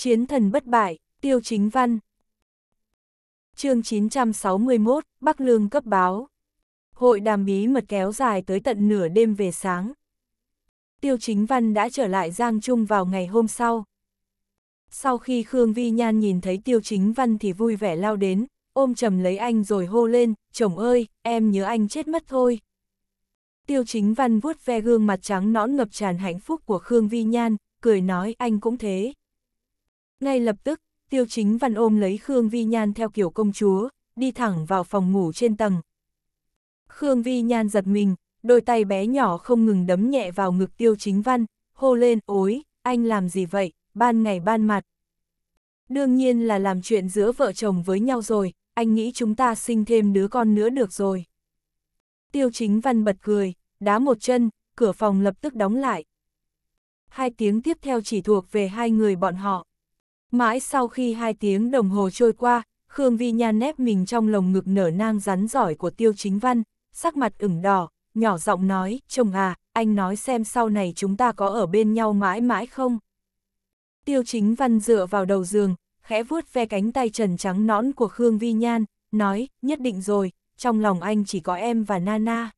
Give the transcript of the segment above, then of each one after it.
Chiến thần bất bại, tiêu chính văn. chương 961, Bắc Lương cấp báo. Hội đàm bí mật kéo dài tới tận nửa đêm về sáng. Tiêu chính văn đã trở lại Giang Trung vào ngày hôm sau. Sau khi Khương Vi Nhan nhìn thấy tiêu chính văn thì vui vẻ lao đến, ôm chầm lấy anh rồi hô lên, chồng ơi, em nhớ anh chết mất thôi. Tiêu chính văn vuốt ve gương mặt trắng nõn ngập tràn hạnh phúc của Khương Vi Nhan, cười nói anh cũng thế, ngay lập tức, Tiêu Chính Văn ôm lấy Khương Vi Nhan theo kiểu công chúa, đi thẳng vào phòng ngủ trên tầng. Khương Vi Nhan giật mình, đôi tay bé nhỏ không ngừng đấm nhẹ vào ngực Tiêu Chính Văn, hô lên ối, anh làm gì vậy, ban ngày ban mặt. Đương nhiên là làm chuyện giữa vợ chồng với nhau rồi, anh nghĩ chúng ta sinh thêm đứa con nữa được rồi. Tiêu Chính Văn bật cười, đá một chân, cửa phòng lập tức đóng lại. Hai tiếng tiếp theo chỉ thuộc về hai người bọn họ. Mãi sau khi hai tiếng đồng hồ trôi qua, Khương Vi Nha nép mình trong lồng ngực nở nang rắn giỏi của Tiêu Chính Văn, sắc mặt ửng đỏ, nhỏ giọng nói, chồng à, anh nói xem sau này chúng ta có ở bên nhau mãi mãi không? Tiêu Chính Văn dựa vào đầu giường, khẽ vuốt ve cánh tay trần trắng nõn của Khương Vi Nhan, nói, nhất định rồi, trong lòng anh chỉ có em và Nana.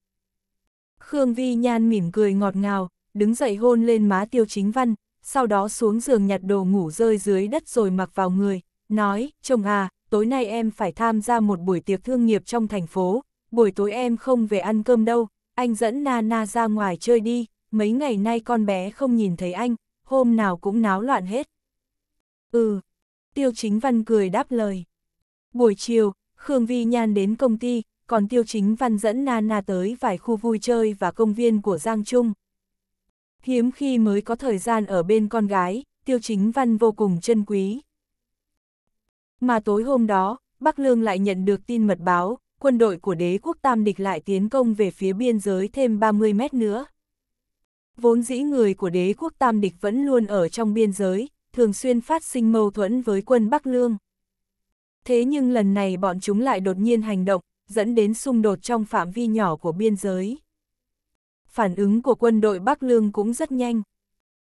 Khương Vi Nhan mỉm cười ngọt ngào, đứng dậy hôn lên má Tiêu Chính Văn, sau đó xuống giường nhặt đồ ngủ rơi dưới đất rồi mặc vào người, nói, chồng à, tối nay em phải tham gia một buổi tiệc thương nghiệp trong thành phố, buổi tối em không về ăn cơm đâu, anh dẫn Nana ra ngoài chơi đi, mấy ngày nay con bé không nhìn thấy anh, hôm nào cũng náo loạn hết. Ừ, Tiêu Chính Văn cười đáp lời. Buổi chiều, Khương Vi Nhan đến công ty, còn Tiêu Chính Văn dẫn Nana tới vài khu vui chơi và công viên của Giang Trung, Hiếm khi mới có thời gian ở bên con gái, tiêu chính văn vô cùng chân quý. Mà tối hôm đó, Bắc Lương lại nhận được tin mật báo, quân đội của đế quốc Tam Địch lại tiến công về phía biên giới thêm 30 mét nữa. Vốn dĩ người của đế quốc Tam Địch vẫn luôn ở trong biên giới, thường xuyên phát sinh mâu thuẫn với quân Bắc Lương. Thế nhưng lần này bọn chúng lại đột nhiên hành động, dẫn đến xung đột trong phạm vi nhỏ của biên giới phản ứng của quân đội Bắc Lương cũng rất nhanh.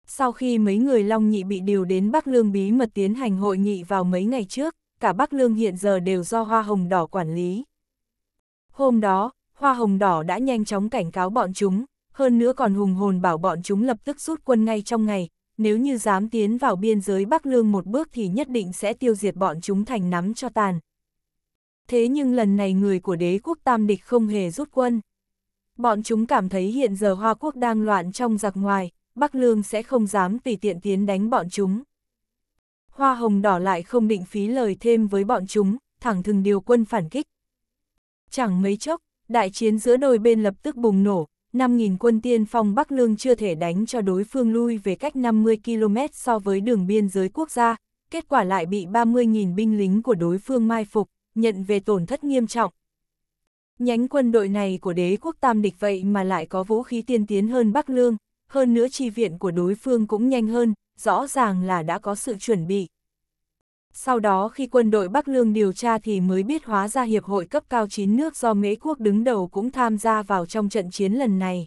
Sau khi mấy người Long Nhị bị điều đến Bắc Lương bí mật tiến hành hội nghị vào mấy ngày trước, cả Bắc Lương hiện giờ đều do Hoa Hồng Đỏ quản lý. Hôm đó, Hoa Hồng Đỏ đã nhanh chóng cảnh cáo bọn chúng, hơn nữa còn hùng hồn bảo bọn chúng lập tức rút quân ngay trong ngày, nếu như dám tiến vào biên giới Bắc Lương một bước thì nhất định sẽ tiêu diệt bọn chúng thành nắm cho tàn. Thế nhưng lần này người của đế quốc Tam Địch không hề rút quân. Bọn chúng cảm thấy hiện giờ Hoa Quốc đang loạn trong giặc ngoài, Bắc Lương sẽ không dám tùy tiện tiến đánh bọn chúng. Hoa Hồng Đỏ lại không định phí lời thêm với bọn chúng, thẳng thừng điều quân phản kích. Chẳng mấy chốc, đại chiến giữa đôi bên lập tức bùng nổ, 5.000 quân tiên phong Bắc Lương chưa thể đánh cho đối phương lui về cách 50 km so với đường biên giới quốc gia, kết quả lại bị 30.000 binh lính của đối phương mai phục, nhận về tổn thất nghiêm trọng, Nhánh quân đội này của đế quốc Tam Địch vậy mà lại có vũ khí tiên tiến hơn Bắc Lương, hơn nữa chi viện của đối phương cũng nhanh hơn, rõ ràng là đã có sự chuẩn bị. Sau đó khi quân đội Bắc Lương điều tra thì mới biết hóa ra hiệp hội cấp cao chín nước do Mễ quốc đứng đầu cũng tham gia vào trong trận chiến lần này.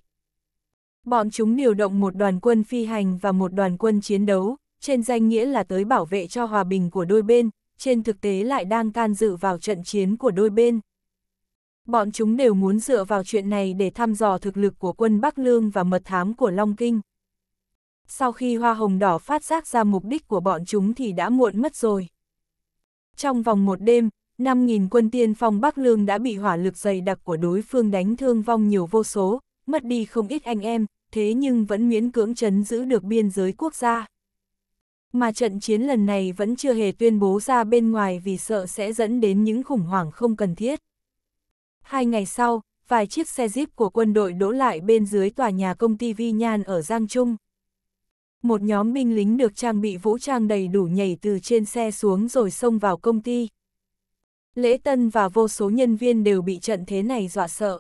Bọn chúng điều động một đoàn quân phi hành và một đoàn quân chiến đấu, trên danh nghĩa là tới bảo vệ cho hòa bình của đôi bên, trên thực tế lại đang can dự vào trận chiến của đôi bên bọn chúng đều muốn dựa vào chuyện này để thăm dò thực lực của quân Bắc Lương và mật thám của Long Kinh. Sau khi Hoa Hồng Đỏ phát giác ra mục đích của bọn chúng thì đã muộn mất rồi. Trong vòng một đêm, 5.000 quân tiên phong Bắc Lương đã bị hỏa lực dày đặc của đối phương đánh thương vong nhiều vô số, mất đi không ít anh em, thế nhưng vẫn miễn cưỡng chấn giữ được biên giới quốc gia. Mà trận chiến lần này vẫn chưa hề tuyên bố ra bên ngoài vì sợ sẽ dẫn đến những khủng hoảng không cần thiết. Hai ngày sau, vài chiếc xe jeep của quân đội đỗ lại bên dưới tòa nhà công ty Vi Nhan ở Giang Trung. Một nhóm binh lính được trang bị vũ trang đầy đủ nhảy từ trên xe xuống rồi xông vào công ty. Lễ Tân và vô số nhân viên đều bị trận thế này dọa sợ.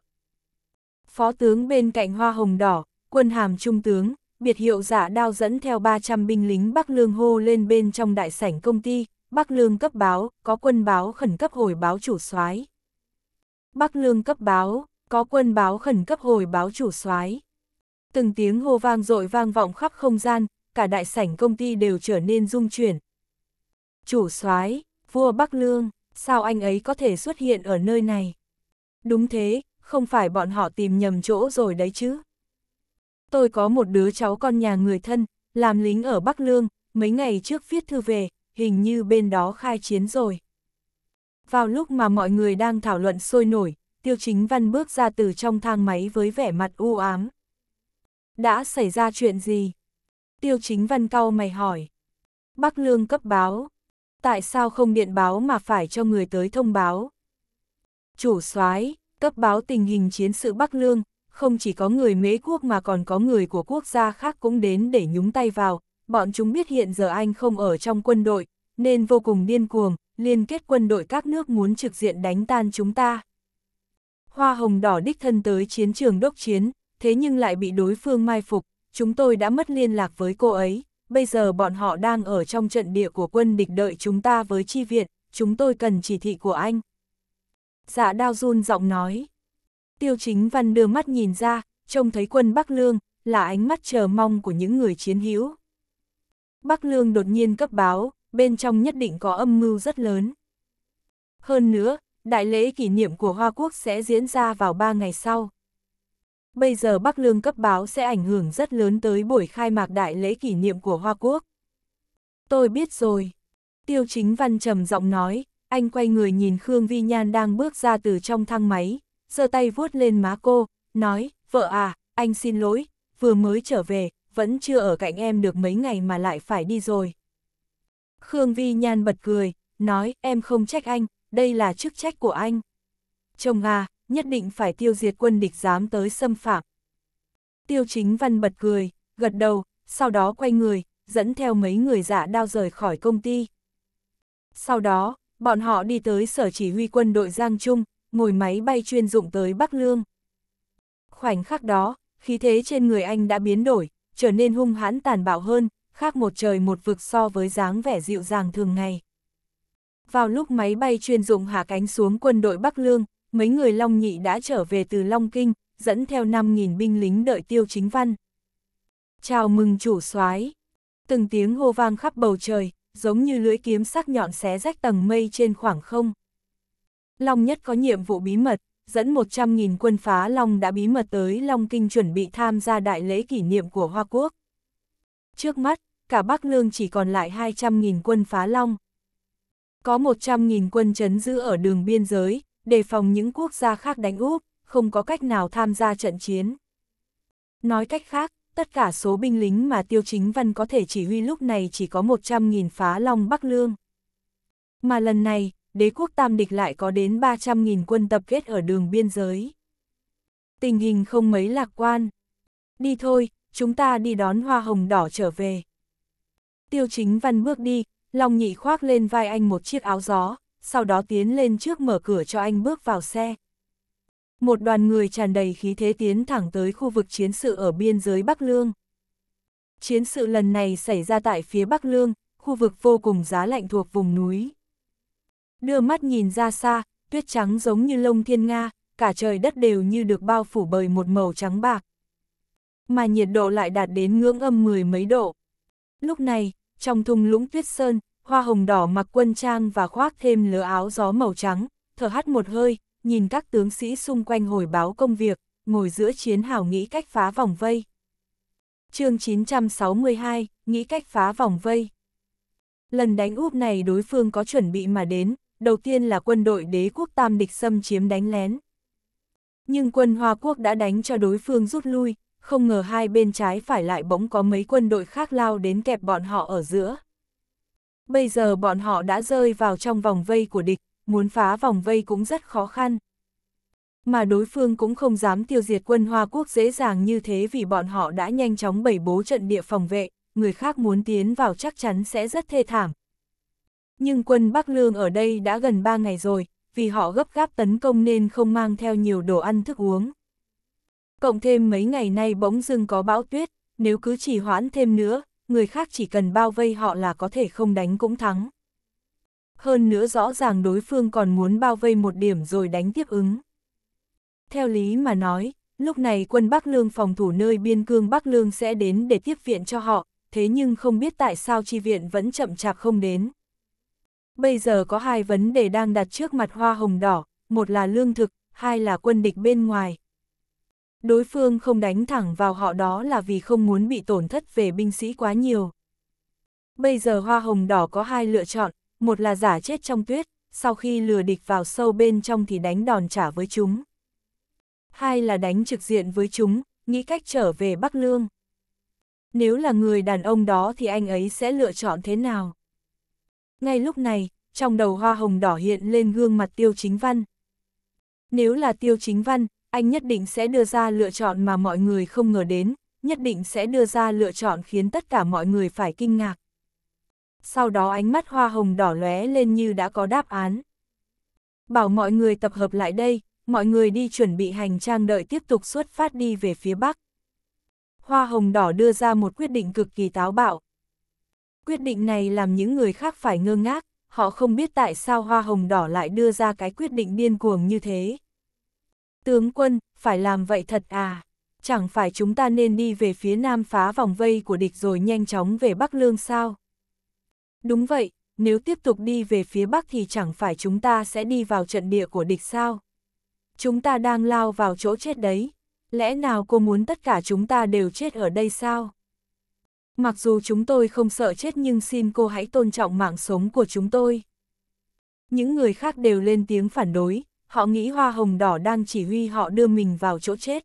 Phó tướng bên cạnh hoa hồng đỏ, quân hàm trung tướng, biệt hiệu giả đao dẫn theo 300 binh lính Bắc Lương hô lên bên trong đại sảnh công ty, Bắc Lương cấp báo, có quân báo khẩn cấp hồi báo chủ soái. Bắc Lương cấp báo, có quân báo khẩn cấp hồi báo chủ soái. Từng tiếng hô vang dội vang vọng khắp không gian, cả đại sảnh công ty đều trở nên rung chuyển. Chủ soái, vua Bắc Lương, sao anh ấy có thể xuất hiện ở nơi này? Đúng thế, không phải bọn họ tìm nhầm chỗ rồi đấy chứ. Tôi có một đứa cháu con nhà người thân, làm lính ở Bắc Lương, mấy ngày trước viết thư về, hình như bên đó khai chiến rồi. Vào lúc mà mọi người đang thảo luận sôi nổi, Tiêu Chính Văn bước ra từ trong thang máy với vẻ mặt u ám. Đã xảy ra chuyện gì? Tiêu Chính Văn cau mày hỏi. Bắc Lương cấp báo. Tại sao không điện báo mà phải cho người tới thông báo? Chủ soái cấp báo tình hình chiến sự Bắc Lương, không chỉ có người mế quốc mà còn có người của quốc gia khác cũng đến để nhúng tay vào. Bọn chúng biết hiện giờ anh không ở trong quân đội, nên vô cùng điên cuồng, liên kết quân đội các nước muốn trực diện đánh tan chúng ta. Hoa hồng đỏ đích thân tới chiến trường đốc chiến, thế nhưng lại bị đối phương mai phục, chúng tôi đã mất liên lạc với cô ấy, bây giờ bọn họ đang ở trong trận địa của quân địch đợi chúng ta với chi viện, chúng tôi cần chỉ thị của anh. Dạ đao run giọng nói. Tiêu chính văn đưa mắt nhìn ra, trông thấy quân Bắc Lương, là ánh mắt chờ mong của những người chiến hữu. Bắc Lương đột nhiên cấp báo, bên trong nhất định có âm mưu rất lớn. Hơn nữa, đại lễ kỷ niệm của Hoa Quốc sẽ diễn ra vào 3 ngày sau. Bây giờ Bắc Lương cấp báo sẽ ảnh hưởng rất lớn tới buổi khai mạc đại lễ kỷ niệm của Hoa Quốc. Tôi biết rồi. Tiêu chính văn trầm giọng nói, anh quay người nhìn Khương Vi Nhan đang bước ra từ trong thang máy, giơ tay vuốt lên má cô, nói, vợ à, anh xin lỗi, vừa mới trở về, vẫn chưa ở cạnh em được mấy ngày mà lại phải đi rồi, Khương Vi Nhan bật cười, nói em không trách anh, đây là chức trách của anh. Chồng à, nhất định phải tiêu diệt quân địch dám tới xâm phạm. Tiêu chính văn bật cười, gật đầu, sau đó quay người, dẫn theo mấy người giả dạ đao rời khỏi công ty. Sau đó, bọn họ đi tới sở chỉ huy quân đội Giang Trung, ngồi máy bay chuyên dụng tới Bắc Lương. Khoảnh khắc đó, khí thế trên người anh đã biến đổi, trở nên hung hãn tàn bạo hơn, khác một trời một vực so với dáng vẻ dịu dàng thường ngày. Vào lúc máy bay chuyên dụng hạ cánh xuống quân đội Bắc Lương, mấy người Long Nhị đã trở về từ Long Kinh, dẫn theo 5.000 binh lính đợi tiêu chính văn. Chào mừng chủ soái Từng tiếng hô vang khắp bầu trời, giống như lưỡi kiếm sắc nhọn xé rách tầng mây trên khoảng không. Long Nhất có nhiệm vụ bí mật, dẫn 100.000 quân phá Long đã bí mật tới Long Kinh chuẩn bị tham gia đại lễ kỷ niệm của Hoa Quốc. Trước mắt, cả Bắc Lương chỉ còn lại 200.000 quân phá long. Có 100.000 quân chấn giữ ở đường biên giới, đề phòng những quốc gia khác đánh úp, không có cách nào tham gia trận chiến. Nói cách khác, tất cả số binh lính mà Tiêu Chính Văn có thể chỉ huy lúc này chỉ có 100.000 phá long Bắc Lương. Mà lần này, đế quốc Tam Địch lại có đến 300.000 quân tập kết ở đường biên giới. Tình hình không mấy lạc quan. Đi thôi, chúng ta đi đón hoa hồng đỏ trở về. Tiêu chính văn bước đi, Long nhị khoác lên vai anh một chiếc áo gió, sau đó tiến lên trước mở cửa cho anh bước vào xe. Một đoàn người tràn đầy khí thế tiến thẳng tới khu vực chiến sự ở biên giới Bắc Lương. Chiến sự lần này xảy ra tại phía Bắc Lương, khu vực vô cùng giá lạnh thuộc vùng núi. Đưa mắt nhìn ra xa, tuyết trắng giống như lông thiên Nga, cả trời đất đều như được bao phủ bởi một màu trắng bạc. Mà nhiệt độ lại đạt đến ngưỡng âm mười mấy độ. Lúc này, trong thung lũng tuyết sơn, hoa hồng đỏ mặc quân trang và khoác thêm lứa áo gió màu trắng, thở hắt một hơi, nhìn các tướng sĩ xung quanh hồi báo công việc, ngồi giữa chiến hào nghĩ cách phá vòng vây. chương 962, nghĩ cách phá vòng vây. Lần đánh úp này đối phương có chuẩn bị mà đến, đầu tiên là quân đội đế quốc tam địch xâm chiếm đánh lén. Nhưng quân Hoa Quốc đã đánh cho đối phương rút lui, không ngờ hai bên trái phải lại bỗng có mấy quân đội khác lao đến kẹp bọn họ ở giữa. Bây giờ bọn họ đã rơi vào trong vòng vây của địch, muốn phá vòng vây cũng rất khó khăn. Mà đối phương cũng không dám tiêu diệt quân Hoa Quốc dễ dàng như thế vì bọn họ đã nhanh chóng bày bố trận địa phòng vệ, người khác muốn tiến vào chắc chắn sẽ rất thê thảm. Nhưng quân Bắc Lương ở đây đã gần 3 ngày rồi, vì họ gấp gáp tấn công nên không mang theo nhiều đồ ăn thức uống. Cộng thêm mấy ngày nay bỗng dưng có bão tuyết, nếu cứ chỉ hoãn thêm nữa, người khác chỉ cần bao vây họ là có thể không đánh cũng thắng. Hơn nữa rõ ràng đối phương còn muốn bao vây một điểm rồi đánh tiếp ứng. Theo lý mà nói, lúc này quân Bắc Lương phòng thủ nơi biên cương Bắc Lương sẽ đến để tiếp viện cho họ, thế nhưng không biết tại sao chi viện vẫn chậm chạp không đến. Bây giờ có hai vấn đề đang đặt trước mặt hoa hồng đỏ, một là lương thực, hai là quân địch bên ngoài, Đối phương không đánh thẳng vào họ đó là vì không muốn bị tổn thất về binh sĩ quá nhiều. Bây giờ hoa hồng đỏ có hai lựa chọn, một là giả chết trong tuyết, sau khi lừa địch vào sâu bên trong thì đánh đòn trả với chúng. Hai là đánh trực diện với chúng, nghĩ cách trở về Bắc Lương. Nếu là người đàn ông đó thì anh ấy sẽ lựa chọn thế nào? Ngay lúc này, trong đầu hoa hồng đỏ hiện lên gương mặt tiêu chính văn. Nếu là tiêu chính văn, anh nhất định sẽ đưa ra lựa chọn mà mọi người không ngờ đến, nhất định sẽ đưa ra lựa chọn khiến tất cả mọi người phải kinh ngạc. Sau đó ánh mắt hoa hồng đỏ lóe lên như đã có đáp án. Bảo mọi người tập hợp lại đây, mọi người đi chuẩn bị hành trang đợi tiếp tục xuất phát đi về phía Bắc. Hoa hồng đỏ đưa ra một quyết định cực kỳ táo bạo. Quyết định này làm những người khác phải ngơ ngác, họ không biết tại sao hoa hồng đỏ lại đưa ra cái quyết định điên cuồng như thế. Tướng quân, phải làm vậy thật à? Chẳng phải chúng ta nên đi về phía nam phá vòng vây của địch rồi nhanh chóng về Bắc Lương sao? Đúng vậy, nếu tiếp tục đi về phía Bắc thì chẳng phải chúng ta sẽ đi vào trận địa của địch sao? Chúng ta đang lao vào chỗ chết đấy. Lẽ nào cô muốn tất cả chúng ta đều chết ở đây sao? Mặc dù chúng tôi không sợ chết nhưng xin cô hãy tôn trọng mạng sống của chúng tôi. Những người khác đều lên tiếng phản đối, họ nghĩ hoa hồng đỏ đang chỉ huy họ đưa mình vào chỗ chết.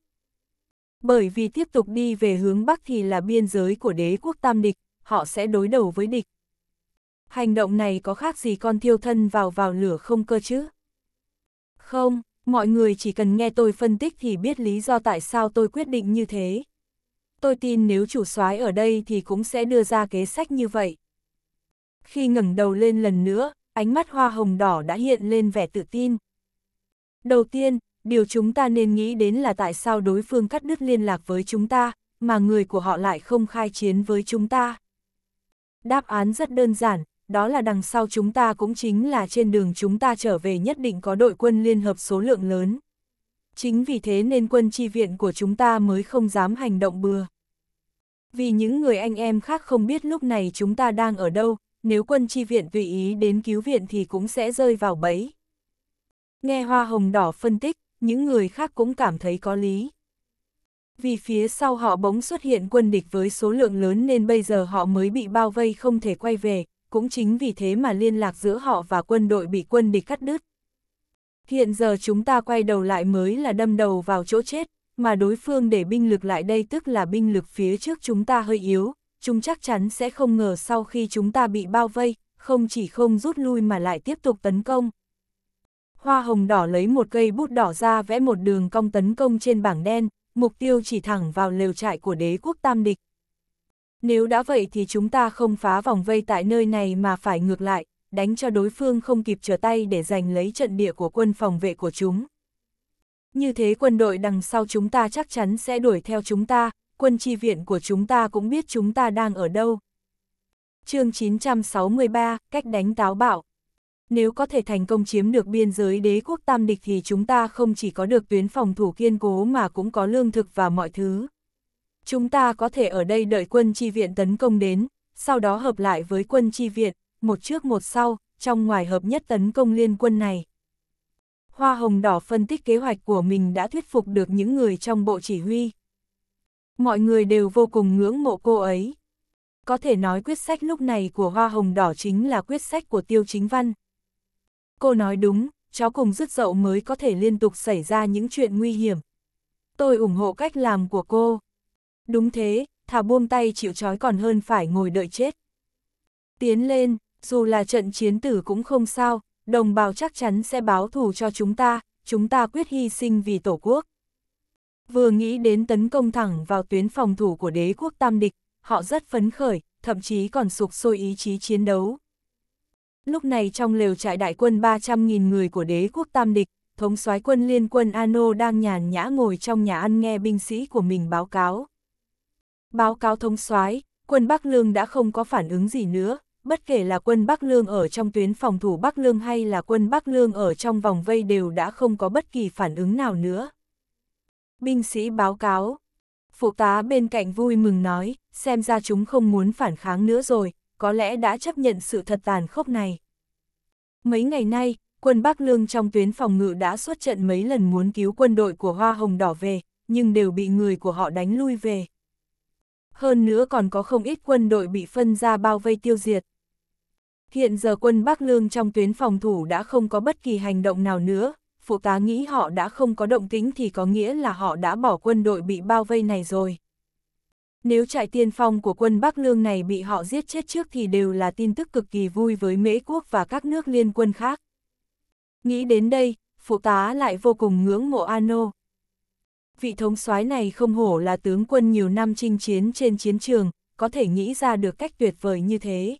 Bởi vì tiếp tục đi về hướng Bắc thì là biên giới của đế quốc tam địch, họ sẽ đối đầu với địch. Hành động này có khác gì con thiêu thân vào vào lửa không cơ chứ? Không, mọi người chỉ cần nghe tôi phân tích thì biết lý do tại sao tôi quyết định như thế. Tôi tin nếu chủ soái ở đây thì cũng sẽ đưa ra kế sách như vậy. Khi ngẩng đầu lên lần nữa, ánh mắt hoa hồng đỏ đã hiện lên vẻ tự tin, Đầu tiên, điều chúng ta nên nghĩ đến là tại sao đối phương cắt đứt liên lạc với chúng ta, mà người của họ lại không khai chiến với chúng ta. Đáp án rất đơn giản, đó là đằng sau chúng ta cũng chính là trên đường chúng ta trở về nhất định có đội quân liên hợp số lượng lớn. Chính vì thế nên quân chi viện của chúng ta mới không dám hành động bừa. Vì những người anh em khác không biết lúc này chúng ta đang ở đâu, nếu quân chi viện tùy ý đến cứu viện thì cũng sẽ rơi vào bẫy. Nghe Hoa Hồng Đỏ phân tích, những người khác cũng cảm thấy có lý. Vì phía sau họ bỗng xuất hiện quân địch với số lượng lớn nên bây giờ họ mới bị bao vây không thể quay về, cũng chính vì thế mà liên lạc giữa họ và quân đội bị quân địch cắt đứt. Hiện giờ chúng ta quay đầu lại mới là đâm đầu vào chỗ chết, mà đối phương để binh lực lại đây tức là binh lực phía trước chúng ta hơi yếu, chúng chắc chắn sẽ không ngờ sau khi chúng ta bị bao vây, không chỉ không rút lui mà lại tiếp tục tấn công hoa hồng đỏ lấy một cây bút đỏ ra vẽ một đường cong tấn công trên bảng đen, mục tiêu chỉ thẳng vào lều trại của đế quốc tam địch. Nếu đã vậy thì chúng ta không phá vòng vây tại nơi này mà phải ngược lại, đánh cho đối phương không kịp trở tay để giành lấy trận địa của quân phòng vệ của chúng. Như thế quân đội đằng sau chúng ta chắc chắn sẽ đuổi theo chúng ta, quân tri viện của chúng ta cũng biết chúng ta đang ở đâu. chương 963, cách đánh táo bạo nếu có thể thành công chiếm được biên giới đế quốc tam địch thì chúng ta không chỉ có được tuyến phòng thủ kiên cố mà cũng có lương thực và mọi thứ. Chúng ta có thể ở đây đợi quân chi viện tấn công đến, sau đó hợp lại với quân chi viện, một trước một sau, trong ngoài hợp nhất tấn công liên quân này. Hoa Hồng Đỏ phân tích kế hoạch của mình đã thuyết phục được những người trong bộ chỉ huy. Mọi người đều vô cùng ngưỡng mộ cô ấy. Có thể nói quyết sách lúc này của Hoa Hồng Đỏ chính là quyết sách của Tiêu Chính Văn. Cô nói đúng, chó cùng rứt dậu mới có thể liên tục xảy ra những chuyện nguy hiểm. Tôi ủng hộ cách làm của cô. Đúng thế, thả buông tay chịu trói còn hơn phải ngồi đợi chết. Tiến lên, dù là trận chiến tử cũng không sao, đồng bào chắc chắn sẽ báo thù cho chúng ta, chúng ta quyết hy sinh vì Tổ quốc. Vừa nghĩ đến tấn công thẳng vào tuyến phòng thủ của đế quốc Tam Địch, họ rất phấn khởi, thậm chí còn sục sôi ý chí chiến đấu. Lúc này trong lều trại đại quân 300.000 người của đế quốc Tam Địch, thống soái quân liên quân Ano đang nhàn nhã ngồi trong nhà ăn nghe binh sĩ của mình báo cáo. Báo cáo thống soái, quân Bắc Lương đã không có phản ứng gì nữa, bất kể là quân Bắc Lương ở trong tuyến phòng thủ Bắc Lương hay là quân Bắc Lương ở trong vòng vây đều đã không có bất kỳ phản ứng nào nữa. Binh sĩ báo cáo. Phụ tá bên cạnh vui mừng nói, xem ra chúng không muốn phản kháng nữa rồi, có lẽ đã chấp nhận sự thật tàn khốc này. Mấy ngày nay, quân Bắc Lương trong tuyến phòng ngự đã xuất trận mấy lần muốn cứu quân đội của Hoa Hồng Đỏ về, nhưng đều bị người của họ đánh lui về. Hơn nữa còn có không ít quân đội bị phân ra bao vây tiêu diệt. Hiện giờ quân Bắc Lương trong tuyến phòng thủ đã không có bất kỳ hành động nào nữa, phụ tá nghĩ họ đã không có động tĩnh thì có nghĩa là họ đã bỏ quân đội bị bao vây này rồi. Nếu trại tiên phong của quân Bắc Lương này bị họ giết chết trước thì đều là tin tức cực kỳ vui với Mễ quốc và các nước liên quân khác. Nghĩ đến đây, phụ tá lại vô cùng ngưỡng mộ Ano. Vị thống soái này không hổ là tướng quân nhiều năm chinh chiến trên chiến trường, có thể nghĩ ra được cách tuyệt vời như thế.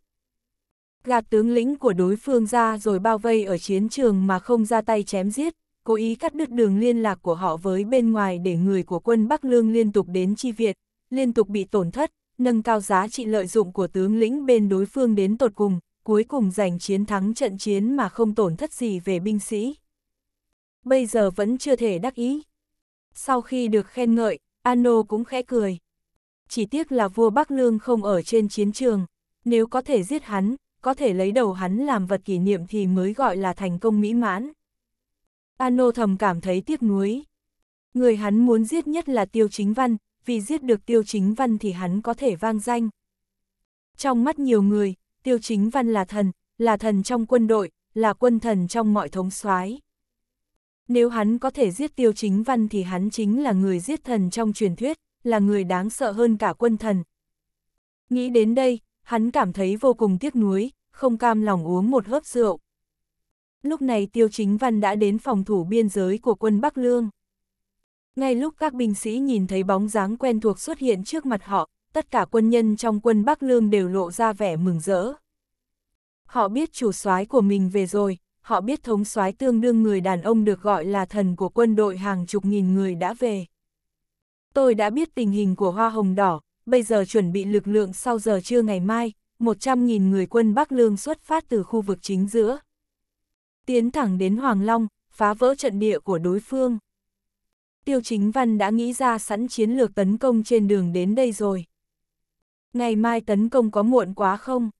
Gạt tướng lĩnh của đối phương ra rồi bao vây ở chiến trường mà không ra tay chém giết, cố ý cắt đứt đường liên lạc của họ với bên ngoài để người của quân Bắc Lương liên tục đến chi viện, liên tục bị tổn thất, nâng cao giá trị lợi dụng của tướng lĩnh bên đối phương đến tột cùng, cuối cùng giành chiến thắng trận chiến mà không tổn thất gì về binh sĩ. Bây giờ vẫn chưa thể đắc ý. Sau khi được khen ngợi, Anno cũng khẽ cười. Chỉ tiếc là vua Bắc Lương không ở trên chiến trường, nếu có thể giết hắn, có thể lấy đầu hắn làm vật kỷ niệm thì mới gọi là thành công mỹ mãn. Anno thầm cảm thấy tiếc nuối. Người hắn muốn giết nhất là Tiêu Chính Văn, vì giết được tiêu chính văn thì hắn có thể vang danh. Trong mắt nhiều người, tiêu chính văn là thần, là thần trong quân đội, là quân thần trong mọi thống soái. Nếu hắn có thể giết tiêu chính văn thì hắn chính là người giết thần trong truyền thuyết, là người đáng sợ hơn cả quân thần. Nghĩ đến đây, hắn cảm thấy vô cùng tiếc nuối, không cam lòng uống một hớp rượu. Lúc này tiêu chính văn đã đến phòng thủ biên giới của quân Bắc Lương. Ngay lúc các binh sĩ nhìn thấy bóng dáng quen thuộc xuất hiện trước mặt họ, tất cả quân nhân trong quân Bắc Lương đều lộ ra vẻ mừng rỡ. Họ biết chủ soái của mình về rồi, họ biết thống soái tương đương người đàn ông được gọi là thần của quân đội hàng chục nghìn người đã về. Tôi đã biết tình hình của Hoa Hồng Đỏ, bây giờ chuẩn bị lực lượng sau giờ trưa ngày mai, 100.000 người quân Bắc Lương xuất phát từ khu vực chính giữa. Tiến thẳng đến Hoàng Long, phá vỡ trận địa của đối phương. Tiêu Chính Văn đã nghĩ ra sẵn chiến lược tấn công trên đường đến đây rồi. Ngày mai tấn công có muộn quá không?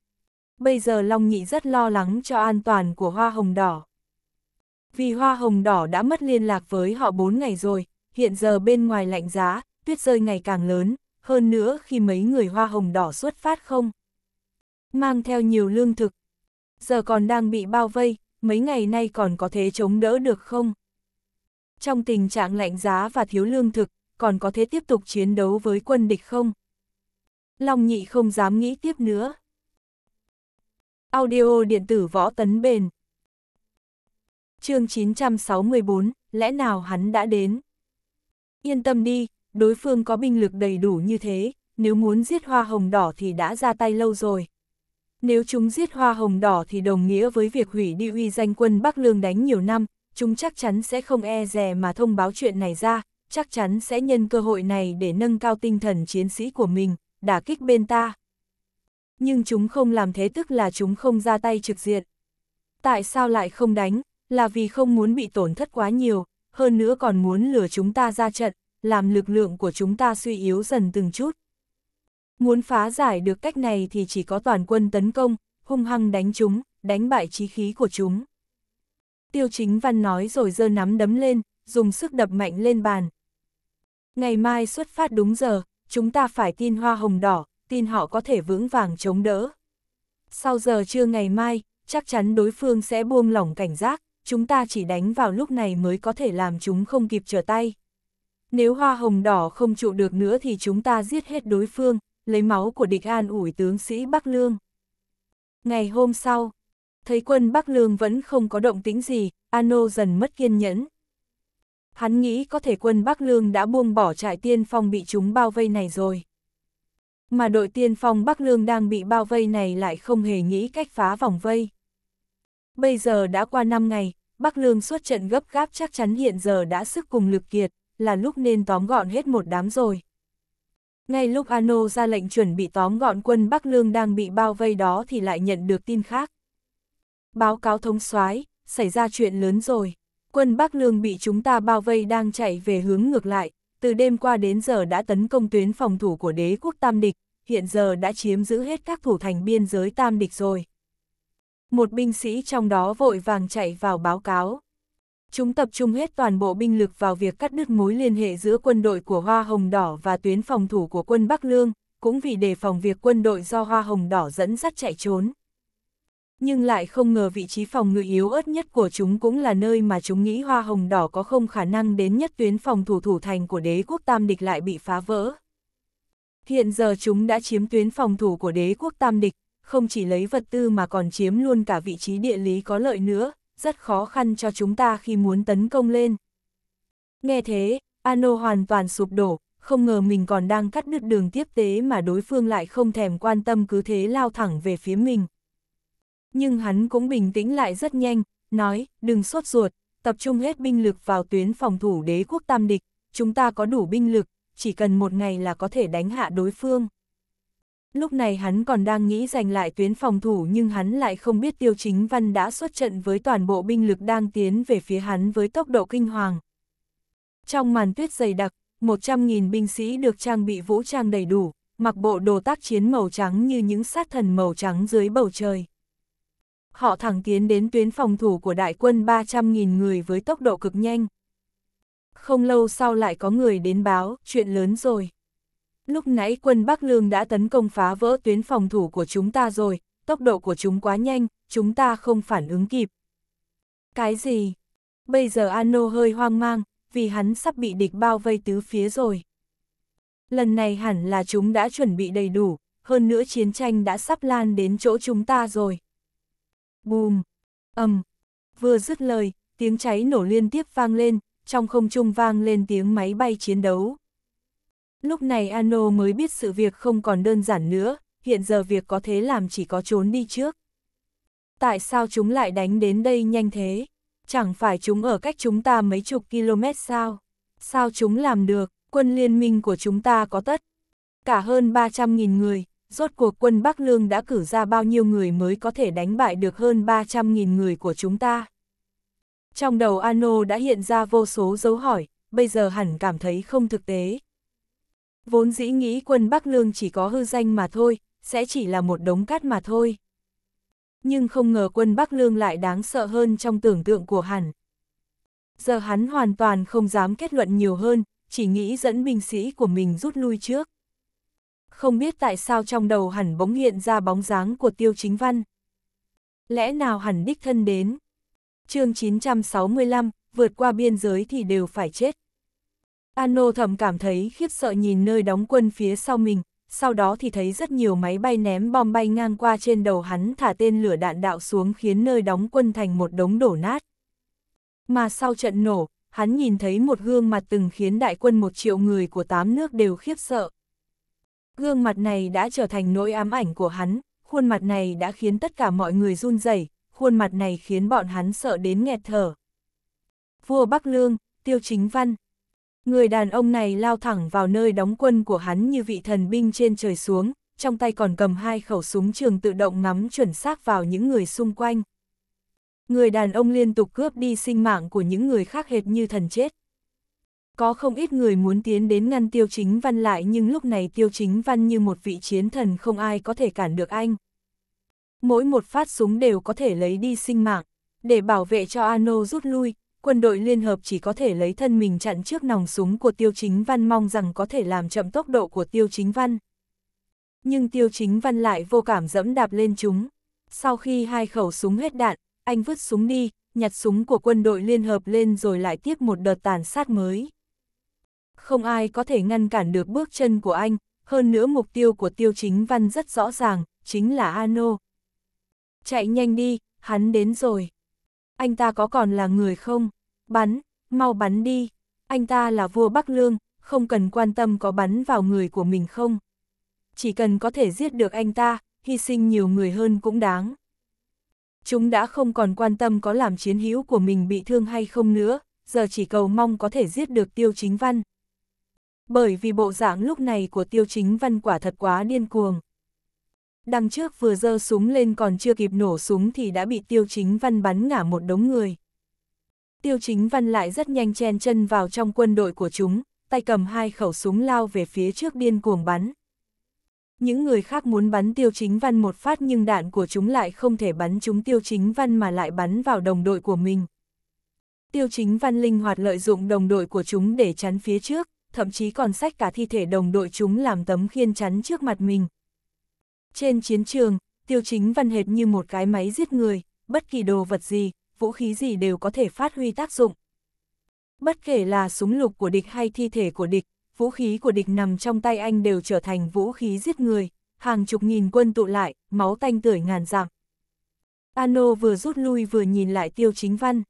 Bây giờ Long Nhị rất lo lắng cho an toàn của Hoa Hồng Đỏ. Vì Hoa Hồng Đỏ đã mất liên lạc với họ 4 ngày rồi, hiện giờ bên ngoài lạnh giá, tuyết rơi ngày càng lớn, hơn nữa khi mấy người Hoa Hồng Đỏ xuất phát không. Mang theo nhiều lương thực. Giờ còn đang bị bao vây, mấy ngày nay còn có thể chống đỡ được không? trong tình trạng lạnh giá và thiếu lương thực, còn có thể tiếp tục chiến đấu với quân địch không? Long nhị không dám nghĩ tiếp nữa. Audio điện tử võ tấn bền chương 964, lẽ nào hắn đã đến? Yên tâm đi, đối phương có binh lực đầy đủ như thế, nếu muốn giết hoa hồng đỏ thì đã ra tay lâu rồi. Nếu chúng giết hoa hồng đỏ thì đồng nghĩa với việc hủy đi uy danh quân Bắc Lương đánh nhiều năm, chúng chắc chắn sẽ không e rè mà thông báo chuyện này ra, chắc chắn sẽ nhân cơ hội này để nâng cao tinh thần chiến sĩ của mình, đả kích bên ta. Nhưng chúng không làm thế tức là chúng không ra tay trực diện. Tại sao lại không đánh, là vì không muốn bị tổn thất quá nhiều, hơn nữa còn muốn lừa chúng ta ra trận, làm lực lượng của chúng ta suy yếu dần từng chút. Muốn phá giải được cách này thì chỉ có toàn quân tấn công, hung hăng đánh chúng, đánh bại trí khí của chúng. Tiêu Chính Văn nói rồi giơ nắm đấm lên, dùng sức đập mạnh lên bàn. Ngày mai xuất phát đúng giờ, chúng ta phải tin hoa hồng đỏ, tin họ có thể vững vàng chống đỡ. Sau giờ trưa ngày mai, chắc chắn đối phương sẽ buông lỏng cảnh giác, chúng ta chỉ đánh vào lúc này mới có thể làm chúng không kịp trở tay. Nếu hoa hồng đỏ không trụ được nữa thì chúng ta giết hết đối phương, lấy máu của địch an ủi tướng sĩ Bắc Lương. Ngày hôm sau, thấy quân Bắc Lương vẫn không có động tĩnh gì, Ano dần mất kiên nhẫn. Hắn nghĩ có thể quân Bắc Lương đã buông bỏ trại tiên phong bị chúng bao vây này rồi. Mà đội tiên phong Bắc Lương đang bị bao vây này lại không hề nghĩ cách phá vòng vây. Bây giờ đã qua 5 ngày, Bắc Lương suốt trận gấp gáp chắc chắn hiện giờ đã sức cùng lực kiệt, là lúc nên tóm gọn hết một đám rồi. Ngay lúc Ano ra lệnh chuẩn bị tóm gọn quân Bắc Lương đang bị bao vây đó thì lại nhận được tin khác. Báo cáo thống soái, xảy ra chuyện lớn rồi. Quân Bắc Lương bị chúng ta bao vây đang chạy về hướng ngược lại, từ đêm qua đến giờ đã tấn công tuyến phòng thủ của đế quốc Tam Địch, hiện giờ đã chiếm giữ hết các thủ thành biên giới Tam Địch rồi. Một binh sĩ trong đó vội vàng chạy vào báo cáo. Chúng tập trung hết toàn bộ binh lực vào việc cắt đứt mối liên hệ giữa quân đội của Hoa Hồng Đỏ và tuyến phòng thủ của quân Bắc Lương, cũng vì đề phòng việc quân đội do Hoa Hồng Đỏ dẫn dắt chạy trốn nhưng lại không ngờ vị trí phòng ngự yếu ớt nhất của chúng cũng là nơi mà chúng nghĩ hoa hồng đỏ có không khả năng đến nhất tuyến phòng thủ thủ thành của đế quốc tam địch lại bị phá vỡ. Hiện giờ chúng đã chiếm tuyến phòng thủ của đế quốc tam địch, không chỉ lấy vật tư mà còn chiếm luôn cả vị trí địa lý có lợi nữa, rất khó khăn cho chúng ta khi muốn tấn công lên. Nghe thế, Ano hoàn toàn sụp đổ, không ngờ mình còn đang cắt đứt đường tiếp tế mà đối phương lại không thèm quan tâm cứ thế lao thẳng về phía mình nhưng hắn cũng bình tĩnh lại rất nhanh, nói, đừng sốt ruột, tập trung hết binh lực vào tuyến phòng thủ đế quốc tam địch, chúng ta có đủ binh lực, chỉ cần một ngày là có thể đánh hạ đối phương. Lúc này hắn còn đang nghĩ giành lại tuyến phòng thủ nhưng hắn lại không biết tiêu chính văn đã xuất trận với toàn bộ binh lực đang tiến về phía hắn với tốc độ kinh hoàng. Trong màn tuyết dày đặc, 100.000 binh sĩ được trang bị vũ trang đầy đủ, mặc bộ đồ tác chiến màu trắng như những sát thần màu trắng dưới bầu trời họ thẳng tiến đến tuyến phòng thủ của đại quân 300.000 người với tốc độ cực nhanh. Không lâu sau lại có người đến báo, chuyện lớn rồi. Lúc nãy quân Bắc Lương đã tấn công phá vỡ tuyến phòng thủ của chúng ta rồi, tốc độ của chúng quá nhanh, chúng ta không phản ứng kịp. Cái gì? Bây giờ Ano hơi hoang mang, vì hắn sắp bị địch bao vây tứ phía rồi. Lần này hẳn là chúng đã chuẩn bị đầy đủ, hơn nữa chiến tranh đã sắp lan đến chỗ chúng ta rồi. Bùm! ầm Vừa dứt lời, tiếng cháy nổ liên tiếp vang lên, trong không trung vang lên tiếng máy bay chiến đấu. Lúc này Ano mới biết sự việc không còn đơn giản nữa, hiện giờ việc có thế làm chỉ có trốn đi trước. Tại sao chúng lại đánh đến đây nhanh thế? Chẳng phải chúng ở cách chúng ta mấy chục km sao? Sao chúng làm được? Quân liên minh của chúng ta có tất cả hơn 300.000 người, rốt cuộc quân Bắc Lương đã cử ra bao nhiêu người mới có thể đánh bại được hơn 300.000 người của chúng ta. Trong đầu Ano đã hiện ra vô số dấu hỏi, bây giờ hẳn cảm thấy không thực tế. Vốn dĩ nghĩ quân Bắc Lương chỉ có hư danh mà thôi, sẽ chỉ là một đống cát mà thôi. Nhưng không ngờ quân Bắc Lương lại đáng sợ hơn trong tưởng tượng của hẳn. Giờ hắn hoàn toàn không dám kết luận nhiều hơn, chỉ nghĩ dẫn binh sĩ của mình rút lui trước không biết tại sao trong đầu hẳn bỗng hiện ra bóng dáng của tiêu chính văn. Lẽ nào hẳn đích thân đến? chương 965, vượt qua biên giới thì đều phải chết. Ano thầm cảm thấy khiếp sợ nhìn nơi đóng quân phía sau mình, sau đó thì thấy rất nhiều máy bay ném bom bay ngang qua trên đầu hắn thả tên lửa đạn đạo xuống khiến nơi đóng quân thành một đống đổ nát. Mà sau trận nổ, hắn nhìn thấy một gương mặt từng khiến đại quân một triệu người của tám nước đều khiếp sợ. Gương mặt này đã trở thành nỗi ám ảnh của hắn, khuôn mặt này đã khiến tất cả mọi người run rẩy, khuôn mặt này khiến bọn hắn sợ đến nghẹt thở. Vua Bắc Lương, Tiêu Chính Văn Người đàn ông này lao thẳng vào nơi đóng quân của hắn như vị thần binh trên trời xuống, trong tay còn cầm hai khẩu súng trường tự động ngắm chuẩn xác vào những người xung quanh. Người đàn ông liên tục cướp đi sinh mạng của những người khác hệt như thần chết. Có không ít người muốn tiến đến ngăn Tiêu Chính Văn lại nhưng lúc này Tiêu Chính Văn như một vị chiến thần không ai có thể cản được anh. Mỗi một phát súng đều có thể lấy đi sinh mạng. Để bảo vệ cho Ano rút lui, quân đội liên hợp chỉ có thể lấy thân mình chặn trước nòng súng của Tiêu Chính Văn mong rằng có thể làm chậm tốc độ của Tiêu Chính Văn. Nhưng Tiêu Chính Văn lại vô cảm dẫm đạp lên chúng. Sau khi hai khẩu súng hết đạn, anh vứt súng đi, nhặt súng của quân đội liên hợp lên rồi lại tiếp một đợt tàn sát mới không ai có thể ngăn cản được bước chân của anh, hơn nữa mục tiêu của tiêu chính văn rất rõ ràng, chính là Ano. Chạy nhanh đi, hắn đến rồi. Anh ta có còn là người không? Bắn, mau bắn đi. Anh ta là vua Bắc Lương, không cần quan tâm có bắn vào người của mình không. Chỉ cần có thể giết được anh ta, hy sinh nhiều người hơn cũng đáng. Chúng đã không còn quan tâm có làm chiến hữu của mình bị thương hay không nữa, giờ chỉ cầu mong có thể giết được tiêu chính văn. Bởi vì bộ dạng lúc này của tiêu chính văn quả thật quá điên cuồng. Đằng trước vừa giơ súng lên còn chưa kịp nổ súng thì đã bị tiêu chính văn bắn ngả một đống người. Tiêu chính văn lại rất nhanh chen chân vào trong quân đội của chúng, tay cầm hai khẩu súng lao về phía trước điên cuồng bắn. Những người khác muốn bắn tiêu chính văn một phát nhưng đạn của chúng lại không thể bắn chúng tiêu chính văn mà lại bắn vào đồng đội của mình. Tiêu chính văn linh hoạt lợi dụng đồng đội của chúng để chắn phía trước, thậm chí còn sách cả thi thể đồng đội chúng làm tấm khiên chắn trước mặt mình. Trên chiến trường, tiêu chính văn hệt như một cái máy giết người, bất kỳ đồ vật gì, vũ khí gì đều có thể phát huy tác dụng. Bất kể là súng lục của địch hay thi thể của địch, vũ khí của địch nằm trong tay anh đều trở thành vũ khí giết người, hàng chục nghìn quân tụ lại, máu tanh tưởi ngàn dặm. Ano vừa rút lui vừa nhìn lại tiêu chính văn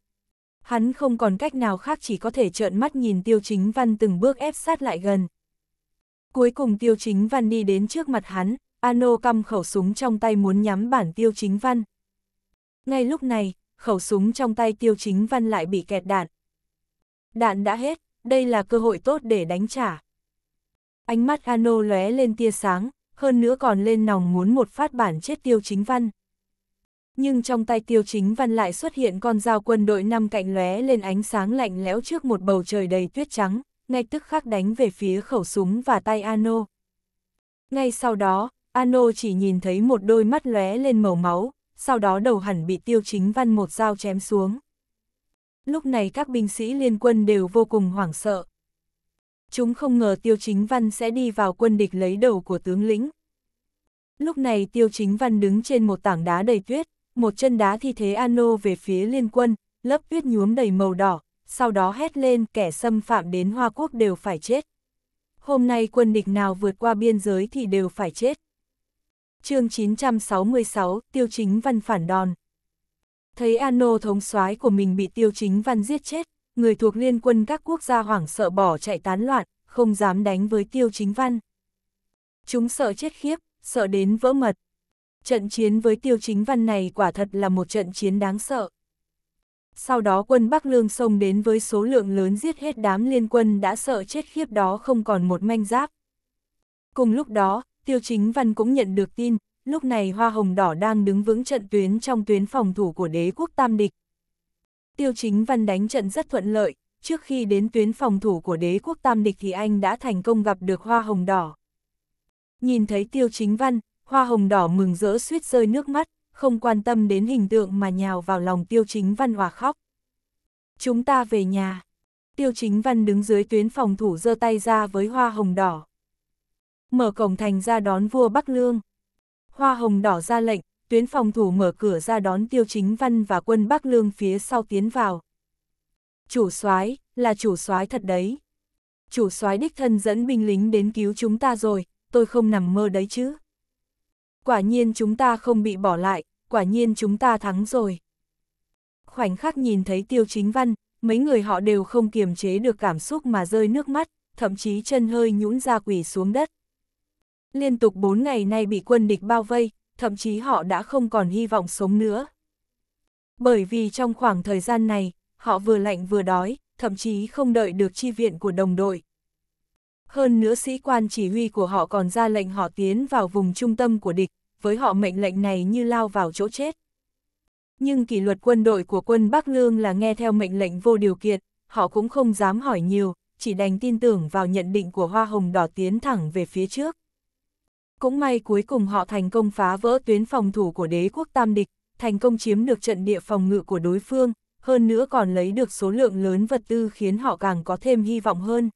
hắn không còn cách nào khác chỉ có thể trợn mắt nhìn tiêu chính văn từng bước ép sát lại gần. Cuối cùng tiêu chính văn đi đến trước mặt hắn, Ano căm khẩu súng trong tay muốn nhắm bản tiêu chính văn. Ngay lúc này, khẩu súng trong tay tiêu chính văn lại bị kẹt đạn. Đạn đã hết, đây là cơ hội tốt để đánh trả. Ánh mắt Ano lóe lên tia sáng, hơn nữa còn lên nòng muốn một phát bản chết tiêu chính văn. Nhưng trong tay tiêu chính văn lại xuất hiện con dao quân đội năm cạnh lóe lên ánh sáng lạnh lẽo trước một bầu trời đầy tuyết trắng, ngay tức khắc đánh về phía khẩu súng và tay Ano. Ngay sau đó, Ano chỉ nhìn thấy một đôi mắt lóe lên màu máu, sau đó đầu hẳn bị tiêu chính văn một dao chém xuống. Lúc này các binh sĩ liên quân đều vô cùng hoảng sợ. Chúng không ngờ tiêu chính văn sẽ đi vào quân địch lấy đầu của tướng lĩnh. Lúc này tiêu chính văn đứng trên một tảng đá đầy tuyết, một chân đá thi thế Ano về phía liên quân, lớp huyết nhuốm đầy màu đỏ, sau đó hét lên kẻ xâm phạm đến Hoa Quốc đều phải chết. Hôm nay quân địch nào vượt qua biên giới thì đều phải chết. chương 966, Tiêu Chính Văn phản đòn. Thấy Ano thống soái của mình bị Tiêu Chính Văn giết chết, người thuộc liên quân các quốc gia hoảng sợ bỏ chạy tán loạn, không dám đánh với Tiêu Chính Văn. Chúng sợ chết khiếp, sợ đến vỡ mật, trận chiến với tiêu chính văn này quả thật là một trận chiến đáng sợ. Sau đó quân Bắc Lương xông đến với số lượng lớn giết hết đám liên quân đã sợ chết khiếp đó không còn một manh giáp. Cùng lúc đó, tiêu chính văn cũng nhận được tin, lúc này Hoa Hồng Đỏ đang đứng vững trận tuyến trong tuyến phòng thủ của đế quốc Tam Địch. Tiêu chính văn đánh trận rất thuận lợi, trước khi đến tuyến phòng thủ của đế quốc Tam Địch thì anh đã thành công gặp được Hoa Hồng Đỏ. Nhìn thấy tiêu chính văn, hoa hồng đỏ mừng rỡ suýt rơi nước mắt, không quan tâm đến hình tượng mà nhào vào lòng tiêu chính văn hòa khóc. Chúng ta về nhà. Tiêu chính văn đứng dưới tuyến phòng thủ giơ tay ra với hoa hồng đỏ. Mở cổng thành ra đón vua Bắc Lương. Hoa hồng đỏ ra lệnh, tuyến phòng thủ mở cửa ra đón tiêu chính văn và quân Bắc Lương phía sau tiến vào. Chủ soái là chủ soái thật đấy. Chủ soái đích thân dẫn binh lính đến cứu chúng ta rồi, tôi không nằm mơ đấy chứ. Quả nhiên chúng ta không bị bỏ lại, quả nhiên chúng ta thắng rồi. Khoảnh khắc nhìn thấy tiêu chính văn, mấy người họ đều không kiềm chế được cảm xúc mà rơi nước mắt, thậm chí chân hơi nhũn ra quỷ xuống đất. Liên tục bốn ngày nay bị quân địch bao vây, thậm chí họ đã không còn hy vọng sống nữa. Bởi vì trong khoảng thời gian này, họ vừa lạnh vừa đói, thậm chí không đợi được chi viện của đồng đội hơn nữa sĩ quan chỉ huy của họ còn ra lệnh họ tiến vào vùng trung tâm của địch, với họ mệnh lệnh này như lao vào chỗ chết. Nhưng kỷ luật quân đội của quân Bắc Lương là nghe theo mệnh lệnh vô điều kiện, họ cũng không dám hỏi nhiều, chỉ đành tin tưởng vào nhận định của Hoa Hồng Đỏ tiến thẳng về phía trước. Cũng may cuối cùng họ thành công phá vỡ tuyến phòng thủ của đế quốc Tam Địch, thành công chiếm được trận địa phòng ngự của đối phương, hơn nữa còn lấy được số lượng lớn vật tư khiến họ càng có thêm hy vọng hơn.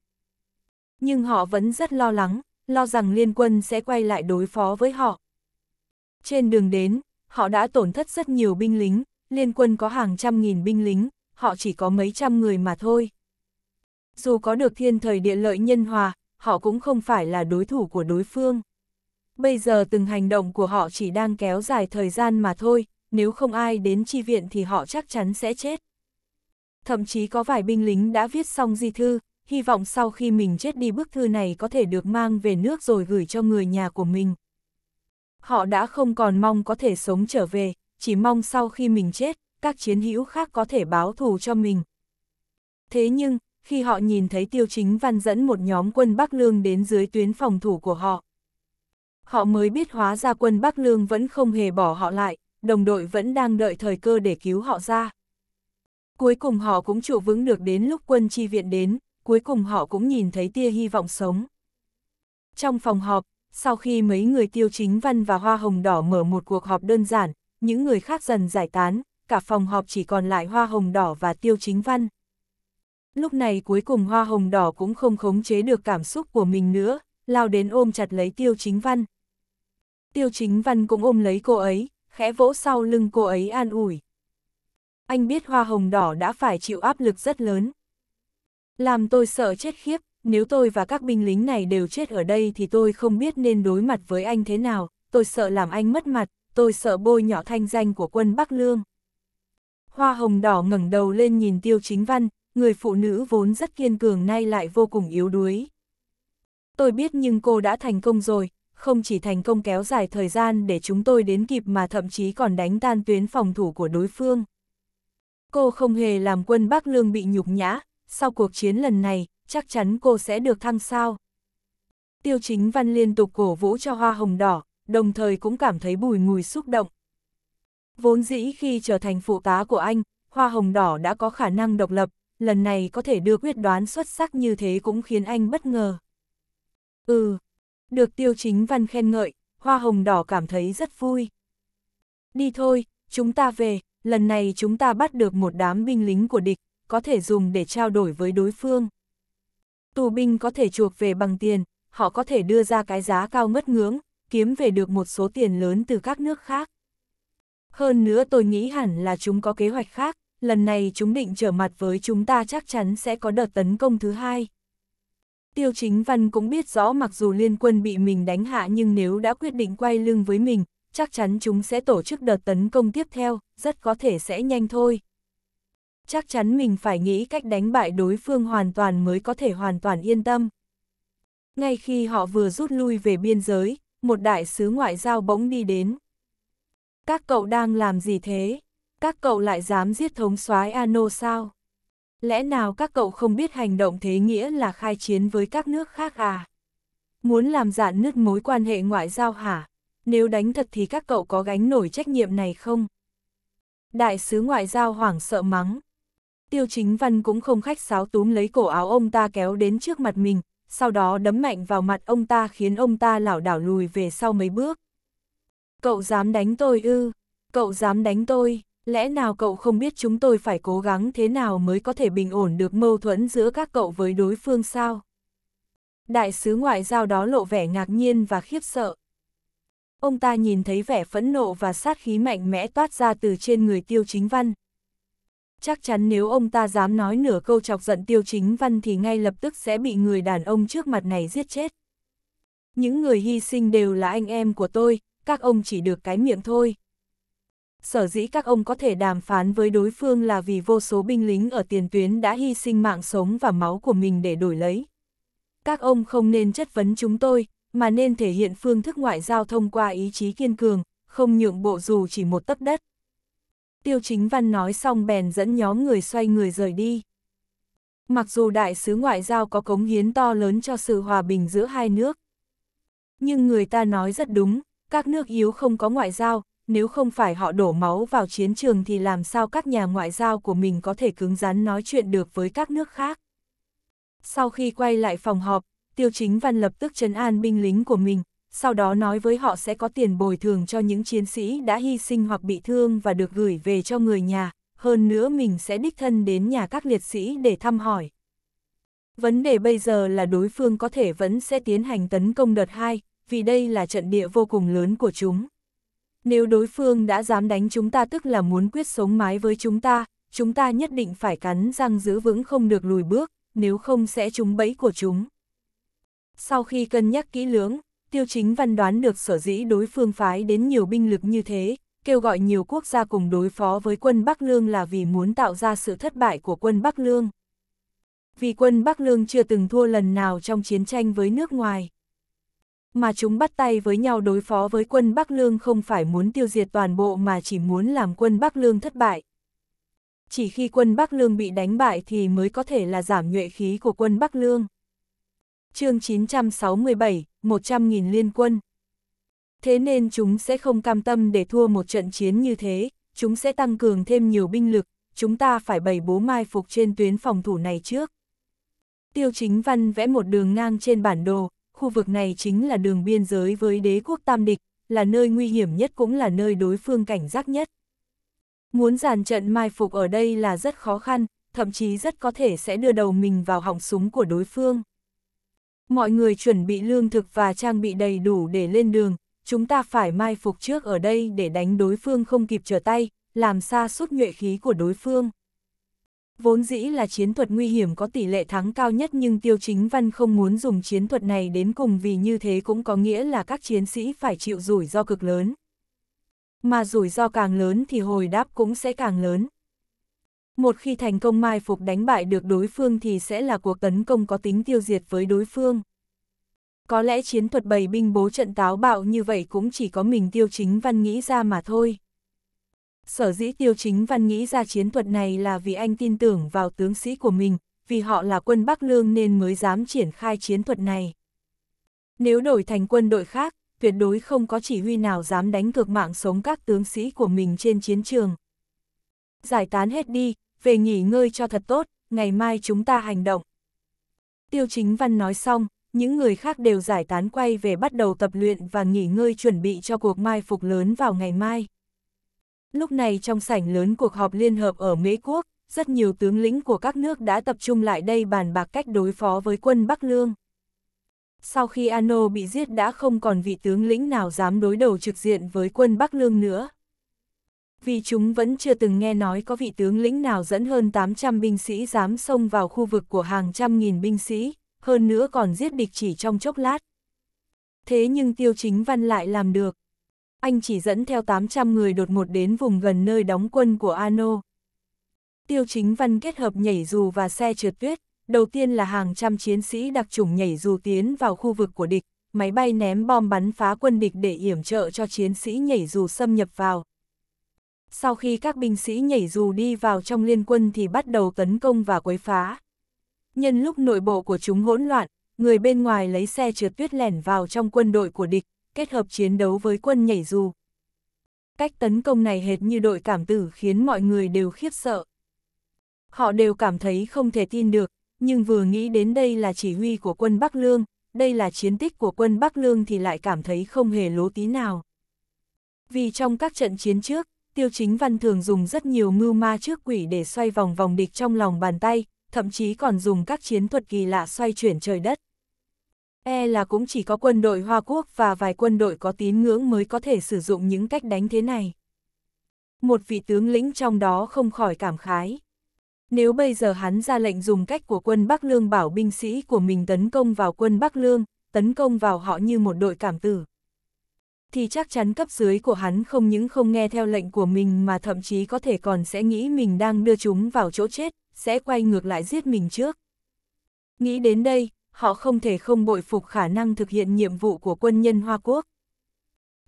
Nhưng họ vẫn rất lo lắng, lo rằng liên quân sẽ quay lại đối phó với họ. Trên đường đến, họ đã tổn thất rất nhiều binh lính, liên quân có hàng trăm nghìn binh lính, họ chỉ có mấy trăm người mà thôi. Dù có được thiên thời địa lợi nhân hòa, họ cũng không phải là đối thủ của đối phương. Bây giờ từng hành động của họ chỉ đang kéo dài thời gian mà thôi, nếu không ai đến chi viện thì họ chắc chắn sẽ chết. Thậm chí có vài binh lính đã viết xong di thư, hy vọng sau khi mình chết đi bức thư này có thể được mang về nước rồi gửi cho người nhà của mình. Họ đã không còn mong có thể sống trở về, chỉ mong sau khi mình chết, các chiến hữu khác có thể báo thù cho mình. Thế nhưng, khi họ nhìn thấy Tiêu Chính Văn dẫn một nhóm quân Bắc Lương đến dưới tuyến phòng thủ của họ, họ mới biết hóa ra quân Bắc Lương vẫn không hề bỏ họ lại, đồng đội vẫn đang đợi thời cơ để cứu họ ra. Cuối cùng họ cũng trụ vững được đến lúc quân chi viện đến, cuối cùng họ cũng nhìn thấy tia hy vọng sống. Trong phòng họp, sau khi mấy người tiêu chính văn và hoa hồng đỏ mở một cuộc họp đơn giản, những người khác dần giải tán, cả phòng họp chỉ còn lại hoa hồng đỏ và tiêu chính văn. Lúc này cuối cùng hoa hồng đỏ cũng không khống chế được cảm xúc của mình nữa, lao đến ôm chặt lấy tiêu chính văn. Tiêu chính văn cũng ôm lấy cô ấy, khẽ vỗ sau lưng cô ấy an ủi. Anh biết hoa hồng đỏ đã phải chịu áp lực rất lớn. Làm tôi sợ chết khiếp, nếu tôi và các binh lính này đều chết ở đây thì tôi không biết nên đối mặt với anh thế nào, tôi sợ làm anh mất mặt, tôi sợ bôi nhỏ thanh danh của quân Bắc Lương. Hoa hồng đỏ ngẩng đầu lên nhìn tiêu chính văn, người phụ nữ vốn rất kiên cường nay lại vô cùng yếu đuối. Tôi biết nhưng cô đã thành công rồi, không chỉ thành công kéo dài thời gian để chúng tôi đến kịp mà thậm chí còn đánh tan tuyến phòng thủ của đối phương. Cô không hề làm quân Bắc Lương bị nhục nhã, sau cuộc chiến lần này, chắc chắn cô sẽ được thăng sao. Tiêu chính văn liên tục cổ vũ cho hoa hồng đỏ, đồng thời cũng cảm thấy bùi ngùi xúc động. Vốn dĩ khi trở thành phụ tá của anh, hoa hồng đỏ đã có khả năng độc lập, lần này có thể đưa quyết đoán xuất sắc như thế cũng khiến anh bất ngờ. Ừ, được tiêu chính văn khen ngợi, hoa hồng đỏ cảm thấy rất vui. Đi thôi, chúng ta về, lần này chúng ta bắt được một đám binh lính của địch, có thể dùng để trao đổi với đối phương. Tù binh có thể chuộc về bằng tiền, họ có thể đưa ra cái giá cao ngất ngưỡng, kiếm về được một số tiền lớn từ các nước khác. Hơn nữa tôi nghĩ hẳn là chúng có kế hoạch khác, lần này chúng định trở mặt với chúng ta chắc chắn sẽ có đợt tấn công thứ hai. Tiêu chính văn cũng biết rõ mặc dù liên quân bị mình đánh hạ nhưng nếu đã quyết định quay lưng với mình, chắc chắn chúng sẽ tổ chức đợt tấn công tiếp theo, rất có thể sẽ nhanh thôi chắc chắn mình phải nghĩ cách đánh bại đối phương hoàn toàn mới có thể hoàn toàn yên tâm. Ngay khi họ vừa rút lui về biên giới, một đại sứ ngoại giao bỗng đi đến. Các cậu đang làm gì thế? Các cậu lại dám giết thống soái Ano sao? Lẽ nào các cậu không biết hành động thế nghĩa là khai chiến với các nước khác à? Muốn làm dạn nứt mối quan hệ ngoại giao hả? Nếu đánh thật thì các cậu có gánh nổi trách nhiệm này không? Đại sứ ngoại giao hoảng sợ mắng, Tiêu chính văn cũng không khách sáo túm lấy cổ áo ông ta kéo đến trước mặt mình, sau đó đấm mạnh vào mặt ông ta khiến ông ta lảo đảo lùi về sau mấy bước. Cậu dám đánh tôi ư, cậu dám đánh tôi, lẽ nào cậu không biết chúng tôi phải cố gắng thế nào mới có thể bình ổn được mâu thuẫn giữa các cậu với đối phương sao? Đại sứ ngoại giao đó lộ vẻ ngạc nhiên và khiếp sợ. Ông ta nhìn thấy vẻ phẫn nộ và sát khí mạnh mẽ toát ra từ trên người tiêu chính văn, Chắc chắn nếu ông ta dám nói nửa câu chọc giận tiêu chính văn thì ngay lập tức sẽ bị người đàn ông trước mặt này giết chết. Những người hy sinh đều là anh em của tôi, các ông chỉ được cái miệng thôi. Sở dĩ các ông có thể đàm phán với đối phương là vì vô số binh lính ở tiền tuyến đã hy sinh mạng sống và máu của mình để đổi lấy. Các ông không nên chất vấn chúng tôi, mà nên thể hiện phương thức ngoại giao thông qua ý chí kiên cường, không nhượng bộ dù chỉ một tấc đất. Tiêu Chính Văn nói xong bèn dẫn nhóm người xoay người rời đi. Mặc dù đại sứ ngoại giao có cống hiến to lớn cho sự hòa bình giữa hai nước, nhưng người ta nói rất đúng, các nước yếu không có ngoại giao, nếu không phải họ đổ máu vào chiến trường thì làm sao các nhà ngoại giao của mình có thể cứng rắn nói chuyện được với các nước khác. Sau khi quay lại phòng họp, Tiêu Chính Văn lập tức trấn an binh lính của mình, sau đó nói với họ sẽ có tiền bồi thường cho những chiến sĩ đã hy sinh hoặc bị thương và được gửi về cho người nhà, hơn nữa mình sẽ đích thân đến nhà các liệt sĩ để thăm hỏi. Vấn đề bây giờ là đối phương có thể vẫn sẽ tiến hành tấn công đợt 2, vì đây là trận địa vô cùng lớn của chúng. Nếu đối phương đã dám đánh chúng ta tức là muốn quyết sống mái với chúng ta, chúng ta nhất định phải cắn răng giữ vững không được lùi bước, nếu không sẽ trúng bẫy của chúng. Sau khi cân nhắc kỹ lưỡng, Tiêu chính văn đoán được sở dĩ đối phương phái đến nhiều binh lực như thế, kêu gọi nhiều quốc gia cùng đối phó với quân Bắc Lương là vì muốn tạo ra sự thất bại của quân Bắc Lương. Vì quân Bắc Lương chưa từng thua lần nào trong chiến tranh với nước ngoài. Mà chúng bắt tay với nhau đối phó với quân Bắc Lương không phải muốn tiêu diệt toàn bộ mà chỉ muốn làm quân Bắc Lương thất bại. Chỉ khi quân Bắc Lương bị đánh bại thì mới có thể là giảm nhuệ khí của quân Bắc Lương. chương 967, 100.000 liên quân. Thế nên chúng sẽ không cam tâm để thua một trận chiến như thế, chúng sẽ tăng cường thêm nhiều binh lực, chúng ta phải bày bố mai phục trên tuyến phòng thủ này trước. Tiêu chính văn vẽ một đường ngang trên bản đồ, khu vực này chính là đường biên giới với đế quốc Tam Địch, là nơi nguy hiểm nhất cũng là nơi đối phương cảnh giác nhất. Muốn giàn trận mai phục ở đây là rất khó khăn, thậm chí rất có thể sẽ đưa đầu mình vào họng súng của đối phương. Mọi người chuẩn bị lương thực và trang bị đầy đủ để lên đường, chúng ta phải mai phục trước ở đây để đánh đối phương không kịp trở tay, làm xa suốt nhuệ khí của đối phương. Vốn dĩ là chiến thuật nguy hiểm có tỷ lệ thắng cao nhất nhưng Tiêu Chính Văn không muốn dùng chiến thuật này đến cùng vì như thế cũng có nghĩa là các chiến sĩ phải chịu rủi ro cực lớn. Mà rủi ro càng lớn thì hồi đáp cũng sẽ càng lớn. Một khi thành công mai phục đánh bại được đối phương thì sẽ là cuộc tấn công có tính tiêu diệt với đối phương. Có lẽ chiến thuật bày binh bố trận táo bạo như vậy cũng chỉ có mình tiêu chính văn nghĩ ra mà thôi. Sở dĩ tiêu chính văn nghĩ ra chiến thuật này là vì anh tin tưởng vào tướng sĩ của mình, vì họ là quân Bắc Lương nên mới dám triển khai chiến thuật này. Nếu đổi thành quân đội khác, tuyệt đối không có chỉ huy nào dám đánh cược mạng sống các tướng sĩ của mình trên chiến trường. Giải tán hết đi, về nghỉ ngơi cho thật tốt, ngày mai chúng ta hành động. Tiêu chính văn nói xong, những người khác đều giải tán quay về bắt đầu tập luyện và nghỉ ngơi chuẩn bị cho cuộc mai phục lớn vào ngày mai. Lúc này trong sảnh lớn cuộc họp liên hợp ở Mỹ Quốc, rất nhiều tướng lĩnh của các nước đã tập trung lại đây bàn bạc cách đối phó với quân Bắc Lương. Sau khi Ano bị giết đã không còn vị tướng lĩnh nào dám đối đầu trực diện với quân Bắc Lương nữa vì chúng vẫn chưa từng nghe nói có vị tướng lĩnh nào dẫn hơn 800 binh sĩ dám xông vào khu vực của hàng trăm nghìn binh sĩ, hơn nữa còn giết địch chỉ trong chốc lát. Thế nhưng Tiêu Chính Văn lại làm được. Anh chỉ dẫn theo 800 người đột ngột đến vùng gần nơi đóng quân của Ano. Tiêu Chính Văn kết hợp nhảy dù và xe trượt tuyết, đầu tiên là hàng trăm chiến sĩ đặc chủng nhảy dù tiến vào khu vực của địch, máy bay ném bom bắn phá quân địch để yểm trợ cho chiến sĩ nhảy dù xâm nhập vào, sau khi các binh sĩ nhảy dù đi vào trong liên quân thì bắt đầu tấn công và quấy phá. Nhân lúc nội bộ của chúng hỗn loạn, người bên ngoài lấy xe trượt tuyết lẻn vào trong quân đội của địch, kết hợp chiến đấu với quân nhảy dù. Cách tấn công này hệt như đội cảm tử khiến mọi người đều khiếp sợ. Họ đều cảm thấy không thể tin được, nhưng vừa nghĩ đến đây là chỉ huy của quân Bắc Lương, đây là chiến tích của quân Bắc Lương thì lại cảm thấy không hề lố tí nào. Vì trong các trận chiến trước, Tiêu chính văn thường dùng rất nhiều mưu ma trước quỷ để xoay vòng vòng địch trong lòng bàn tay, thậm chí còn dùng các chiến thuật kỳ lạ xoay chuyển trời đất. E là cũng chỉ có quân đội Hoa Quốc và vài quân đội có tín ngưỡng mới có thể sử dụng những cách đánh thế này. Một vị tướng lĩnh trong đó không khỏi cảm khái. Nếu bây giờ hắn ra lệnh dùng cách của quân Bắc Lương bảo binh sĩ của mình tấn công vào quân Bắc Lương, tấn công vào họ như một đội cảm tử, thì chắc chắn cấp dưới của hắn không những không nghe theo lệnh của mình mà thậm chí có thể còn sẽ nghĩ mình đang đưa chúng vào chỗ chết, sẽ quay ngược lại giết mình trước. Nghĩ đến đây, họ không thể không bội phục khả năng thực hiện nhiệm vụ của quân nhân Hoa Quốc.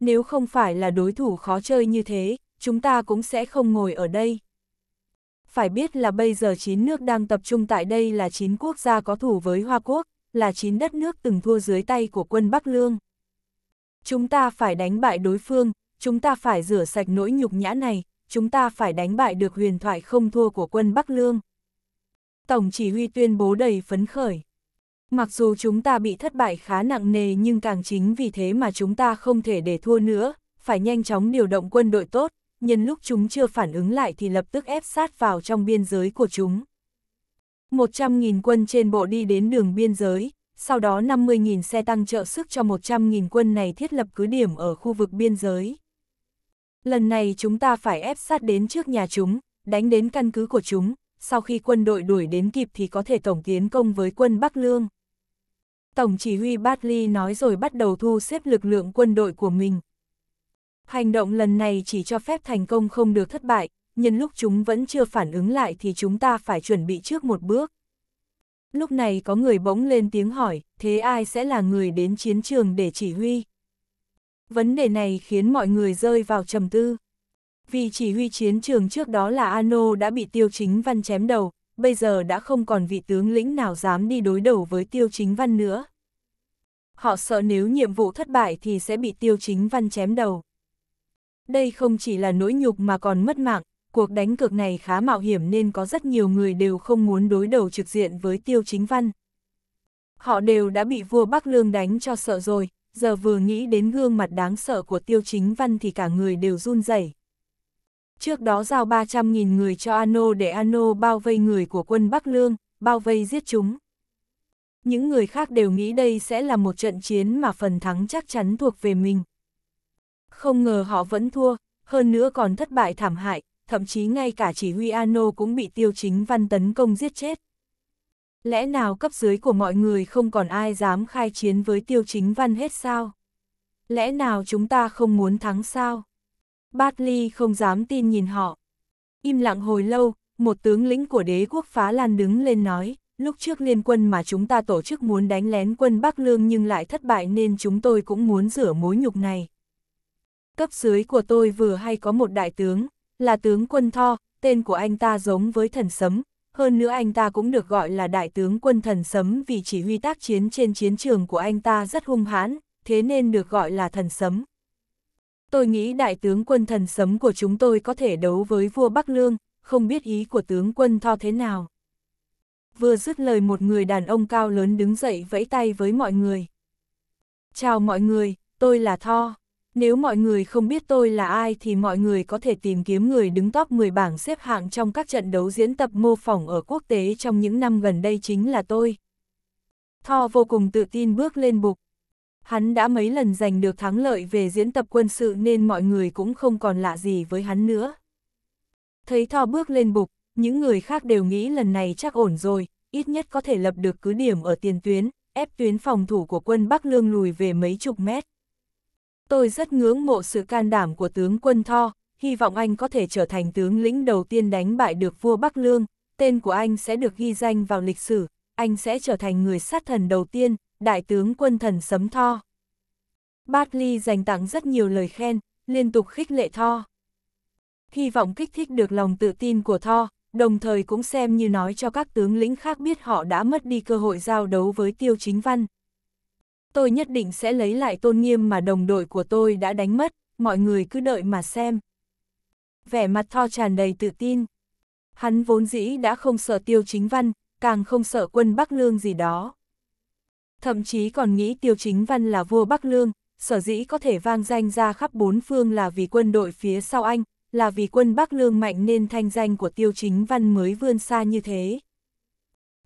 Nếu không phải là đối thủ khó chơi như thế, chúng ta cũng sẽ không ngồi ở đây. Phải biết là bây giờ 9 nước đang tập trung tại đây là 9 quốc gia có thủ với Hoa Quốc, là 9 đất nước từng thua dưới tay của quân Bắc Lương. Chúng ta phải đánh bại đối phương, chúng ta phải rửa sạch nỗi nhục nhã này, chúng ta phải đánh bại được huyền thoại không thua của quân Bắc Lương. Tổng chỉ huy tuyên bố đầy phấn khởi. Mặc dù chúng ta bị thất bại khá nặng nề nhưng càng chính vì thế mà chúng ta không thể để thua nữa, phải nhanh chóng điều động quân đội tốt, nhân lúc chúng chưa phản ứng lại thì lập tức ép sát vào trong biên giới của chúng. 100.000 quân trên bộ đi đến đường biên giới, sau đó 50.000 xe tăng trợ sức cho 100.000 quân này thiết lập cứ điểm ở khu vực biên giới. Lần này chúng ta phải ép sát đến trước nhà chúng, đánh đến căn cứ của chúng, sau khi quân đội đuổi đến kịp thì có thể tổng tiến công với quân Bắc Lương. Tổng chỉ huy Batley nói rồi bắt đầu thu xếp lực lượng quân đội của mình. Hành động lần này chỉ cho phép thành công không được thất bại, nhân lúc chúng vẫn chưa phản ứng lại thì chúng ta phải chuẩn bị trước một bước. Lúc này có người bỗng lên tiếng hỏi, thế ai sẽ là người đến chiến trường để chỉ huy? Vấn đề này khiến mọi người rơi vào trầm tư. Vì chỉ huy chiến trường trước đó là Ano đã bị tiêu chính văn chém đầu, bây giờ đã không còn vị tướng lĩnh nào dám đi đối đầu với tiêu chính văn nữa. Họ sợ nếu nhiệm vụ thất bại thì sẽ bị tiêu chính văn chém đầu. Đây không chỉ là nỗi nhục mà còn mất mạng, cuộc đánh cược này khá mạo hiểm nên có rất nhiều người đều không muốn đối đầu trực diện với Tiêu Chính Văn. Họ đều đã bị vua Bắc Lương đánh cho sợ rồi, giờ vừa nghĩ đến gương mặt đáng sợ của Tiêu Chính Văn thì cả người đều run rẩy. Trước đó giao 300.000 người cho Ano để Ano bao vây người của quân Bắc Lương, bao vây giết chúng. Những người khác đều nghĩ đây sẽ là một trận chiến mà phần thắng chắc chắn thuộc về mình. Không ngờ họ vẫn thua, hơn nữa còn thất bại thảm hại, thậm chí ngay cả chỉ huy Ano cũng bị tiêu chính văn tấn công giết chết. Lẽ nào cấp dưới của mọi người không còn ai dám khai chiến với tiêu chính văn hết sao? Lẽ nào chúng ta không muốn thắng sao? Bartley không dám tin nhìn họ. Im lặng hồi lâu, một tướng lĩnh của đế quốc phá lan đứng lên nói, lúc trước liên quân mà chúng ta tổ chức muốn đánh lén quân Bắc Lương nhưng lại thất bại nên chúng tôi cũng muốn rửa mối nhục này. Cấp dưới của tôi vừa hay có một đại tướng, là tướng quân Tho, tên của anh ta giống với thần sấm, hơn nữa anh ta cũng được gọi là đại tướng quân thần sấm vì chỉ huy tác chiến trên chiến trường của anh ta rất hung hãn, thế nên được gọi là thần sấm. Tôi nghĩ đại tướng quân thần sấm của chúng tôi có thể đấu với vua Bắc Lương, không biết ý của tướng quân Tho thế nào. Vừa dứt lời một người đàn ông cao lớn đứng dậy vẫy tay với mọi người. Chào mọi người, tôi là Tho. Nếu mọi người không biết tôi là ai thì mọi người có thể tìm kiếm người đứng top 10 bảng xếp hạng trong các trận đấu diễn tập mô phỏng ở quốc tế trong những năm gần đây chính là tôi. Tho vô cùng tự tin bước lên bục. Hắn đã mấy lần giành được thắng lợi về diễn tập quân sự nên mọi người cũng không còn lạ gì với hắn nữa. Thấy Tho bước lên bục, những người khác đều nghĩ lần này chắc ổn rồi, ít nhất có thể lập được cứ điểm ở tiền tuyến, ép tuyến phòng thủ của quân Bắc Lương lùi về mấy chục mét. Tôi rất ngưỡng mộ sự can đảm của tướng quân Tho, hy vọng anh có thể trở thành tướng lĩnh đầu tiên đánh bại được vua Bắc Lương, tên của anh sẽ được ghi danh vào lịch sử, anh sẽ trở thành người sát thần đầu tiên, đại tướng quân thần sấm Tho. Bartley dành tặng rất nhiều lời khen, liên tục khích lệ Tho. Hy vọng kích thích được lòng tự tin của Tho, đồng thời cũng xem như nói cho các tướng lĩnh khác biết họ đã mất đi cơ hội giao đấu với Tiêu Chính Văn, Tôi nhất định sẽ lấy lại tôn nghiêm mà đồng đội của tôi đã đánh mất, mọi người cứ đợi mà xem. Vẻ mặt Thor tràn đầy tự tin. Hắn vốn dĩ đã không sợ tiêu chính văn, càng không sợ quân Bắc Lương gì đó. Thậm chí còn nghĩ tiêu chính văn là vua Bắc Lương, sở dĩ có thể vang danh ra khắp bốn phương là vì quân đội phía sau anh, là vì quân Bắc Lương mạnh nên thanh danh của tiêu chính văn mới vươn xa như thế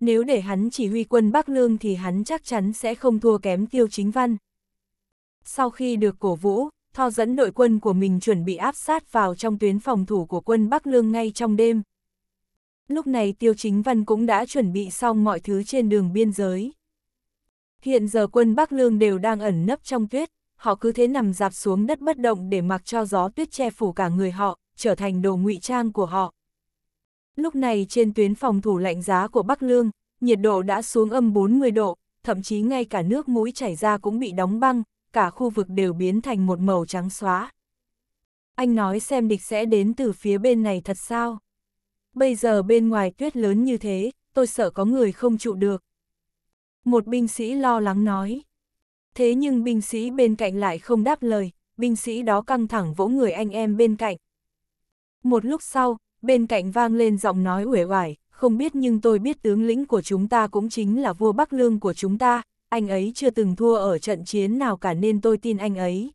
nếu để hắn chỉ huy quân Bắc Lương thì hắn chắc chắn sẽ không thua kém tiêu chính văn. Sau khi được cổ vũ, Tho dẫn đội quân của mình chuẩn bị áp sát vào trong tuyến phòng thủ của quân Bắc Lương ngay trong đêm. Lúc này Tiêu Chính Văn cũng đã chuẩn bị xong mọi thứ trên đường biên giới. Hiện giờ quân Bắc Lương đều đang ẩn nấp trong tuyết, họ cứ thế nằm dạp xuống đất bất động để mặc cho gió tuyết che phủ cả người họ, trở thành đồ ngụy trang của họ. Lúc này trên tuyến phòng thủ lạnh giá của Bắc Lương, nhiệt độ đã xuống âm 40 độ, thậm chí ngay cả nước mũi chảy ra cũng bị đóng băng, cả khu vực đều biến thành một màu trắng xóa. Anh nói xem địch sẽ đến từ phía bên này thật sao? Bây giờ bên ngoài tuyết lớn như thế, tôi sợ có người không trụ được. Một binh sĩ lo lắng nói. Thế nhưng binh sĩ bên cạnh lại không đáp lời, binh sĩ đó căng thẳng vỗ người anh em bên cạnh. Một lúc sau, bên cạnh vang lên giọng nói uể oải, không biết nhưng tôi biết tướng lĩnh của chúng ta cũng chính là vua Bắc Lương của chúng ta, anh ấy chưa từng thua ở trận chiến nào cả nên tôi tin anh ấy.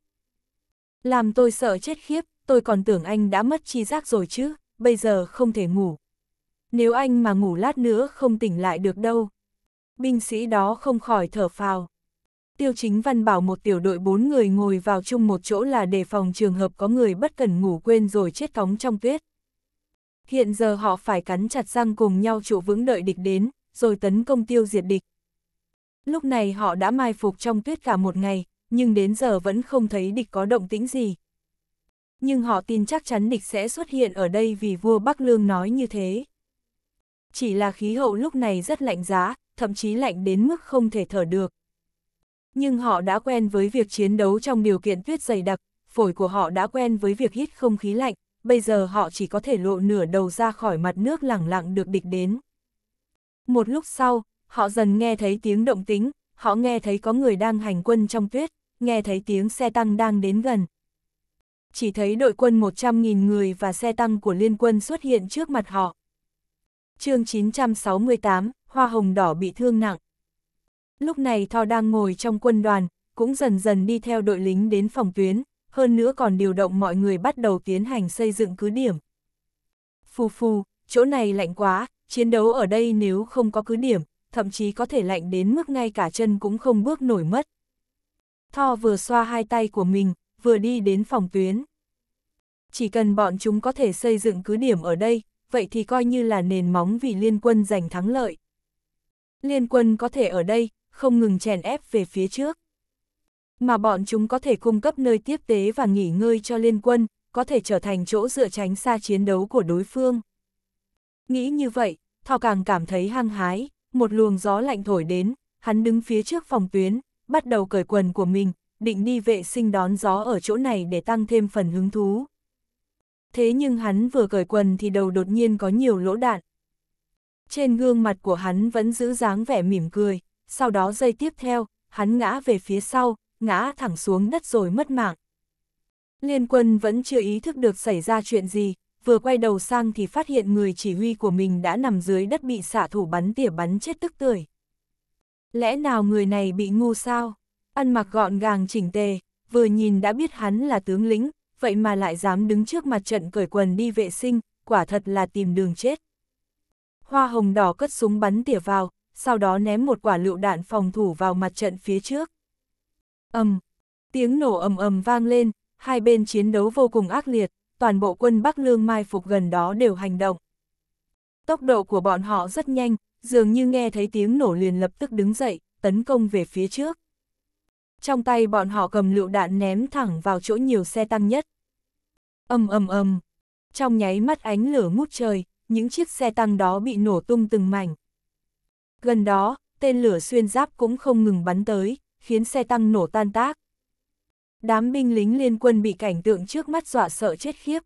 Làm tôi sợ chết khiếp, tôi còn tưởng anh đã mất chi giác rồi chứ, bây giờ không thể ngủ. Nếu anh mà ngủ lát nữa không tỉnh lại được đâu. Binh sĩ đó không khỏi thở phào. Tiêu chính văn bảo một tiểu đội bốn người ngồi vào chung một chỗ là đề phòng trường hợp có người bất cần ngủ quên rồi chết cóng trong tuyết. Hiện giờ họ phải cắn chặt răng cùng nhau trụ vững đợi địch đến, rồi tấn công tiêu diệt địch. Lúc này họ đã mai phục trong tuyết cả một ngày, nhưng đến giờ vẫn không thấy địch có động tĩnh gì. Nhưng họ tin chắc chắn địch sẽ xuất hiện ở đây vì vua Bắc Lương nói như thế. Chỉ là khí hậu lúc này rất lạnh giá, thậm chí lạnh đến mức không thể thở được. Nhưng họ đã quen với việc chiến đấu trong điều kiện tuyết dày đặc, phổi của họ đã quen với việc hít không khí lạnh, bây giờ họ chỉ có thể lộ nửa đầu ra khỏi mặt nước lẳng lặng được địch đến. Một lúc sau, họ dần nghe thấy tiếng động tính, họ nghe thấy có người đang hành quân trong tuyết, nghe thấy tiếng xe tăng đang đến gần. Chỉ thấy đội quân 100.000 người và xe tăng của liên quân xuất hiện trước mặt họ. chương 968, Hoa Hồng Đỏ bị thương nặng. Lúc này Thò đang ngồi trong quân đoàn, cũng dần dần đi theo đội lính đến phòng tuyến, hơn nữa còn điều động mọi người bắt đầu tiến hành xây dựng cứ điểm. Phù phù, chỗ này lạnh quá, chiến đấu ở đây nếu không có cứ điểm, thậm chí có thể lạnh đến mức ngay cả chân cũng không bước nổi mất. Tho vừa xoa hai tay của mình, vừa đi đến phòng tuyến. Chỉ cần bọn chúng có thể xây dựng cứ điểm ở đây, vậy thì coi như là nền móng vì liên quân giành thắng lợi. Liên quân có thể ở đây, không ngừng chèn ép về phía trước mà bọn chúng có thể cung cấp nơi tiếp tế và nghỉ ngơi cho liên quân, có thể trở thành chỗ dựa tránh xa chiến đấu của đối phương. Nghĩ như vậy, Thọ càng cảm thấy hăng hái, một luồng gió lạnh thổi đến, hắn đứng phía trước phòng tuyến, bắt đầu cởi quần của mình, định đi vệ sinh đón gió ở chỗ này để tăng thêm phần hứng thú. Thế nhưng hắn vừa cởi quần thì đầu đột nhiên có nhiều lỗ đạn. Trên gương mặt của hắn vẫn giữ dáng vẻ mỉm cười, sau đó giây tiếp theo, hắn ngã về phía sau, ngã thẳng xuống đất rồi mất mạng. Liên quân vẫn chưa ý thức được xảy ra chuyện gì, vừa quay đầu sang thì phát hiện người chỉ huy của mình đã nằm dưới đất bị xạ thủ bắn tỉa bắn chết tức tưởi. Lẽ nào người này bị ngu sao? Ăn mặc gọn gàng chỉnh tề, vừa nhìn đã biết hắn là tướng lĩnh, vậy mà lại dám đứng trước mặt trận cởi quần đi vệ sinh, quả thật là tìm đường chết. Hoa hồng đỏ cất súng bắn tỉa vào, sau đó ném một quả lựu đạn phòng thủ vào mặt trận phía trước ầm, tiếng nổ ầm ầm vang lên, hai bên chiến đấu vô cùng ác liệt, toàn bộ quân Bắc Lương mai phục gần đó đều hành động. Tốc độ của bọn họ rất nhanh, dường như nghe thấy tiếng nổ liền lập tức đứng dậy, tấn công về phía trước. Trong tay bọn họ cầm lựu đạn ném thẳng vào chỗ nhiều xe tăng nhất. ầm ầm ầm trong nháy mắt ánh lửa mút trời, những chiếc xe tăng đó bị nổ tung từng mảnh. Gần đó, tên lửa xuyên giáp cũng không ngừng bắn tới khiến xe tăng nổ tan tác. Đám binh lính liên quân bị cảnh tượng trước mắt dọa sợ chết khiếp.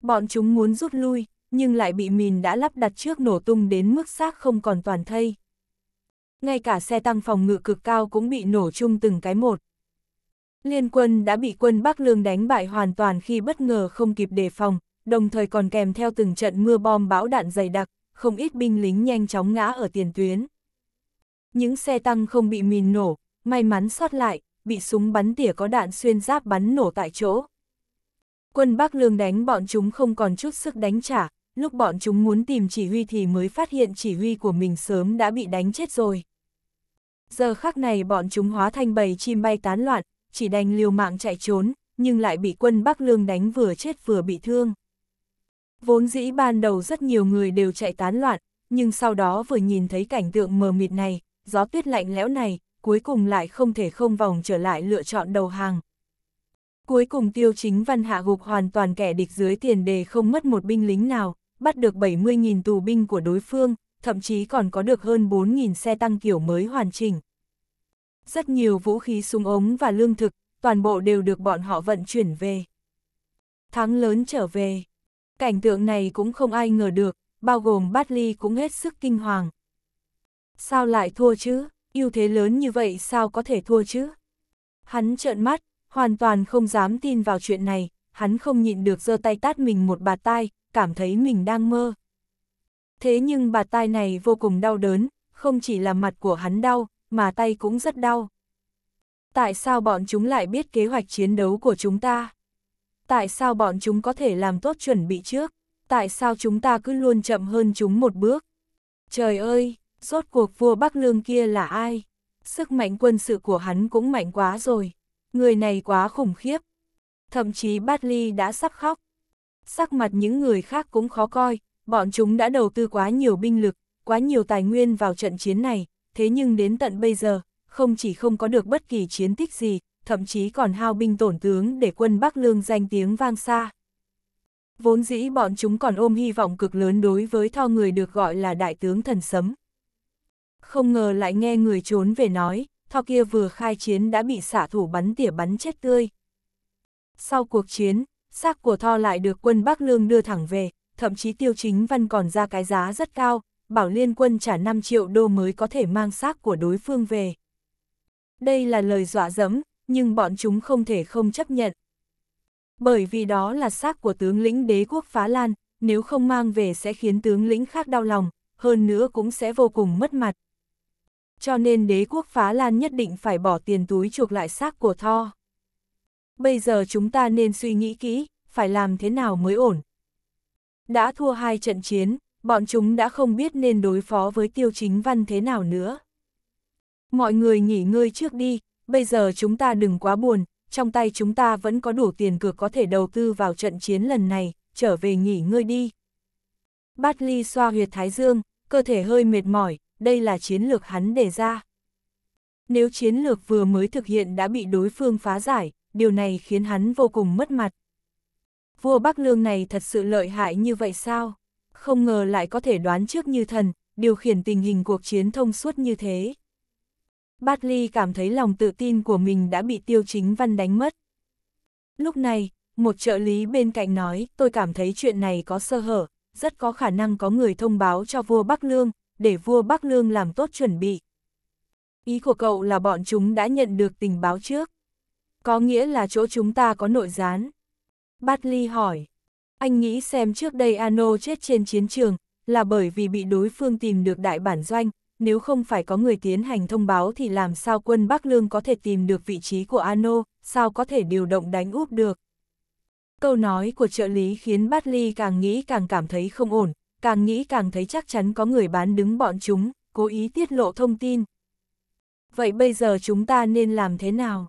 Bọn chúng muốn rút lui, nhưng lại bị mìn đã lắp đặt trước nổ tung đến mức xác không còn toàn thây. Ngay cả xe tăng phòng ngự cực cao cũng bị nổ chung từng cái một. Liên quân đã bị quân Bắc Lương đánh bại hoàn toàn khi bất ngờ không kịp đề phòng, đồng thời còn kèm theo từng trận mưa bom bão đạn dày đặc, không ít binh lính nhanh chóng ngã ở tiền tuyến. Những xe tăng không bị mìn nổ, may mắn sót lại, bị súng bắn tỉa có đạn xuyên giáp bắn nổ tại chỗ. Quân Bắc Lương đánh bọn chúng không còn chút sức đánh trả, lúc bọn chúng muốn tìm chỉ huy thì mới phát hiện chỉ huy của mình sớm đã bị đánh chết rồi. Giờ khắc này bọn chúng hóa thành bầy chim bay tán loạn, chỉ đành liều mạng chạy trốn, nhưng lại bị quân Bắc Lương đánh vừa chết vừa bị thương. Vốn dĩ ban đầu rất nhiều người đều chạy tán loạn, nhưng sau đó vừa nhìn thấy cảnh tượng mờ mịt này, gió tuyết lạnh lẽo này, cuối cùng lại không thể không vòng trở lại lựa chọn đầu hàng. Cuối cùng tiêu chính văn hạ gục hoàn toàn kẻ địch dưới tiền đề không mất một binh lính nào, bắt được 70.000 tù binh của đối phương, thậm chí còn có được hơn 4.000 xe tăng kiểu mới hoàn chỉnh. Rất nhiều vũ khí súng ống và lương thực, toàn bộ đều được bọn họ vận chuyển về. Thắng lớn trở về. Cảnh tượng này cũng không ai ngờ được, bao gồm Bát Ly cũng hết sức kinh hoàng. Sao lại thua chứ? ưu thế lớn như vậy sao có thể thua chứ? Hắn trợn mắt, hoàn toàn không dám tin vào chuyện này, hắn không nhịn được giơ tay tát mình một bà tai, cảm thấy mình đang mơ. Thế nhưng bà tai này vô cùng đau đớn, không chỉ là mặt của hắn đau, mà tay cũng rất đau. Tại sao bọn chúng lại biết kế hoạch chiến đấu của chúng ta? Tại sao bọn chúng có thể làm tốt chuẩn bị trước? Tại sao chúng ta cứ luôn chậm hơn chúng một bước? Trời ơi, Rốt cuộc vua Bắc Lương kia là ai? Sức mạnh quân sự của hắn cũng mạnh quá rồi. Người này quá khủng khiếp. Thậm chí Bát Ly đã sắp khóc. Sắc mặt những người khác cũng khó coi, bọn chúng đã đầu tư quá nhiều binh lực, quá nhiều tài nguyên vào trận chiến này, thế nhưng đến tận bây giờ, không chỉ không có được bất kỳ chiến tích gì, thậm chí còn hao binh tổn tướng để quân Bắc Lương danh tiếng vang xa. Vốn dĩ bọn chúng còn ôm hy vọng cực lớn đối với tho người được gọi là đại tướng thần sấm không ngờ lại nghe người trốn về nói, thọ kia vừa khai chiến đã bị xả thủ bắn tỉa bắn chết tươi. Sau cuộc chiến, xác của Tho lại được quân Bắc Lương đưa thẳng về, thậm chí tiêu chính văn còn ra cái giá rất cao, bảo liên quân trả 5 triệu đô mới có thể mang xác của đối phương về. Đây là lời dọa dẫm, nhưng bọn chúng không thể không chấp nhận. Bởi vì đó là xác của tướng lĩnh đế quốc phá lan, nếu không mang về sẽ khiến tướng lĩnh khác đau lòng, hơn nữa cũng sẽ vô cùng mất mặt cho nên đế quốc phá lan nhất định phải bỏ tiền túi chuộc lại xác của Tho. Bây giờ chúng ta nên suy nghĩ kỹ, phải làm thế nào mới ổn. Đã thua hai trận chiến, bọn chúng đã không biết nên đối phó với tiêu chính văn thế nào nữa. Mọi người nghỉ ngơi trước đi, bây giờ chúng ta đừng quá buồn, trong tay chúng ta vẫn có đủ tiền cược có thể đầu tư vào trận chiến lần này, trở về nghỉ ngơi đi. Bát Ly xoa huyệt thái dương, cơ thể hơi mệt mỏi, đây là chiến lược hắn đề ra. Nếu chiến lược vừa mới thực hiện đã bị đối phương phá giải, điều này khiến hắn vô cùng mất mặt. Vua Bắc Lương này thật sự lợi hại như vậy sao? Không ngờ lại có thể đoán trước như thần, điều khiển tình hình cuộc chiến thông suốt như thế. Bát Ly cảm thấy lòng tự tin của mình đã bị tiêu chính văn đánh mất. Lúc này, một trợ lý bên cạnh nói, tôi cảm thấy chuyện này có sơ hở, rất có khả năng có người thông báo cho vua Bắc Lương, để vua Bắc Lương làm tốt chuẩn bị. Ý của cậu là bọn chúng đã nhận được tình báo trước. Có nghĩa là chỗ chúng ta có nội gián. Bát Ly hỏi. Anh nghĩ xem trước đây Ano chết trên chiến trường, là bởi vì bị đối phương tìm được đại bản doanh, nếu không phải có người tiến hành thông báo thì làm sao quân Bắc Lương có thể tìm được vị trí của Ano, sao có thể điều động đánh úp được. Câu nói của trợ lý khiến Bát Ly càng nghĩ càng cảm thấy không ổn, càng nghĩ càng thấy chắc chắn có người bán đứng bọn chúng, cố ý tiết lộ thông tin. Vậy bây giờ chúng ta nên làm thế nào?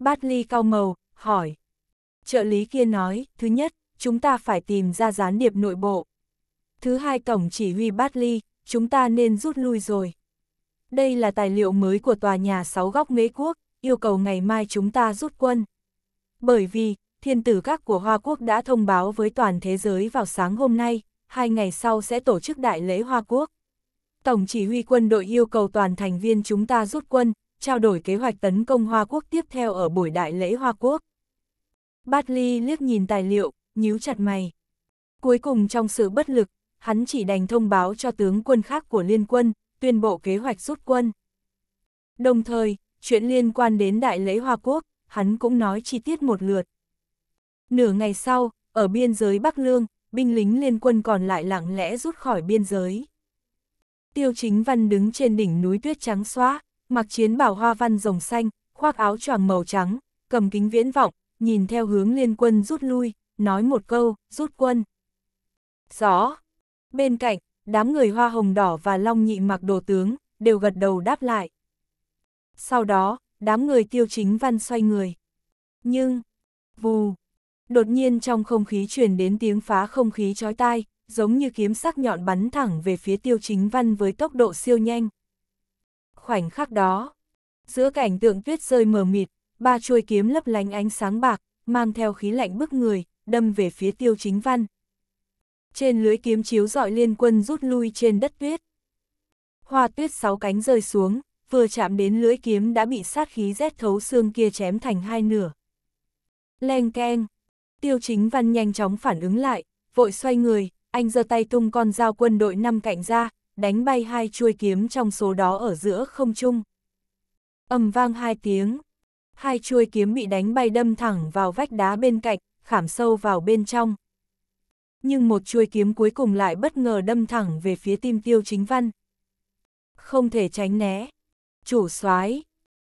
Bát Ly cao màu, hỏi. Trợ lý kia nói, thứ nhất, chúng ta phải tìm ra gián điệp nội bộ. Thứ hai tổng chỉ huy Bát Ly, chúng ta nên rút lui rồi. Đây là tài liệu mới của tòa nhà sáu góc Mế Quốc, yêu cầu ngày mai chúng ta rút quân. Bởi vì, thiên tử các của Hoa Quốc đã thông báo với toàn thế giới vào sáng hôm nay, hai ngày sau sẽ tổ chức đại lễ Hoa Quốc. Tổng chỉ huy quân đội yêu cầu toàn thành viên chúng ta rút quân, trao đổi kế hoạch tấn công Hoa Quốc tiếp theo ở buổi đại lễ Hoa Quốc. Bát Ly liếc nhìn tài liệu, nhíu chặt mày. Cuối cùng trong sự bất lực, hắn chỉ đành thông báo cho tướng quân khác của liên quân, tuyên bộ kế hoạch rút quân. Đồng thời, chuyện liên quan đến đại lễ Hoa Quốc, hắn cũng nói chi tiết một lượt. Nửa ngày sau, ở biên giới Bắc Lương, binh lính liên quân còn lại lặng lẽ rút khỏi biên giới. Tiêu chính văn đứng trên đỉnh núi tuyết trắng xóa, mặc chiến bảo hoa văn rồng xanh, khoác áo choàng màu trắng, cầm kính viễn vọng, nhìn theo hướng liên quân rút lui, nói một câu, rút quân. Rõ. Bên cạnh, đám người hoa hồng đỏ và long nhị mặc đồ tướng, đều gật đầu đáp lại. Sau đó, đám người tiêu chính văn xoay người. Nhưng, vù, Đột nhiên trong không khí truyền đến tiếng phá không khí chói tai, giống như kiếm sắc nhọn bắn thẳng về phía tiêu chính văn với tốc độ siêu nhanh. Khoảnh khắc đó, giữa cảnh tượng tuyết rơi mờ mịt, ba chuôi kiếm lấp lánh ánh sáng bạc, mang theo khí lạnh bức người, đâm về phía tiêu chính văn. Trên lưới kiếm chiếu dọi liên quân rút lui trên đất tuyết. Hoa tuyết sáu cánh rơi xuống, vừa chạm đến lưỡi kiếm đã bị sát khí rét thấu xương kia chém thành hai nửa. Leng keng, Tiêu chính văn nhanh chóng phản ứng lại, vội xoay người, anh giơ tay tung con dao quân đội năm cạnh ra, đánh bay hai chuôi kiếm trong số đó ở giữa không trung. ầm vang hai tiếng, hai chuôi kiếm bị đánh bay đâm thẳng vào vách đá bên cạnh, khảm sâu vào bên trong. Nhưng một chuôi kiếm cuối cùng lại bất ngờ đâm thẳng về phía tim tiêu chính văn. Không thể tránh né. Chủ soái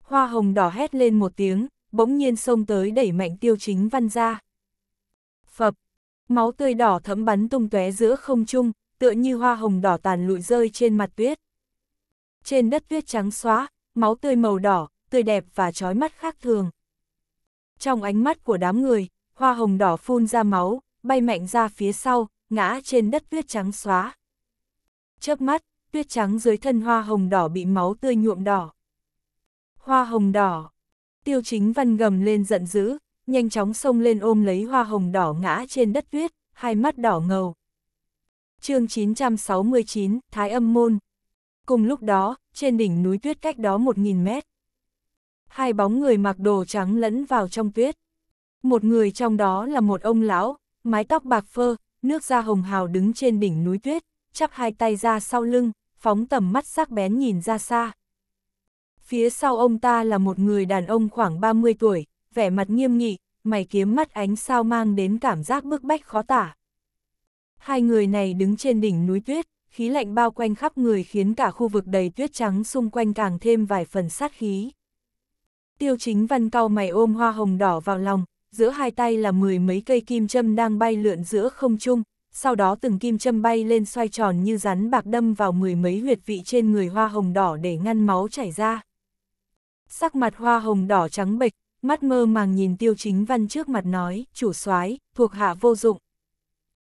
Hoa hồng đỏ hét lên một tiếng, bỗng nhiên xông tới đẩy mạnh tiêu chính văn ra phập, máu tươi đỏ thấm bắn tung tóe giữa không trung, tựa như hoa hồng đỏ tàn lụi rơi trên mặt tuyết. Trên đất tuyết trắng xóa, máu tươi màu đỏ, tươi đẹp và trói mắt khác thường. Trong ánh mắt của đám người, hoa hồng đỏ phun ra máu, bay mạnh ra phía sau, ngã trên đất tuyết trắng xóa. Chớp mắt, tuyết trắng dưới thân hoa hồng đỏ bị máu tươi nhuộm đỏ. Hoa hồng đỏ. Tiêu chính văn gầm lên giận dữ, nhanh chóng xông lên ôm lấy hoa hồng đỏ ngã trên đất tuyết, hai mắt đỏ ngầu. chương 969, Thái Âm Môn. Cùng lúc đó, trên đỉnh núi tuyết cách đó 1.000 mét. Hai bóng người mặc đồ trắng lẫn vào trong tuyết. Một người trong đó là một ông lão, mái tóc bạc phơ, nước da hồng hào đứng trên đỉnh núi tuyết, chắp hai tay ra sau lưng, phóng tầm mắt sắc bén nhìn ra xa. Phía sau ông ta là một người đàn ông khoảng 30 tuổi, vẻ mặt nghiêm nghị, mày kiếm mắt ánh sao mang đến cảm giác bức bách khó tả. Hai người này đứng trên đỉnh núi tuyết, khí lạnh bao quanh khắp người khiến cả khu vực đầy tuyết trắng xung quanh càng thêm vài phần sát khí. Tiêu chính văn cao mày ôm hoa hồng đỏ vào lòng, giữa hai tay là mười mấy cây kim châm đang bay lượn giữa không trung, sau đó từng kim châm bay lên xoay tròn như rắn bạc đâm vào mười mấy huyệt vị trên người hoa hồng đỏ để ngăn máu chảy ra. Sắc mặt hoa hồng đỏ trắng bệch, mắt mơ màng nhìn tiêu chính văn trước mặt nói, chủ soái thuộc hạ vô dụng.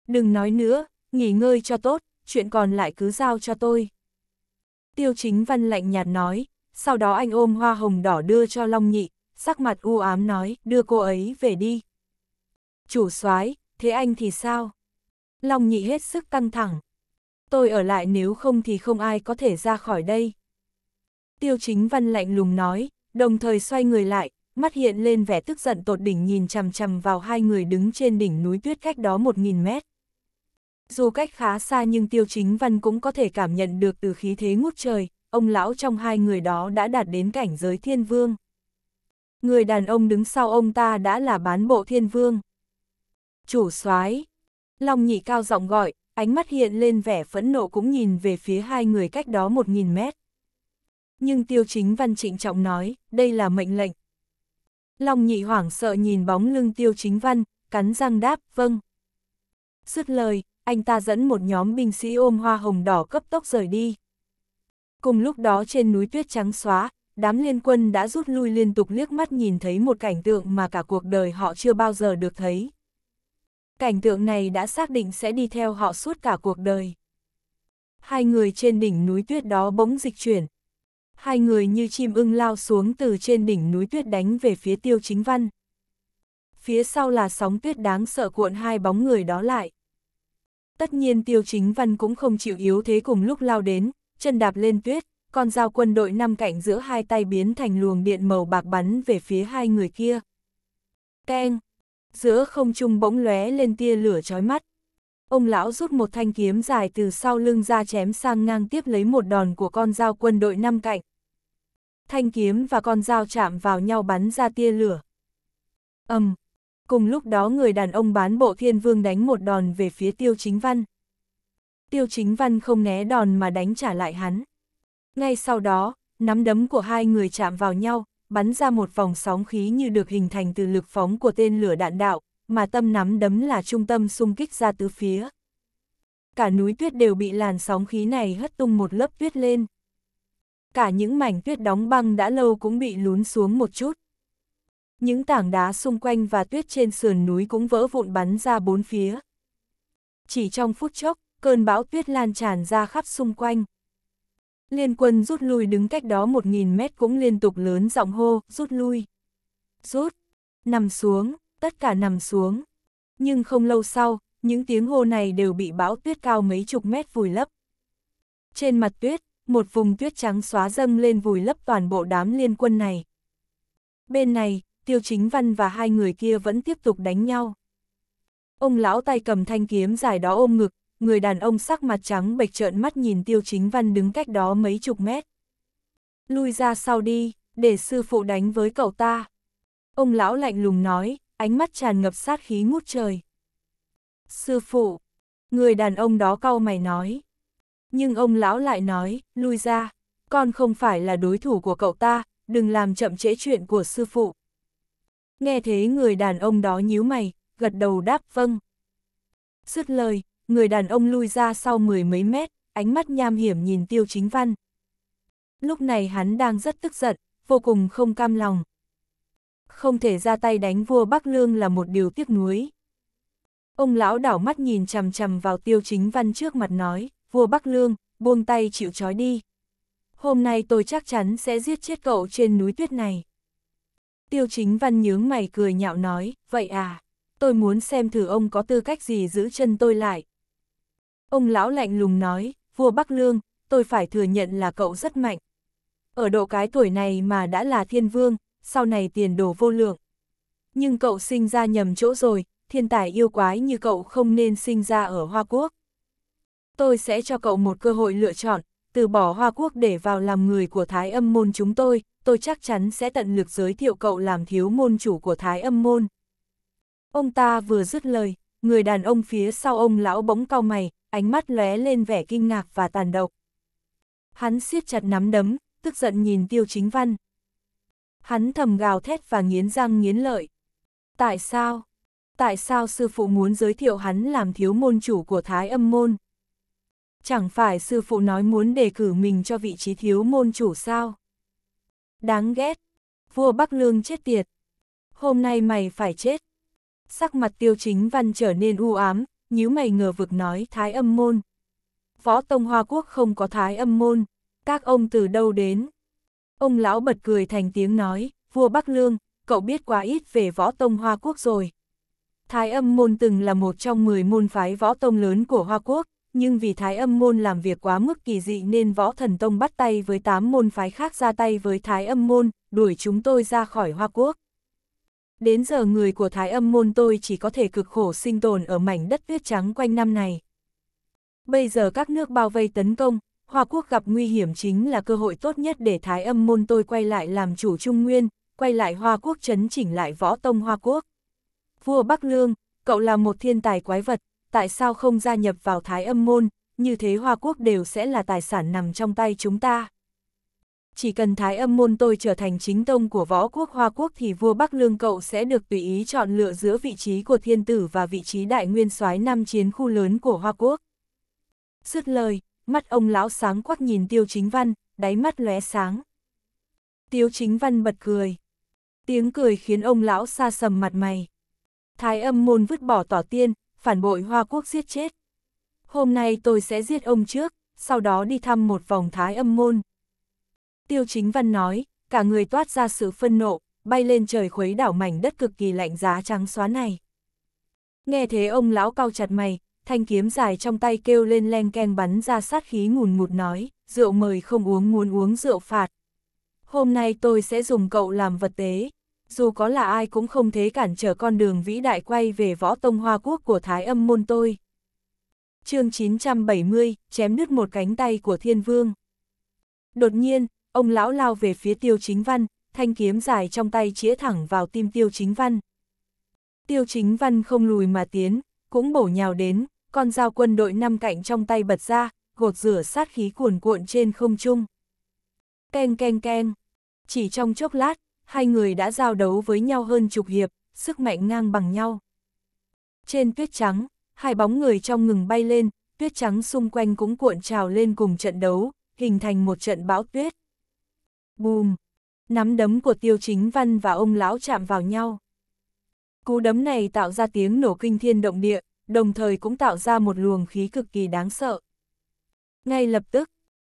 Đừng nói nữa, nghỉ ngơi cho tốt, chuyện còn lại cứ giao cho tôi. Tiêu chính văn lạnh nhạt nói, sau đó anh ôm hoa hồng đỏ đưa cho Long Nhị, sắc mặt u ám nói, đưa cô ấy về đi. Chủ soái thế anh thì sao? Long Nhị hết sức căng thẳng. Tôi ở lại nếu không thì không ai có thể ra khỏi đây. Tiêu chính văn lạnh lùng nói, đồng thời xoay người lại, mắt hiện lên vẻ tức giận tột đỉnh nhìn chằm chằm vào hai người đứng trên đỉnh núi tuyết cách đó một nghìn mét. Dù cách khá xa nhưng Tiêu Chính Văn cũng có thể cảm nhận được từ khí thế ngút trời, ông lão trong hai người đó đã đạt đến cảnh giới thiên vương. Người đàn ông đứng sau ông ta đã là bán bộ thiên vương. Chủ soái Long nhị cao giọng gọi, ánh mắt hiện lên vẻ phẫn nộ cũng nhìn về phía hai người cách đó một nghìn mét. Nhưng Tiêu Chính Văn trịnh trọng nói, đây là mệnh lệnh, Long nhị hoảng sợ nhìn bóng lưng tiêu chính văn, cắn răng đáp, vâng. Dứt lời, anh ta dẫn một nhóm binh sĩ ôm hoa hồng đỏ cấp tốc rời đi. Cùng lúc đó trên núi tuyết trắng xóa, đám liên quân đã rút lui liên tục liếc mắt nhìn thấy một cảnh tượng mà cả cuộc đời họ chưa bao giờ được thấy. Cảnh tượng này đã xác định sẽ đi theo họ suốt cả cuộc đời. Hai người trên đỉnh núi tuyết đó bỗng dịch chuyển, hai người như chim ưng lao xuống từ trên đỉnh núi tuyết đánh về phía tiêu chính văn. Phía sau là sóng tuyết đáng sợ cuộn hai bóng người đó lại. Tất nhiên tiêu chính văn cũng không chịu yếu thế cùng lúc lao đến, chân đạp lên tuyết, con dao quân đội năm cạnh giữa hai tay biến thành luồng điện màu bạc bắn về phía hai người kia. Keng! Giữa không trung bỗng lóe lên tia lửa chói mắt. Ông lão rút một thanh kiếm dài từ sau lưng ra chém sang ngang tiếp lấy một đòn của con dao quân đội năm cạnh thanh kiếm và con dao chạm vào nhau bắn ra tia lửa. ầm, um, cùng lúc đó người đàn ông bán bộ thiên vương đánh một đòn về phía tiêu chính văn. Tiêu chính văn không né đòn mà đánh trả lại hắn. Ngay sau đó, nắm đấm của hai người chạm vào nhau, bắn ra một vòng sóng khí như được hình thành từ lực phóng của tên lửa đạn đạo, mà tâm nắm đấm là trung tâm xung kích ra tứ phía. Cả núi tuyết đều bị làn sóng khí này hất tung một lớp tuyết lên cả những mảnh tuyết đóng băng đã lâu cũng bị lún xuống một chút. Những tảng đá xung quanh và tuyết trên sườn núi cũng vỡ vụn bắn ra bốn phía. Chỉ trong phút chốc, cơn bão tuyết lan tràn ra khắp xung quanh. Liên quân rút lui đứng cách đó một nghìn mét cũng liên tục lớn giọng hô, rút lui. Rút, nằm xuống, tất cả nằm xuống. Nhưng không lâu sau, những tiếng hô này đều bị bão tuyết cao mấy chục mét vùi lấp. Trên mặt tuyết, một vùng tuyết trắng xóa dâng lên vùi lấp toàn bộ đám liên quân này. Bên này, Tiêu Chính Văn và hai người kia vẫn tiếp tục đánh nhau. Ông lão tay cầm thanh kiếm dài đó ôm ngực, người đàn ông sắc mặt trắng bệch trợn mắt nhìn Tiêu Chính Văn đứng cách đó mấy chục mét. Lui ra sau đi, để sư phụ đánh với cậu ta. Ông lão lạnh lùng nói, ánh mắt tràn ngập sát khí ngút trời. Sư phụ, người đàn ông đó cau mày nói. Nhưng ông lão lại nói, lui ra, con không phải là đối thủ của cậu ta, đừng làm chậm trễ chuyện của sư phụ. Nghe thế người đàn ông đó nhíu mày, gật đầu đáp vâng. Dứt lời, người đàn ông lui ra sau mười mấy mét, ánh mắt nham hiểm nhìn tiêu chính văn. Lúc này hắn đang rất tức giận, vô cùng không cam lòng. Không thể ra tay đánh vua Bắc Lương là một điều tiếc nuối. Ông lão đảo mắt nhìn chằm chằm vào tiêu chính văn trước mặt nói vua Bắc Lương, buông tay chịu trói đi. Hôm nay tôi chắc chắn sẽ giết chết cậu trên núi tuyết này. Tiêu chính văn nhướng mày cười nhạo nói, vậy à, tôi muốn xem thử ông có tư cách gì giữ chân tôi lại. Ông lão lạnh lùng nói, vua Bắc Lương, tôi phải thừa nhận là cậu rất mạnh. Ở độ cái tuổi này mà đã là thiên vương, sau này tiền đồ vô lượng. Nhưng cậu sinh ra nhầm chỗ rồi, thiên tài yêu quái như cậu không nên sinh ra ở Hoa Quốc tôi sẽ cho cậu một cơ hội lựa chọn, từ bỏ Hoa Quốc để vào làm người của Thái âm môn chúng tôi, tôi chắc chắn sẽ tận lực giới thiệu cậu làm thiếu môn chủ của Thái âm môn. Ông ta vừa dứt lời, người đàn ông phía sau ông lão bỗng cau mày, ánh mắt lóe lên vẻ kinh ngạc và tàn độc. Hắn siết chặt nắm đấm, tức giận nhìn tiêu chính văn. Hắn thầm gào thét và nghiến răng nghiến lợi. Tại sao? Tại sao sư phụ muốn giới thiệu hắn làm thiếu môn chủ của Thái âm môn? chẳng phải sư phụ nói muốn đề cử mình cho vị trí thiếu môn chủ sao. Đáng ghét, vua Bắc Lương chết tiệt. Hôm nay mày phải chết. Sắc mặt tiêu chính văn trở nên u ám, nhíu mày ngờ vực nói thái âm môn. Võ Tông Hoa Quốc không có thái âm môn, các ông từ đâu đến. Ông lão bật cười thành tiếng nói, vua Bắc Lương, cậu biết quá ít về võ tông Hoa Quốc rồi. Thái âm môn từng là một trong 10 môn phái võ tông lớn của Hoa Quốc, nhưng vì Thái Âm Môn làm việc quá mức kỳ dị nên Võ Thần Tông bắt tay với tám môn phái khác ra tay với Thái Âm Môn, đuổi chúng tôi ra khỏi Hoa Quốc. Đến giờ người của Thái Âm Môn tôi chỉ có thể cực khổ sinh tồn ở mảnh đất tuyết trắng quanh năm này. Bây giờ các nước bao vây tấn công, Hoa Quốc gặp nguy hiểm chính là cơ hội tốt nhất để Thái Âm Môn tôi quay lại làm chủ Trung Nguyên, quay lại Hoa Quốc chấn chỉnh lại võ tông Hoa Quốc. Vua Bắc Lương, cậu là một thiên tài quái vật, tại sao không gia nhập vào thái âm môn, như thế Hoa Quốc đều sẽ là tài sản nằm trong tay chúng ta. Chỉ cần thái âm môn tôi trở thành chính tông của võ quốc Hoa Quốc thì vua Bắc Lương cậu sẽ được tùy ý chọn lựa giữa vị trí của thiên tử và vị trí đại nguyên soái năm chiến khu lớn của Hoa Quốc. Dứt lời, mắt ông lão sáng quắc nhìn tiêu chính văn, đáy mắt lóe sáng. Tiêu chính văn bật cười. Tiếng cười khiến ông lão xa sầm mặt mày. Thái âm môn vứt bỏ tỏ tiên, phản bội Hoa Quốc giết chết. Hôm nay tôi sẽ giết ông trước, sau đó đi thăm một vòng thái âm môn. Tiêu chính văn nói, cả người toát ra sự phân nộ, bay lên trời khuấy đảo mảnh đất cực kỳ lạnh giá trắng xóa này. Nghe thế ông lão cau chặt mày, thanh kiếm dài trong tay kêu lên len keng bắn ra sát khí ngùn ngụt nói, rượu mời không uống muốn uống rượu phạt. Hôm nay tôi sẽ dùng cậu làm vật tế dù có là ai cũng không thể cản trở con đường vĩ đại quay về võ tông hoa quốc của Thái âm môn tôi. chương 970, chém đứt một cánh tay của thiên vương. Đột nhiên, ông lão lao về phía tiêu chính văn, thanh kiếm dài trong tay chĩa thẳng vào tim tiêu chính văn. Tiêu chính văn không lùi mà tiến, cũng bổ nhào đến, con dao quân đội năm cạnh trong tay bật ra, gột rửa sát khí cuồn cuộn trên không trung. Keng keng keng, chỉ trong chốc lát, hai người đã giao đấu với nhau hơn chục hiệp, sức mạnh ngang bằng nhau. Trên tuyết trắng, hai bóng người trong ngừng bay lên, tuyết trắng xung quanh cũng cuộn trào lên cùng trận đấu, hình thành một trận bão tuyết. Bùm! Nắm đấm của tiêu chính văn và ông lão chạm vào nhau. Cú đấm này tạo ra tiếng nổ kinh thiên động địa, đồng thời cũng tạo ra một luồng khí cực kỳ đáng sợ. Ngay lập tức,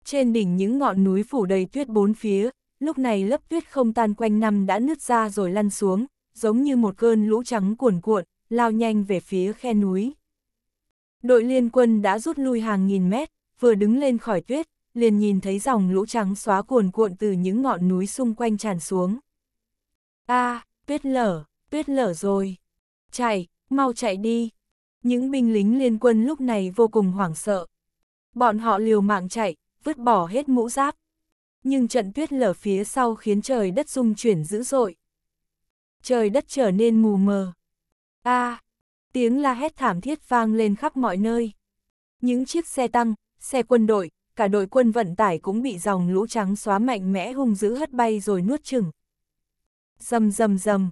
trên đỉnh những ngọn núi phủ đầy tuyết bốn phía, lúc này lớp tuyết không tan quanh năm đã nứt ra rồi lăn xuống, giống như một cơn lũ trắng cuồn cuộn, lao nhanh về phía khe núi. Đội liên quân đã rút lui hàng nghìn mét, vừa đứng lên khỏi tuyết, liền nhìn thấy dòng lũ trắng xóa cuồn cuộn từ những ngọn núi xung quanh tràn xuống. A, à, tuyết lở, tuyết lở rồi. Chạy, mau chạy đi. Những binh lính liên quân lúc này vô cùng hoảng sợ. Bọn họ liều mạng chạy, vứt bỏ hết mũ giáp, nhưng trận tuyết lở phía sau khiến trời đất rung chuyển dữ dội. Trời đất trở nên mù mờ. A, à, tiếng la hét thảm thiết vang lên khắp mọi nơi. Những chiếc xe tăng, xe quân đội, cả đội quân vận tải cũng bị dòng lũ trắng xóa mạnh mẽ hung dữ hất bay rồi nuốt chừng. Rầm rầm rầm,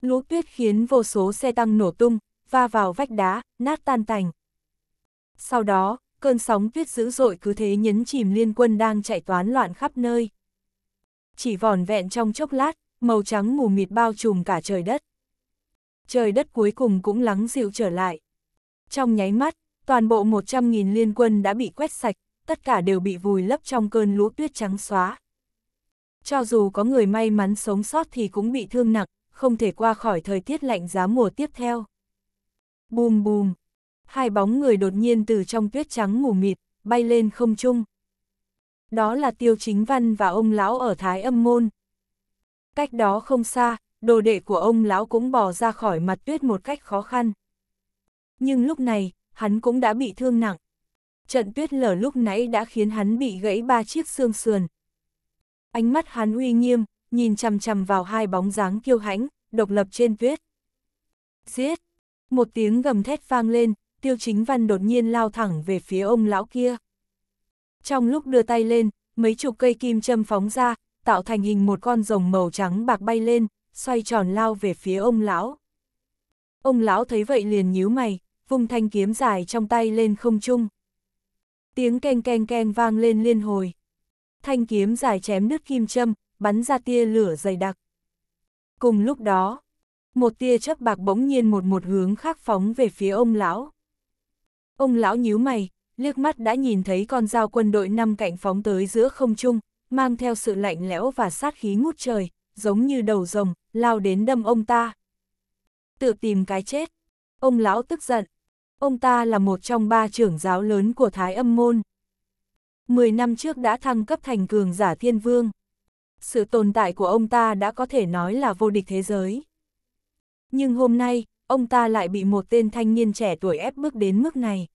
lũ tuyết khiến vô số xe tăng nổ tung, va vào vách đá, nát tan tành. Sau đó, cơn sóng tuyết dữ dội cứ thế nhấn chìm liên quân đang chạy toán loạn khắp nơi. Chỉ vòn vẹn trong chốc lát, màu trắng mù mịt bao trùm cả trời đất. Trời đất cuối cùng cũng lắng dịu trở lại. Trong nháy mắt, toàn bộ 100.000 liên quân đã bị quét sạch, tất cả đều bị vùi lấp trong cơn lũ tuyết trắng xóa. Cho dù có người may mắn sống sót thì cũng bị thương nặng, không thể qua khỏi thời tiết lạnh giá mùa tiếp theo. Bùm bùm, hai bóng người đột nhiên từ trong tuyết trắng mù mịt, bay lên không trung. Đó là Tiêu Chính Văn và ông lão ở Thái Âm Môn. Cách đó không xa, đồ đệ của ông lão cũng bò ra khỏi mặt tuyết một cách khó khăn. Nhưng lúc này, hắn cũng đã bị thương nặng. Trận tuyết lở lúc nãy đã khiến hắn bị gãy ba chiếc xương sườn. Ánh mắt hắn uy nghiêm, nhìn chằm chằm vào hai bóng dáng kiêu hãnh, độc lập trên tuyết. Giết! Một tiếng gầm thét vang lên, tiêu chính văn đột nhiên lao thẳng về phía ông lão kia. Trong lúc đưa tay lên, mấy chục cây kim châm phóng ra, tạo thành hình một con rồng màu trắng bạc bay lên, xoay tròn lao về phía ông lão. Ông lão thấy vậy liền nhíu mày, vung thanh kiếm dài trong tay lên không trung. Tiếng keng keng keng vang lên liên hồi. Thanh kiếm dài chém đứt kim châm, bắn ra tia lửa dày đặc. Cùng lúc đó, một tia chớp bạc bỗng nhiên một một hướng khác phóng về phía ông lão. Ông lão nhíu mày, liếc mắt đã nhìn thấy con dao quân đội năm cạnh phóng tới giữa không trung, mang theo sự lạnh lẽo và sát khí ngút trời, giống như đầu rồng, lao đến đâm ông ta. Tự tìm cái chết. Ông lão tức giận. Ông ta là một trong ba trưởng giáo lớn của Thái âm môn. Mười năm trước đã thăng cấp thành cường giả thiên vương. Sự tồn tại của ông ta đã có thể nói là vô địch thế giới. Nhưng hôm nay, ông ta lại bị một tên thanh niên trẻ tuổi ép bước đến mức này.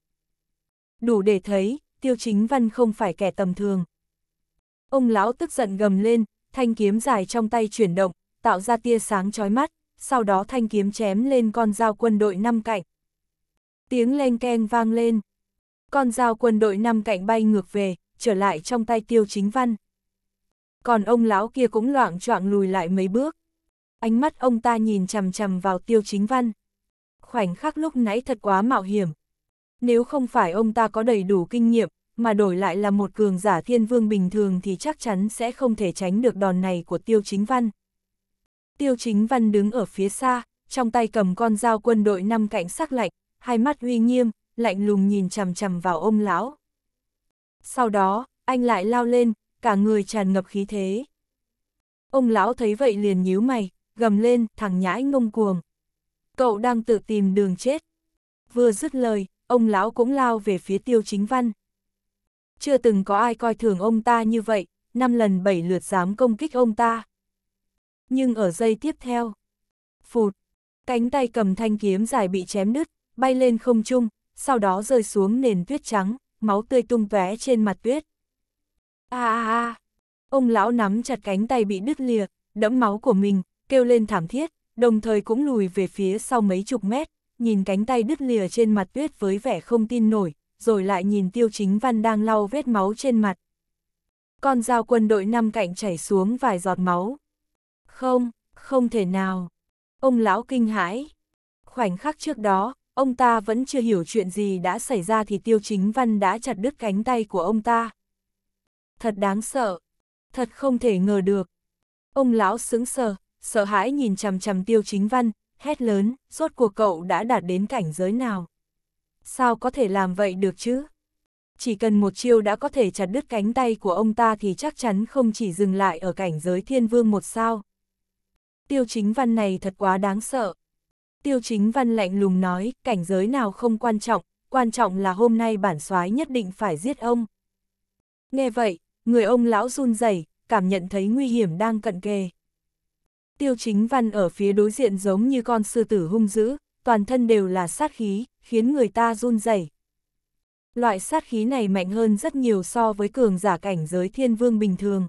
Đủ để thấy, tiêu chính văn không phải kẻ tầm thường. Ông lão tức giận gầm lên, thanh kiếm dài trong tay chuyển động, tạo ra tia sáng chói mắt, sau đó thanh kiếm chém lên con dao quân đội năm cạnh. Tiếng len keng vang lên. Con dao quân đội năm cạnh bay ngược về, trở lại trong tay tiêu chính văn. Còn ông lão kia cũng loạn choạng lùi lại mấy bước. Ánh mắt ông ta nhìn chằm chằm vào tiêu chính văn. Khoảnh khắc lúc nãy thật quá mạo hiểm, nếu không phải ông ta có đầy đủ kinh nghiệm, mà đổi lại là một cường giả thiên vương bình thường thì chắc chắn sẽ không thể tránh được đòn này của Tiêu Chính Văn. Tiêu Chính Văn đứng ở phía xa, trong tay cầm con dao quân đội năm cạnh sắc lạnh, hai mắt uy nghiêm, lạnh lùng nhìn chằm chằm vào ông lão. Sau đó, anh lại lao lên, cả người tràn ngập khí thế. Ông lão thấy vậy liền nhíu mày, gầm lên, thằng nhãi ngông cuồng. Cậu đang tự tìm đường chết. Vừa dứt lời, ông lão cũng lao về phía tiêu chính văn. Chưa từng có ai coi thường ông ta như vậy, năm lần bảy lượt dám công kích ông ta. Nhưng ở giây tiếp theo, phụt, cánh tay cầm thanh kiếm dài bị chém đứt, bay lên không trung, sau đó rơi xuống nền tuyết trắng, máu tươi tung tóe trên mặt tuyết. A a a, ông lão nắm chặt cánh tay bị đứt lìa, đẫm máu của mình, kêu lên thảm thiết, đồng thời cũng lùi về phía sau mấy chục mét, nhìn cánh tay đứt lìa trên mặt tuyết với vẻ không tin nổi, rồi lại nhìn tiêu chính văn đang lau vết máu trên mặt. Con dao quân đội năm cạnh chảy xuống vài giọt máu. Không, không thể nào. Ông lão kinh hãi. Khoảnh khắc trước đó, ông ta vẫn chưa hiểu chuyện gì đã xảy ra thì tiêu chính văn đã chặt đứt cánh tay của ông ta. Thật đáng sợ. Thật không thể ngờ được. Ông lão sững sờ, sợ hãi nhìn chằm chằm tiêu chính văn, hét lớn, rốt cuộc cậu đã đạt đến cảnh giới nào. Sao có thể làm vậy được chứ? Chỉ cần một chiêu đã có thể chặt đứt cánh tay của ông ta thì chắc chắn không chỉ dừng lại ở cảnh giới thiên vương một sao. Tiêu chính văn này thật quá đáng sợ. Tiêu chính văn lạnh lùng nói, cảnh giới nào không quan trọng, quan trọng là hôm nay bản soái nhất định phải giết ông. Nghe vậy, người ông lão run rẩy cảm nhận thấy nguy hiểm đang cận kề. Tiêu chính văn ở phía đối diện giống như con sư tử hung dữ, toàn thân đều là sát khí, khiến người ta run rẩy. Loại sát khí này mạnh hơn rất nhiều so với cường giả cảnh giới thiên vương bình thường.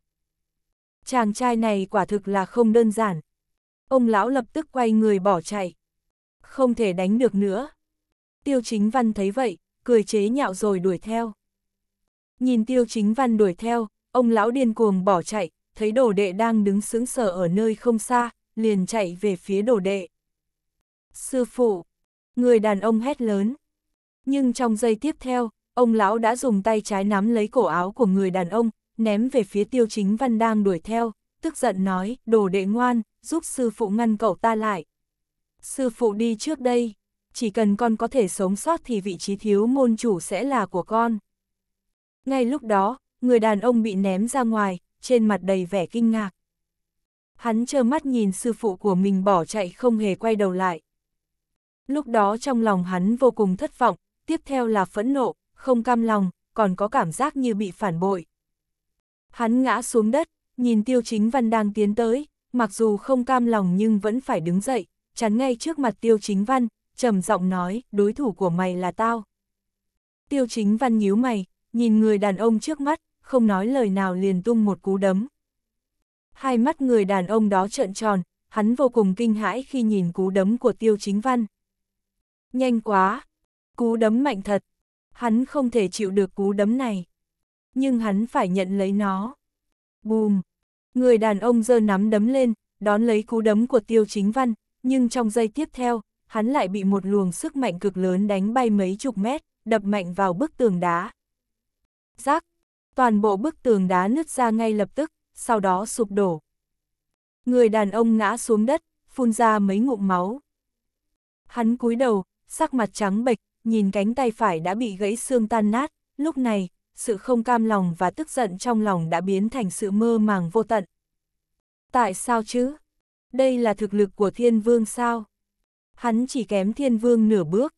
Chàng trai này quả thực là không đơn giản. Ông lão lập tức quay người bỏ chạy. Không thể đánh được nữa. Tiêu chính văn thấy vậy, cười chế nhạo rồi đuổi theo. Nhìn tiêu chính văn đuổi theo, ông lão điên cuồng bỏ chạy, thấy đồ đệ đang đứng sững sờ ở nơi không xa, liền chạy về phía đồ đệ. Sư phụ, người đàn ông hét lớn. Nhưng trong giây tiếp theo, ông lão đã dùng tay trái nắm lấy cổ áo của người đàn ông, ném về phía tiêu chính văn đang đuổi theo, tức giận nói, đồ đệ ngoan, giúp sư phụ ngăn cậu ta lại. Sư phụ đi trước đây, chỉ cần con có thể sống sót thì vị trí thiếu môn chủ sẽ là của con. Ngay lúc đó, người đàn ông bị ném ra ngoài, trên mặt đầy vẻ kinh ngạc. Hắn trơ mắt nhìn sư phụ của mình bỏ chạy không hề quay đầu lại. Lúc đó trong lòng hắn vô cùng thất vọng, tiếp theo là phẫn nộ, không cam lòng, còn có cảm giác như bị phản bội. Hắn ngã xuống đất, nhìn tiêu chính văn đang tiến tới, mặc dù không cam lòng nhưng vẫn phải đứng dậy, chắn ngay trước mặt tiêu chính văn, trầm giọng nói, đối thủ của mày là tao. Tiêu chính văn nhíu mày, nhìn người đàn ông trước mắt, không nói lời nào liền tung một cú đấm. Hai mắt người đàn ông đó trợn tròn, hắn vô cùng kinh hãi khi nhìn cú đấm của tiêu chính văn. Nhanh quá, cú đấm mạnh thật, hắn không thể chịu được cú đấm này. Nhưng hắn phải nhận lấy nó. Bùm, người đàn ông giơ nắm đấm lên, đón lấy cú đấm của tiêu chính văn, nhưng trong giây tiếp theo, hắn lại bị một luồng sức mạnh cực lớn đánh bay mấy chục mét, đập mạnh vào bức tường đá. Giác, toàn bộ bức tường đá nứt ra ngay lập tức, sau đó sụp đổ. Người đàn ông ngã xuống đất, phun ra mấy ngụm máu. Hắn cúi đầu, sắc mặt trắng bệch, nhìn cánh tay phải đã bị gãy xương tan nát, lúc này, sự không cam lòng và tức giận trong lòng đã biến thành sự mơ màng vô tận. Tại sao chứ? Đây là thực lực của thiên vương sao? Hắn chỉ kém thiên vương nửa bước.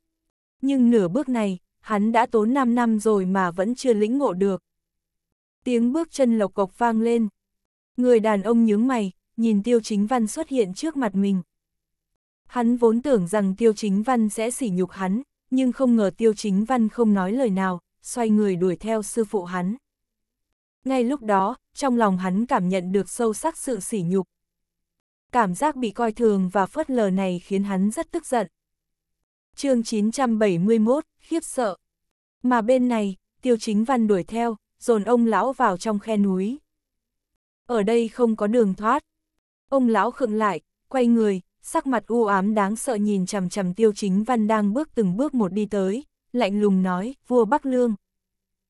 Nhưng nửa bước này, hắn đã tốn 5 năm rồi mà vẫn chưa lĩnh ngộ được. Tiếng bước chân lộc cộc vang lên. Người đàn ông nhướng mày, nhìn Tiêu Chính Văn xuất hiện trước mặt mình. Hắn vốn tưởng rằng Tiêu Chính Văn sẽ sỉ nhục hắn, nhưng không ngờ Tiêu Chính Văn không nói lời nào, xoay người đuổi theo sư phụ hắn. Ngay lúc đó, trong lòng hắn cảm nhận được sâu sắc sự sỉ nhục. Cảm giác bị coi thường và phớt lờ này khiến hắn rất tức giận. chương 971, khiếp sợ. Mà bên này, Tiêu Chính Văn đuổi theo, dồn ông lão vào trong khe núi. Ở đây không có đường thoát. Ông lão khựng lại, quay người, sắc mặt u ám đáng sợ nhìn chằm chằm tiêu chính văn đang bước từng bước một đi tới, lạnh lùng nói, vua Bắc Lương.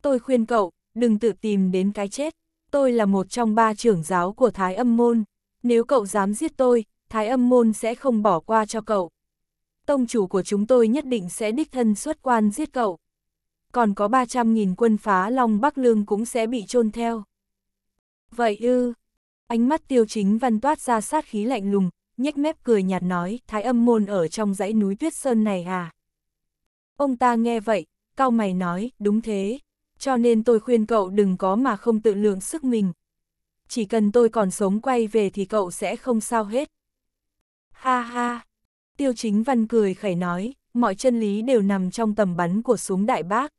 Tôi khuyên cậu, đừng tự tìm đến cái chết, tôi là một trong ba trưởng giáo của Thái âm môn, nếu cậu dám giết tôi, Thái âm môn sẽ không bỏ qua cho cậu. Tông chủ của chúng tôi nhất định sẽ đích thân xuất quan giết cậu còn có 300.000 quân phá Long Bắc Lương cũng sẽ bị chôn theo. Vậy ư, ánh mắt tiêu chính văn toát ra sát khí lạnh lùng, nhếch mép cười nhạt nói, thái âm môn ở trong dãy núi tuyết sơn này à? Ông ta nghe vậy, cao mày nói, đúng thế, cho nên tôi khuyên cậu đừng có mà không tự lượng sức mình. Chỉ cần tôi còn sống quay về thì cậu sẽ không sao hết. Ha ha, tiêu chính văn cười khẩy nói, mọi chân lý đều nằm trong tầm bắn của súng đại bác.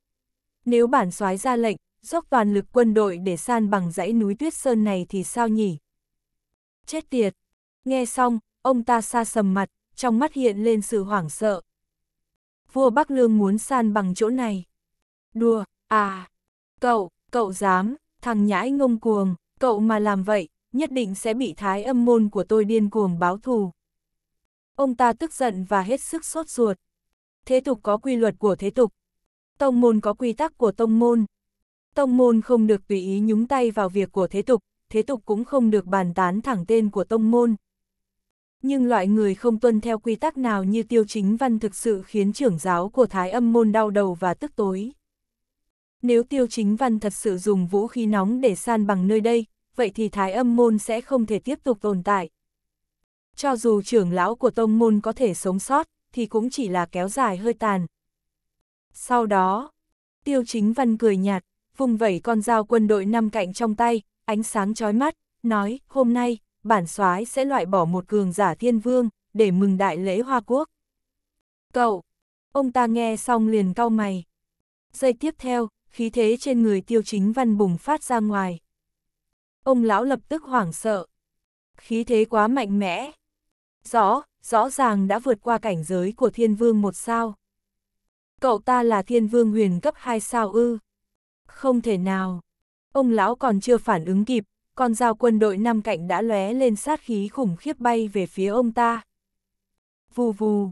Nếu bản soái ra lệnh, dốc toàn lực quân đội để san bằng dãy núi tuyết sơn này thì sao nhỉ? Chết tiệt! Nghe xong, ông ta xa sầm mặt, trong mắt hiện lên sự hoảng sợ. Vua Bắc Lương muốn san bằng chỗ này. Đùa, à, cậu, cậu dám, thằng nhãi ngông cuồng, cậu mà làm vậy, nhất định sẽ bị thái âm môn của tôi điên cuồng báo thù. Ông ta tức giận và hết sức sốt ruột. Thế tục có quy luật của thế tục, Tông môn có quy tắc của tông môn. Tông môn không được tùy ý nhúng tay vào việc của thế tục, thế tục cũng không được bàn tán thẳng tên của tông môn. Nhưng loại người không tuân theo quy tắc nào như tiêu chính văn thực sự khiến trưởng giáo của thái âm môn đau đầu và tức tối. Nếu tiêu chính văn thật sự dùng vũ khí nóng để san bằng nơi đây, vậy thì thái âm môn sẽ không thể tiếp tục tồn tại. Cho dù trưởng lão của tông môn có thể sống sót, thì cũng chỉ là kéo dài hơi tàn, sau đó, tiêu chính văn cười nhạt, vùng vẩy con dao quân đội năm cạnh trong tay, ánh sáng chói mắt, nói, hôm nay, bản soái sẽ loại bỏ một cường giả thiên vương, để mừng đại lễ Hoa Quốc. Cậu, ông ta nghe xong liền cau mày. Giây tiếp theo, khí thế trên người tiêu chính văn bùng phát ra ngoài. Ông lão lập tức hoảng sợ. Khí thế quá mạnh mẽ. Rõ, rõ ràng đã vượt qua cảnh giới của thiên vương một sao. Cậu ta là thiên vương huyền cấp 2 sao ư? Không thể nào. Ông lão còn chưa phản ứng kịp, con dao quân đội năm cạnh đã lóe lên sát khí khủng khiếp bay về phía ông ta. Vù vù.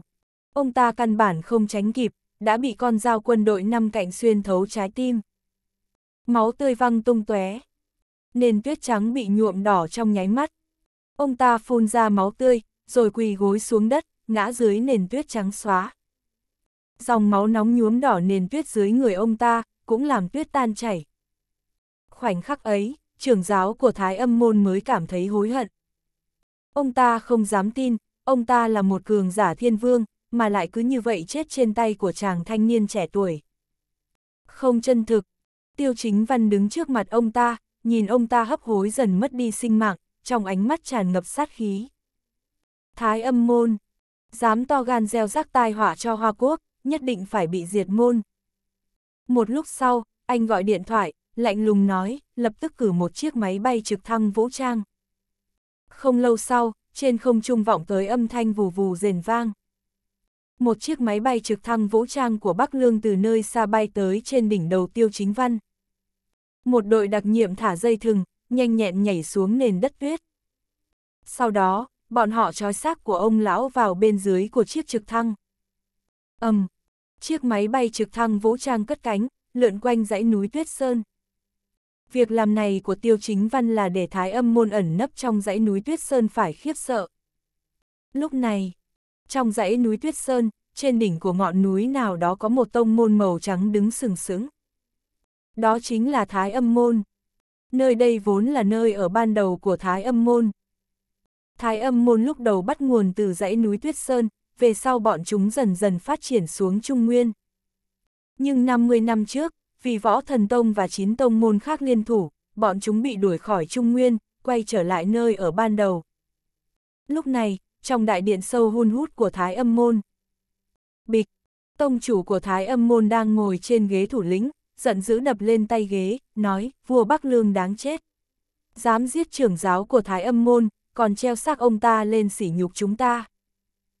Ông ta căn bản không tránh kịp, đã bị con dao quân đội năm cạnh xuyên thấu trái tim. Máu tươi văng tung tóe. Nền tuyết trắng bị nhuộm đỏ trong nháy mắt. Ông ta phun ra máu tươi, rồi quỳ gối xuống đất, ngã dưới nền tuyết trắng xóa dòng máu nóng nhuốm đỏ nền tuyết dưới người ông ta, cũng làm tuyết tan chảy. Khoảnh khắc ấy, trưởng giáo của Thái âm môn mới cảm thấy hối hận. Ông ta không dám tin, ông ta là một cường giả thiên vương, mà lại cứ như vậy chết trên tay của chàng thanh niên trẻ tuổi. Không chân thực, tiêu chính văn đứng trước mặt ông ta, nhìn ông ta hấp hối dần mất đi sinh mạng, trong ánh mắt tràn ngập sát khí. Thái âm môn, dám to gan gieo rắc tai họa cho Hoa Quốc nhất định phải bị diệt môn. Một lúc sau, anh gọi điện thoại, lạnh lùng nói, lập tức cử một chiếc máy bay trực thăng vũ trang. Không lâu sau, trên không trung vọng tới âm thanh vù vù rền vang. Một chiếc máy bay trực thăng vũ trang của Bắc Lương từ nơi xa bay tới trên đỉnh đầu tiêu chính văn. Một đội đặc nhiệm thả dây thừng, nhanh nhẹn nhảy xuống nền đất tuyết. Sau đó, bọn họ trói xác của ông lão vào bên dưới của chiếc trực thăng ầm, um, chiếc máy bay trực thăng vũ trang cất cánh, lượn quanh dãy núi Tuyết Sơn. Việc làm này của Tiêu Chính Văn là để Thái Âm Môn ẩn nấp trong dãy núi Tuyết Sơn phải khiếp sợ. Lúc này, trong dãy núi Tuyết Sơn, trên đỉnh của ngọn núi nào đó có một tông môn màu trắng đứng sừng sững. Đó chính là Thái Âm Môn. Nơi đây vốn là nơi ở ban đầu của Thái Âm Môn. Thái Âm Môn lúc đầu bắt nguồn từ dãy núi Tuyết Sơn, về sau bọn chúng dần dần phát triển xuống Trung Nguyên. Nhưng 50 năm trước, vì võ thần tông và chín tông môn khác liên thủ, bọn chúng bị đuổi khỏi Trung Nguyên, quay trở lại nơi ở ban đầu. Lúc này, trong đại điện sâu hun hút của Thái âm môn, bịch, tông chủ của Thái âm môn đang ngồi trên ghế thủ lĩnh, giận dữ đập lên tay ghế, nói, vua Bắc Lương đáng chết. Dám giết trưởng giáo của Thái âm môn, còn treo xác ông ta lên sỉ nhục chúng ta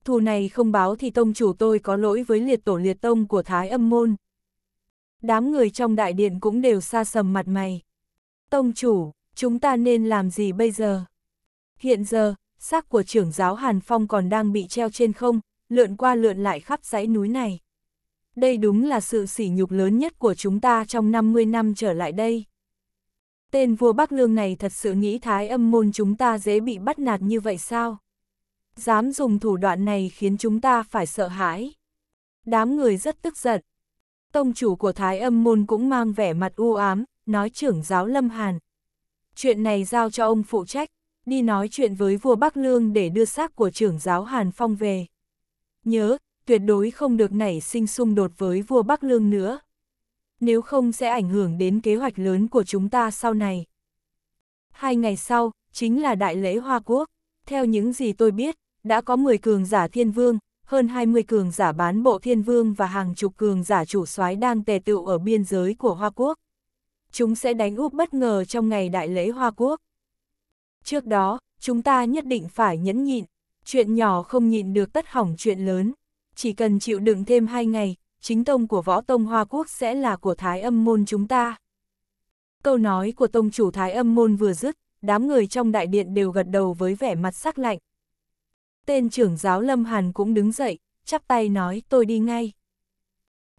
thù này không báo thì tông chủ tôi có lỗi với liệt tổ liệt tông của Thái âm môn. Đám người trong đại điện cũng đều xa sầm mặt mày. Tông chủ, chúng ta nên làm gì bây giờ? Hiện giờ, xác của trưởng giáo Hàn Phong còn đang bị treo trên không, lượn qua lượn lại khắp dãy núi này. Đây đúng là sự sỉ nhục lớn nhất của chúng ta trong 50 năm trở lại đây. Tên vua Bắc Lương này thật sự nghĩ thái âm môn chúng ta dễ bị bắt nạt như vậy sao? dám dùng thủ đoạn này khiến chúng ta phải sợ hãi. Đám người rất tức giận. Tông chủ của Thái âm môn cũng mang vẻ mặt u ám, nói trưởng giáo Lâm Hàn. Chuyện này giao cho ông phụ trách, đi nói chuyện với vua Bắc Lương để đưa xác của trưởng giáo Hàn Phong về. Nhớ, tuyệt đối không được nảy sinh xung đột với vua Bắc Lương nữa. Nếu không sẽ ảnh hưởng đến kế hoạch lớn của chúng ta sau này. Hai ngày sau, chính là đại lễ Hoa Quốc. Theo những gì tôi biết, đã có 10 cường giả thiên vương, hơn 20 cường giả bán bộ thiên vương và hàng chục cường giả chủ soái đang tề tựu ở biên giới của Hoa Quốc. Chúng sẽ đánh úp bất ngờ trong ngày đại lễ Hoa Quốc. Trước đó, chúng ta nhất định phải nhẫn nhịn, chuyện nhỏ không nhịn được tất hỏng chuyện lớn. Chỉ cần chịu đựng thêm hai ngày, chính tông của võ tông Hoa Quốc sẽ là của Thái âm môn chúng ta. Câu nói của tông chủ Thái âm môn vừa dứt, đám người trong đại điện đều gật đầu với vẻ mặt sắc lạnh, Tên trưởng giáo Lâm Hàn cũng đứng dậy, chắp tay nói tôi đi ngay.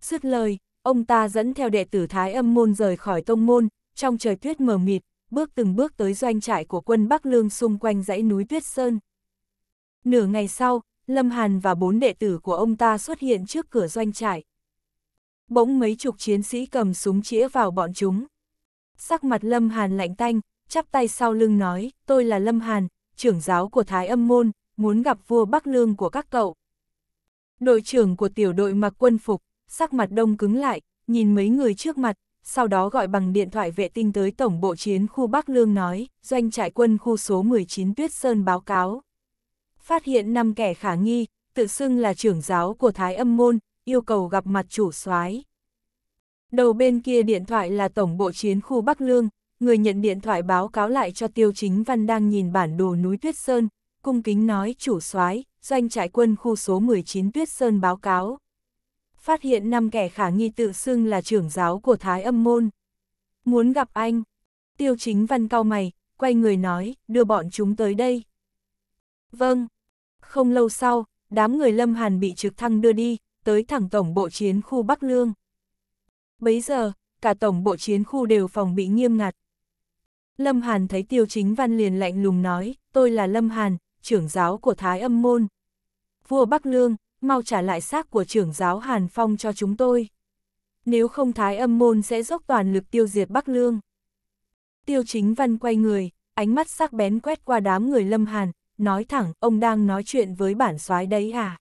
Dứt lời, ông ta dẫn theo đệ tử Thái âm môn rời khỏi tông môn, trong trời tuyết mờ mịt, bước từng bước tới doanh trại của quân Bắc Lương xung quanh dãy núi Tuyết Sơn. Nửa ngày sau, Lâm Hàn và bốn đệ tử của ông ta xuất hiện trước cửa doanh trại. Bỗng mấy chục chiến sĩ cầm súng chĩa vào bọn chúng. Sắc mặt Lâm Hàn lạnh tanh, chắp tay sau lưng nói, tôi là Lâm Hàn, trưởng giáo của Thái âm môn, muốn gặp vua Bắc Lương của các cậu. Đội trưởng của tiểu đội mặc quân phục, sắc mặt đông cứng lại, nhìn mấy người trước mặt, sau đó gọi bằng điện thoại vệ tinh tới Tổng Bộ Chiến khu Bắc Lương nói, doanh trại quân khu số 19 Tuyết Sơn báo cáo. Phát hiện 5 kẻ khả nghi, tự xưng là trưởng giáo của Thái Âm Môn, yêu cầu gặp mặt chủ soái. Đầu bên kia điện thoại là Tổng Bộ Chiến khu Bắc Lương, người nhận điện thoại báo cáo lại cho Tiêu Chính Văn đang nhìn bản đồ núi Tuyết Sơn, cung kính nói chủ soái doanh trại quân khu số 19 Tuyết Sơn báo cáo. Phát hiện năm kẻ khả nghi tự xưng là trưởng giáo của Thái âm môn. Muốn gặp anh, tiêu chính văn cao mày, quay người nói, đưa bọn chúng tới đây. Vâng. Không lâu sau, đám người Lâm Hàn bị trực thăng đưa đi, tới thẳng tổng bộ chiến khu Bắc Lương. Bấy giờ, cả tổng bộ chiến khu đều phòng bị nghiêm ngặt. Lâm Hàn thấy Tiêu Chính Văn liền lạnh lùng nói, tôi là Lâm Hàn, trưởng giáo của Thái âm môn. Vua Bắc Lương, mau trả lại xác của trưởng giáo Hàn Phong cho chúng tôi. Nếu không Thái âm môn sẽ dốc toàn lực tiêu diệt Bắc Lương. Tiêu chính văn quay người, ánh mắt sắc bén quét qua đám người lâm hàn, nói thẳng ông đang nói chuyện với bản soái đấy à.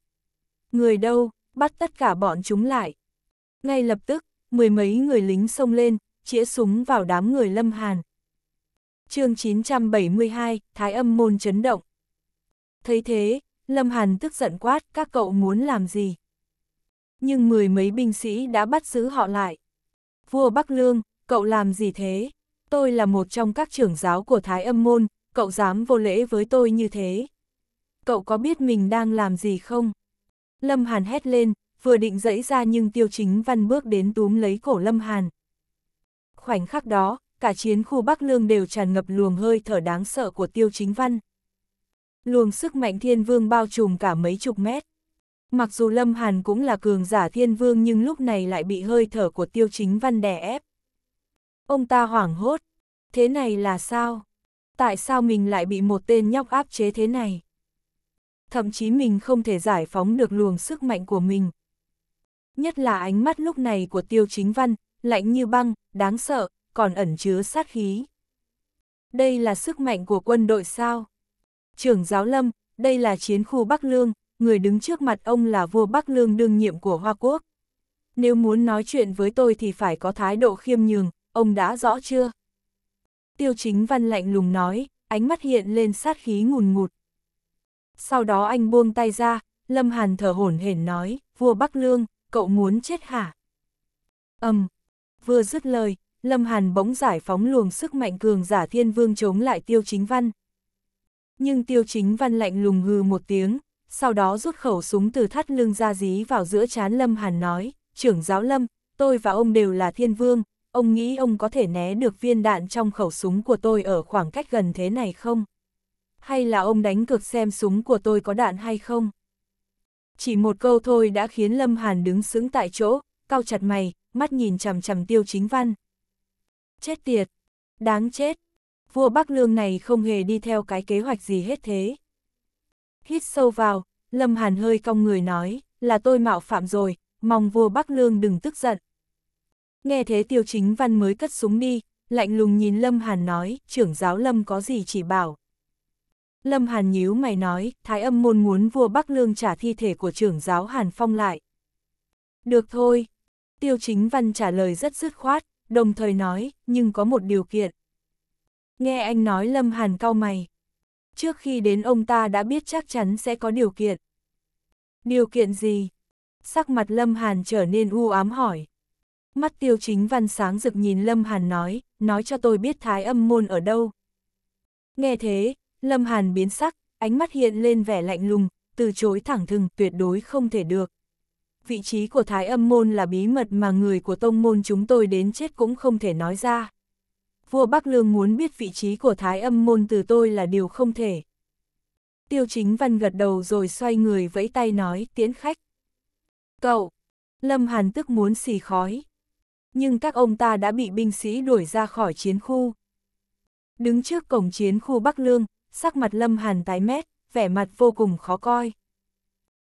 Người đâu, bắt tất cả bọn chúng lại. Ngay lập tức, mười mấy người lính xông lên, chĩa súng vào đám người lâm hàn. chương 972, Thái âm môn chấn động. Thấy thế, Lâm Hàn tức giận quát các cậu muốn làm gì. Nhưng mười mấy binh sĩ đã bắt giữ họ lại. Vua Bắc Lương, cậu làm gì thế? Tôi là một trong các trưởng giáo của Thái Âm Môn, cậu dám vô lễ với tôi như thế. Cậu có biết mình đang làm gì không? Lâm Hàn hét lên, vừa định dẫy ra nhưng tiêu chính văn bước đến túm lấy cổ Lâm Hàn. Khoảnh khắc đó, cả chiến khu Bắc Lương đều tràn ngập luồng hơi thở đáng sợ của tiêu chính văn. Luồng sức mạnh thiên vương bao trùm cả mấy chục mét. Mặc dù Lâm Hàn cũng là cường giả thiên vương nhưng lúc này lại bị hơi thở của tiêu chính văn đè ép. Ông ta hoảng hốt. Thế này là sao? Tại sao mình lại bị một tên nhóc áp chế thế này? Thậm chí mình không thể giải phóng được luồng sức mạnh của mình. Nhất là ánh mắt lúc này của tiêu chính văn, lạnh như băng, đáng sợ, còn ẩn chứa sát khí. Đây là sức mạnh của quân đội sao? trưởng giáo lâm, đây là chiến khu Bắc Lương, người đứng trước mặt ông là vua Bắc Lương đương nhiệm của Hoa Quốc. Nếu muốn nói chuyện với tôi thì phải có thái độ khiêm nhường, ông đã rõ chưa? Tiêu chính văn lạnh lùng nói, ánh mắt hiện lên sát khí ngùn ngụt. Sau đó anh buông tay ra, Lâm Hàn thở hổn hển nói, vua Bắc Lương, cậu muốn chết hả? Âm, vừa dứt lời, Lâm Hàn bỗng giải phóng luồng sức mạnh cường giả thiên vương chống lại tiêu chính văn nhưng tiêu chính văn lạnh lùng hư một tiếng, sau đó rút khẩu súng từ thắt lưng ra dí vào giữa chán Lâm Hàn nói, trưởng giáo Lâm, tôi và ông đều là thiên vương, ông nghĩ ông có thể né được viên đạn trong khẩu súng của tôi ở khoảng cách gần thế này không? Hay là ông đánh cực xem súng của tôi có đạn hay không? Chỉ một câu thôi đã khiến Lâm Hàn đứng sững tại chỗ, cau chặt mày, mắt nhìn chằm chằm tiêu chính văn. Chết tiệt! Đáng chết! vua Bắc Lương này không hề đi theo cái kế hoạch gì hết thế. Hít sâu vào, Lâm Hàn hơi cong người nói, là tôi mạo phạm rồi, mong vua Bắc Lương đừng tức giận. Nghe thế tiêu chính văn mới cất súng đi, lạnh lùng nhìn Lâm Hàn nói, trưởng giáo Lâm có gì chỉ bảo. Lâm Hàn nhíu mày nói, Thái âm môn muốn vua Bắc Lương trả thi thể của trưởng giáo Hàn Phong lại. Được thôi, tiêu chính văn trả lời rất dứt khoát, đồng thời nói, nhưng có một điều kiện. Nghe anh nói Lâm Hàn cau mày. Trước khi đến ông ta đã biết chắc chắn sẽ có điều kiện. Điều kiện gì? Sắc mặt Lâm Hàn trở nên u ám hỏi. Mắt tiêu chính văn sáng rực nhìn Lâm Hàn nói, nói cho tôi biết thái âm môn ở đâu. Nghe thế, Lâm Hàn biến sắc, ánh mắt hiện lên vẻ lạnh lùng, từ chối thẳng thừng tuyệt đối không thể được. Vị trí của thái âm môn là bí mật mà người của tông môn chúng tôi đến chết cũng không thể nói ra vua Bắc Lương muốn biết vị trí của thái âm môn từ tôi là điều không thể. Tiêu chính văn gật đầu rồi xoay người vẫy tay nói tiến khách. Cậu! Lâm Hàn tức muốn xì khói. Nhưng các ông ta đã bị binh sĩ đuổi ra khỏi chiến khu. Đứng trước cổng chiến khu Bắc Lương, sắc mặt Lâm Hàn tái mét, vẻ mặt vô cùng khó coi.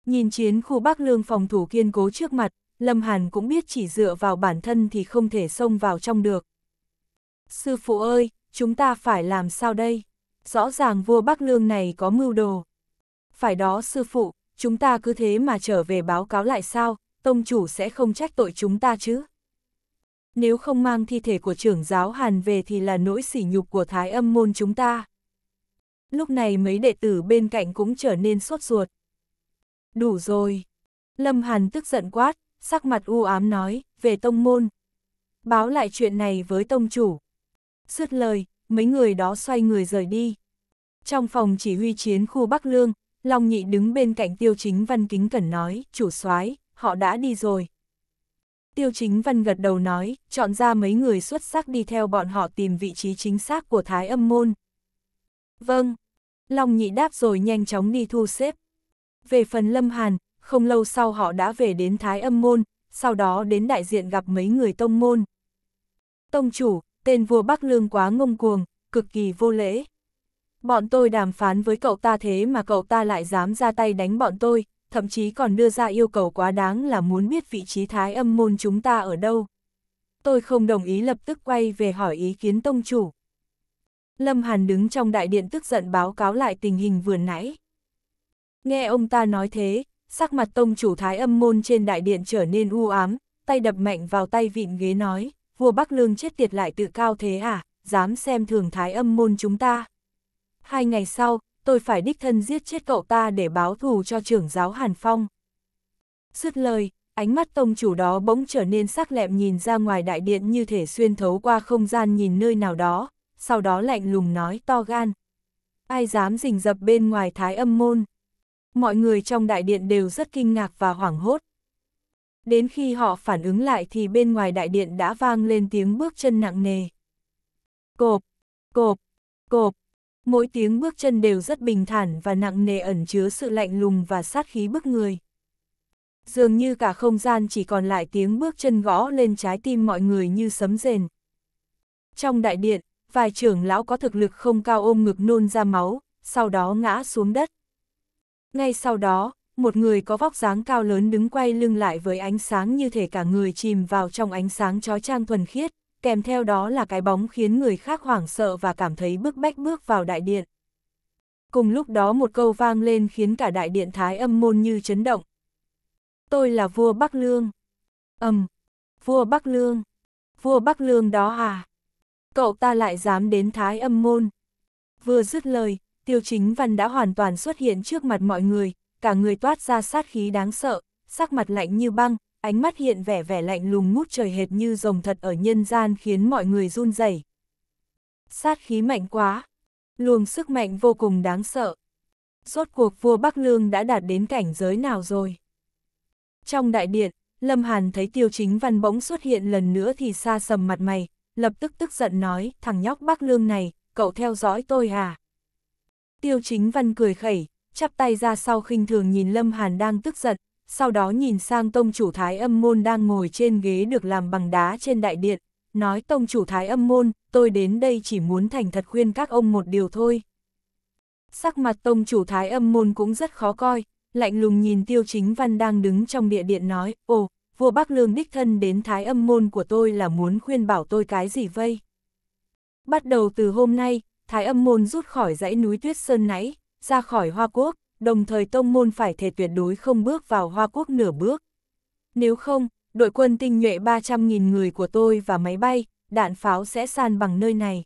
Nhìn chiến khu Bắc Lương phòng thủ kiên cố trước mặt, Lâm Hàn cũng biết chỉ dựa vào bản thân thì không thể xông vào trong được. Sư phụ ơi, chúng ta phải làm sao đây? Rõ ràng vua Bắc Lương này có mưu đồ. Phải đó sư phụ, chúng ta cứ thế mà trở về báo cáo lại sao, tông chủ sẽ không trách tội chúng ta chứ? Nếu không mang thi thể của trưởng giáo Hàn về thì là nỗi sỉ nhục của thái âm môn chúng ta. Lúc này mấy đệ tử bên cạnh cũng trở nên sốt ruột. Đủ rồi. Lâm Hàn tức giận quát, sắc mặt u ám nói, về tông môn. Báo lại chuyện này với tông chủ. Dứt lời, mấy người đó xoay người rời đi. Trong phòng chỉ huy chiến khu Bắc Lương, Long Nhị đứng bên cạnh Tiêu Chính Văn kính cẩn nói, chủ soái, họ đã đi rồi. Tiêu Chính Văn gật đầu nói, chọn ra mấy người xuất sắc đi theo bọn họ tìm vị trí chính xác của Thái Âm Môn. Vâng, Long Nhị đáp rồi nhanh chóng đi thu xếp. Về phần Lâm Hàn, không lâu sau họ đã về đến Thái Âm Môn, sau đó đến đại diện gặp mấy người tông môn. Tông chủ, tên vua Bắc Lương quá ngông cuồng, cực kỳ vô lễ. Bọn tôi đàm phán với cậu ta thế mà cậu ta lại dám ra tay đánh bọn tôi, thậm chí còn đưa ra yêu cầu quá đáng là muốn biết vị trí thái âm môn chúng ta ở đâu. Tôi không đồng ý lập tức quay về hỏi ý kiến tông chủ. Lâm Hàn đứng trong đại điện tức giận báo cáo lại tình hình vừa nãy. Nghe ông ta nói thế, sắc mặt tông chủ thái âm môn trên đại điện trở nên u ám, tay đập mạnh vào tay vịn ghế nói vua Bắc Lương chết tiệt lại tự cao thế à, dám xem thường thái âm môn chúng ta. Hai ngày sau, tôi phải đích thân giết chết cậu ta để báo thù cho trưởng giáo Hàn Phong. Dứt lời, ánh mắt tông chủ đó bỗng trở nên sắc lẹm nhìn ra ngoài đại điện như thể xuyên thấu qua không gian nhìn nơi nào đó, sau đó lạnh lùng nói to gan. Ai dám rình dập bên ngoài thái âm môn? Mọi người trong đại điện đều rất kinh ngạc và hoảng hốt đến khi họ phản ứng lại thì bên ngoài đại điện đã vang lên tiếng bước chân nặng nề. Cộp, cộp, cộp, mỗi tiếng bước chân đều rất bình thản và nặng nề ẩn chứa sự lạnh lùng và sát khí bức người. Dường như cả không gian chỉ còn lại tiếng bước chân gõ lên trái tim mọi người như sấm rền. Trong đại điện, vài trưởng lão có thực lực không cao ôm ngực nôn ra máu, sau đó ngã xuống đất. Ngay sau đó, một người có vóc dáng cao lớn đứng quay lưng lại với ánh sáng như thể cả người chìm vào trong ánh sáng chói trang thuần khiết, kèm theo đó là cái bóng khiến người khác hoảng sợ và cảm thấy bức bách bước vào đại điện. Cùng lúc đó một câu vang lên khiến cả đại điện thái âm môn như chấn động. Tôi là vua Bắc Lương. Âm, um, vua Bắc Lương. Vua Bắc Lương đó à? Cậu ta lại dám đến thái âm môn. Vừa dứt lời, tiêu chính văn đã hoàn toàn xuất hiện trước mặt mọi người, cả người toát ra sát khí đáng sợ, sắc mặt lạnh như băng, ánh mắt hiện vẻ vẻ lạnh lùng ngút trời hệt như rồng thật ở nhân gian khiến mọi người run rẩy. Sát khí mạnh quá, luồng sức mạnh vô cùng đáng sợ. Rốt cuộc vua Bắc Lương đã đạt đến cảnh giới nào rồi? Trong đại điện, Lâm Hàn thấy tiêu chính văn bỗng xuất hiện lần nữa thì xa sầm mặt mày, lập tức tức giận nói, thằng nhóc Bắc Lương này, cậu theo dõi tôi à? Tiêu chính văn cười khẩy, chắp tay ra sau khinh thường nhìn Lâm Hàn đang tức giận, sau đó nhìn sang tông chủ thái âm môn đang ngồi trên ghế được làm bằng đá trên đại điện, nói tông chủ thái âm môn, tôi đến đây chỉ muốn thành thật khuyên các ông một điều thôi. Sắc mặt tông chủ thái âm môn cũng rất khó coi, lạnh lùng nhìn tiêu chính văn đang đứng trong địa điện nói, ồ, vua Bắc Lương đích thân đến thái âm môn của tôi là muốn khuyên bảo tôi cái gì vây. Bắt đầu từ hôm nay, thái âm môn rút khỏi dãy núi tuyết sơn nãy, ra khỏi Hoa Quốc, đồng thời tông môn phải thể tuyệt đối không bước vào Hoa Quốc nửa bước. Nếu không, đội quân tinh nhuệ 300.000 người của tôi và máy bay, đạn pháo sẽ san bằng nơi này.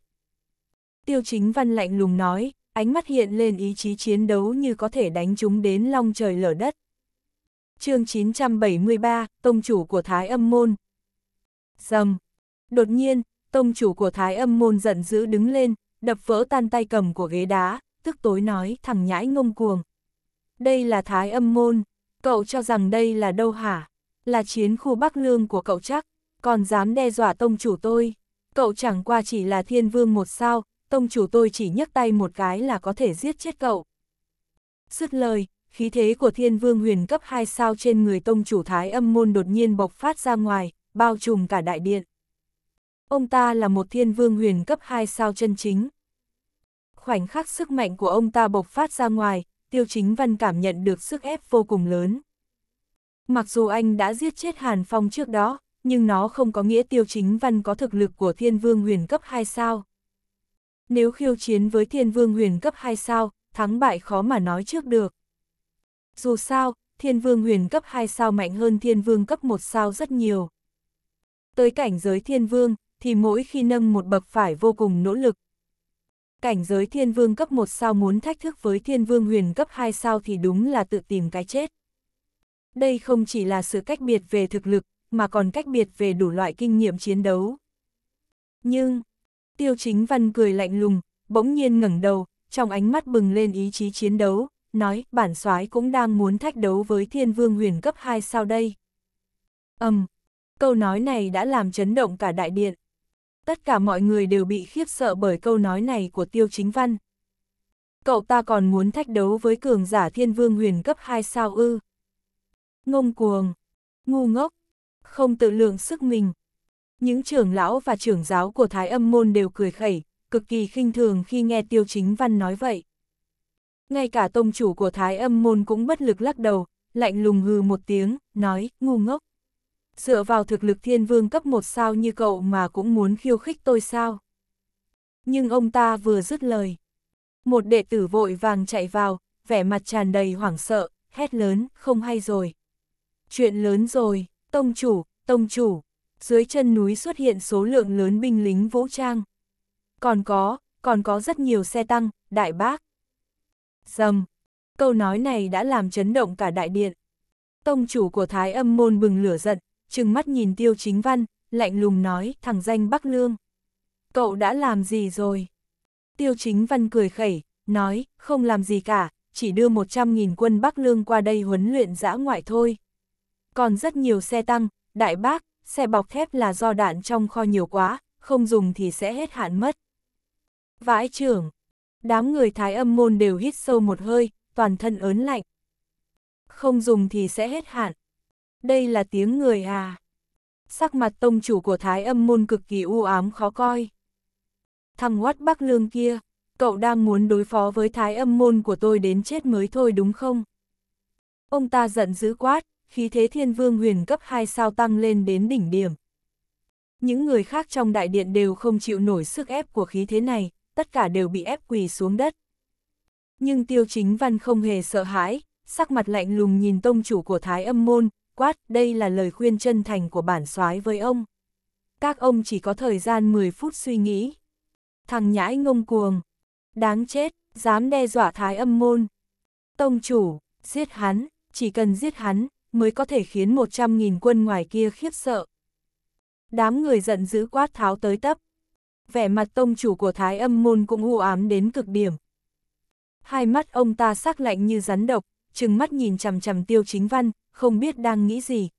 Tiêu chính văn lạnh lùng nói, ánh mắt hiện lên ý chí chiến đấu như có thể đánh chúng đến long trời lở đất. chương 973, Tông chủ của Thái âm môn. Dầm. Đột nhiên, Tông chủ của Thái âm môn giận dữ đứng lên, đập vỡ tan tay cầm của ghế đá, tức tối nói thằng nhãi ngông cuồng. Đây là thái âm môn, cậu cho rằng đây là đâu hả? Là chiến khu Bắc Lương của cậu chắc, còn dám đe dọa tông chủ tôi. Cậu chẳng qua chỉ là thiên vương một sao, tông chủ tôi chỉ nhấc tay một cái là có thể giết chết cậu. sứt lời, khí thế của thiên vương huyền cấp 2 sao trên người tông chủ thái âm môn đột nhiên bộc phát ra ngoài, bao trùm cả đại điện. Ông ta là một thiên vương huyền cấp 2 sao chân chính, khoảnh khắc sức mạnh của ông ta bộc phát ra ngoài, Tiêu Chính Văn cảm nhận được sức ép vô cùng lớn. Mặc dù anh đã giết chết Hàn Phong trước đó, nhưng nó không có nghĩa Tiêu Chính Văn có thực lực của Thiên Vương huyền cấp 2 sao. Nếu khiêu chiến với Thiên Vương huyền cấp 2 sao, thắng bại khó mà nói trước được. Dù sao, Thiên Vương huyền cấp 2 sao mạnh hơn Thiên Vương cấp 1 sao rất nhiều. Tới cảnh giới Thiên Vương, thì mỗi khi nâng một bậc phải vô cùng nỗ lực, cảnh giới thiên vương cấp 1 sao muốn thách thức với thiên vương huyền cấp 2 sao thì đúng là tự tìm cái chết. Đây không chỉ là sự cách biệt về thực lực, mà còn cách biệt về đủ loại kinh nghiệm chiến đấu. Nhưng, tiêu chính văn cười lạnh lùng, bỗng nhiên ngẩng đầu, trong ánh mắt bừng lên ý chí chiến đấu, nói bản soái cũng đang muốn thách đấu với thiên vương huyền cấp 2 sao đây. Âm, um, câu nói này đã làm chấn động cả đại điện tất cả mọi người đều bị khiếp sợ bởi câu nói này của Tiêu Chính Văn. Cậu ta còn muốn thách đấu với cường giả thiên vương huyền cấp 2 sao ư. Ngông cuồng, ngu ngốc, không tự lượng sức mình. Những trưởng lão và trưởng giáo của Thái âm môn đều cười khẩy, cực kỳ khinh thường khi nghe Tiêu Chính Văn nói vậy. Ngay cả tông chủ của Thái âm môn cũng bất lực lắc đầu, lạnh lùng hừ một tiếng, nói, ngu ngốc dựa vào thực lực thiên vương cấp một sao như cậu mà cũng muốn khiêu khích tôi sao. Nhưng ông ta vừa dứt lời. Một đệ tử vội vàng chạy vào, vẻ mặt tràn đầy hoảng sợ, hét lớn, không hay rồi. Chuyện lớn rồi, tông chủ, tông chủ, dưới chân núi xuất hiện số lượng lớn binh lính vũ trang. Còn có, còn có rất nhiều xe tăng, đại bác. Dầm, câu nói này đã làm chấn động cả đại điện. Tông chủ của Thái âm môn bừng lửa giận, trừng mắt nhìn tiêu chính văn, lạnh lùng nói, thằng danh Bắc Lương. Cậu đã làm gì rồi? Tiêu chính văn cười khẩy, nói, không làm gì cả, chỉ đưa 100.000 quân Bắc Lương qua đây huấn luyện dã ngoại thôi. Còn rất nhiều xe tăng, đại bác, xe bọc thép là do đạn trong kho nhiều quá, không dùng thì sẽ hết hạn mất. Vãi trưởng, đám người thái âm môn đều hít sâu một hơi, toàn thân ớn lạnh. Không dùng thì sẽ hết hạn đây là tiếng người à. Sắc mặt tông chủ của thái âm môn cực kỳ u ám khó coi. Thằng oát bắc lương kia, cậu đang muốn đối phó với thái âm môn của tôi đến chết mới thôi đúng không? Ông ta giận dữ quát, khí thế thiên vương huyền cấp 2 sao tăng lên đến đỉnh điểm. Những người khác trong đại điện đều không chịu nổi sức ép của khí thế này, tất cả đều bị ép quỳ xuống đất. Nhưng tiêu chính văn không hề sợ hãi, sắc mặt lạnh lùng nhìn tông chủ của thái âm môn, quát, đây là lời khuyên chân thành của bản soái với ông. Các ông chỉ có thời gian 10 phút suy nghĩ. Thằng nhãi ngông cuồng. Đáng chết, dám đe dọa thái âm môn. Tông chủ, giết hắn, chỉ cần giết hắn, mới có thể khiến 100.000 quân ngoài kia khiếp sợ. Đám người giận dữ quát tháo tới tấp. Vẻ mặt tông chủ của thái âm môn cũng u ám đến cực điểm. Hai mắt ông ta sắc lạnh như rắn độc, trừng mắt nhìn chằm chằm tiêu chính văn, không biết đang nghĩ gì.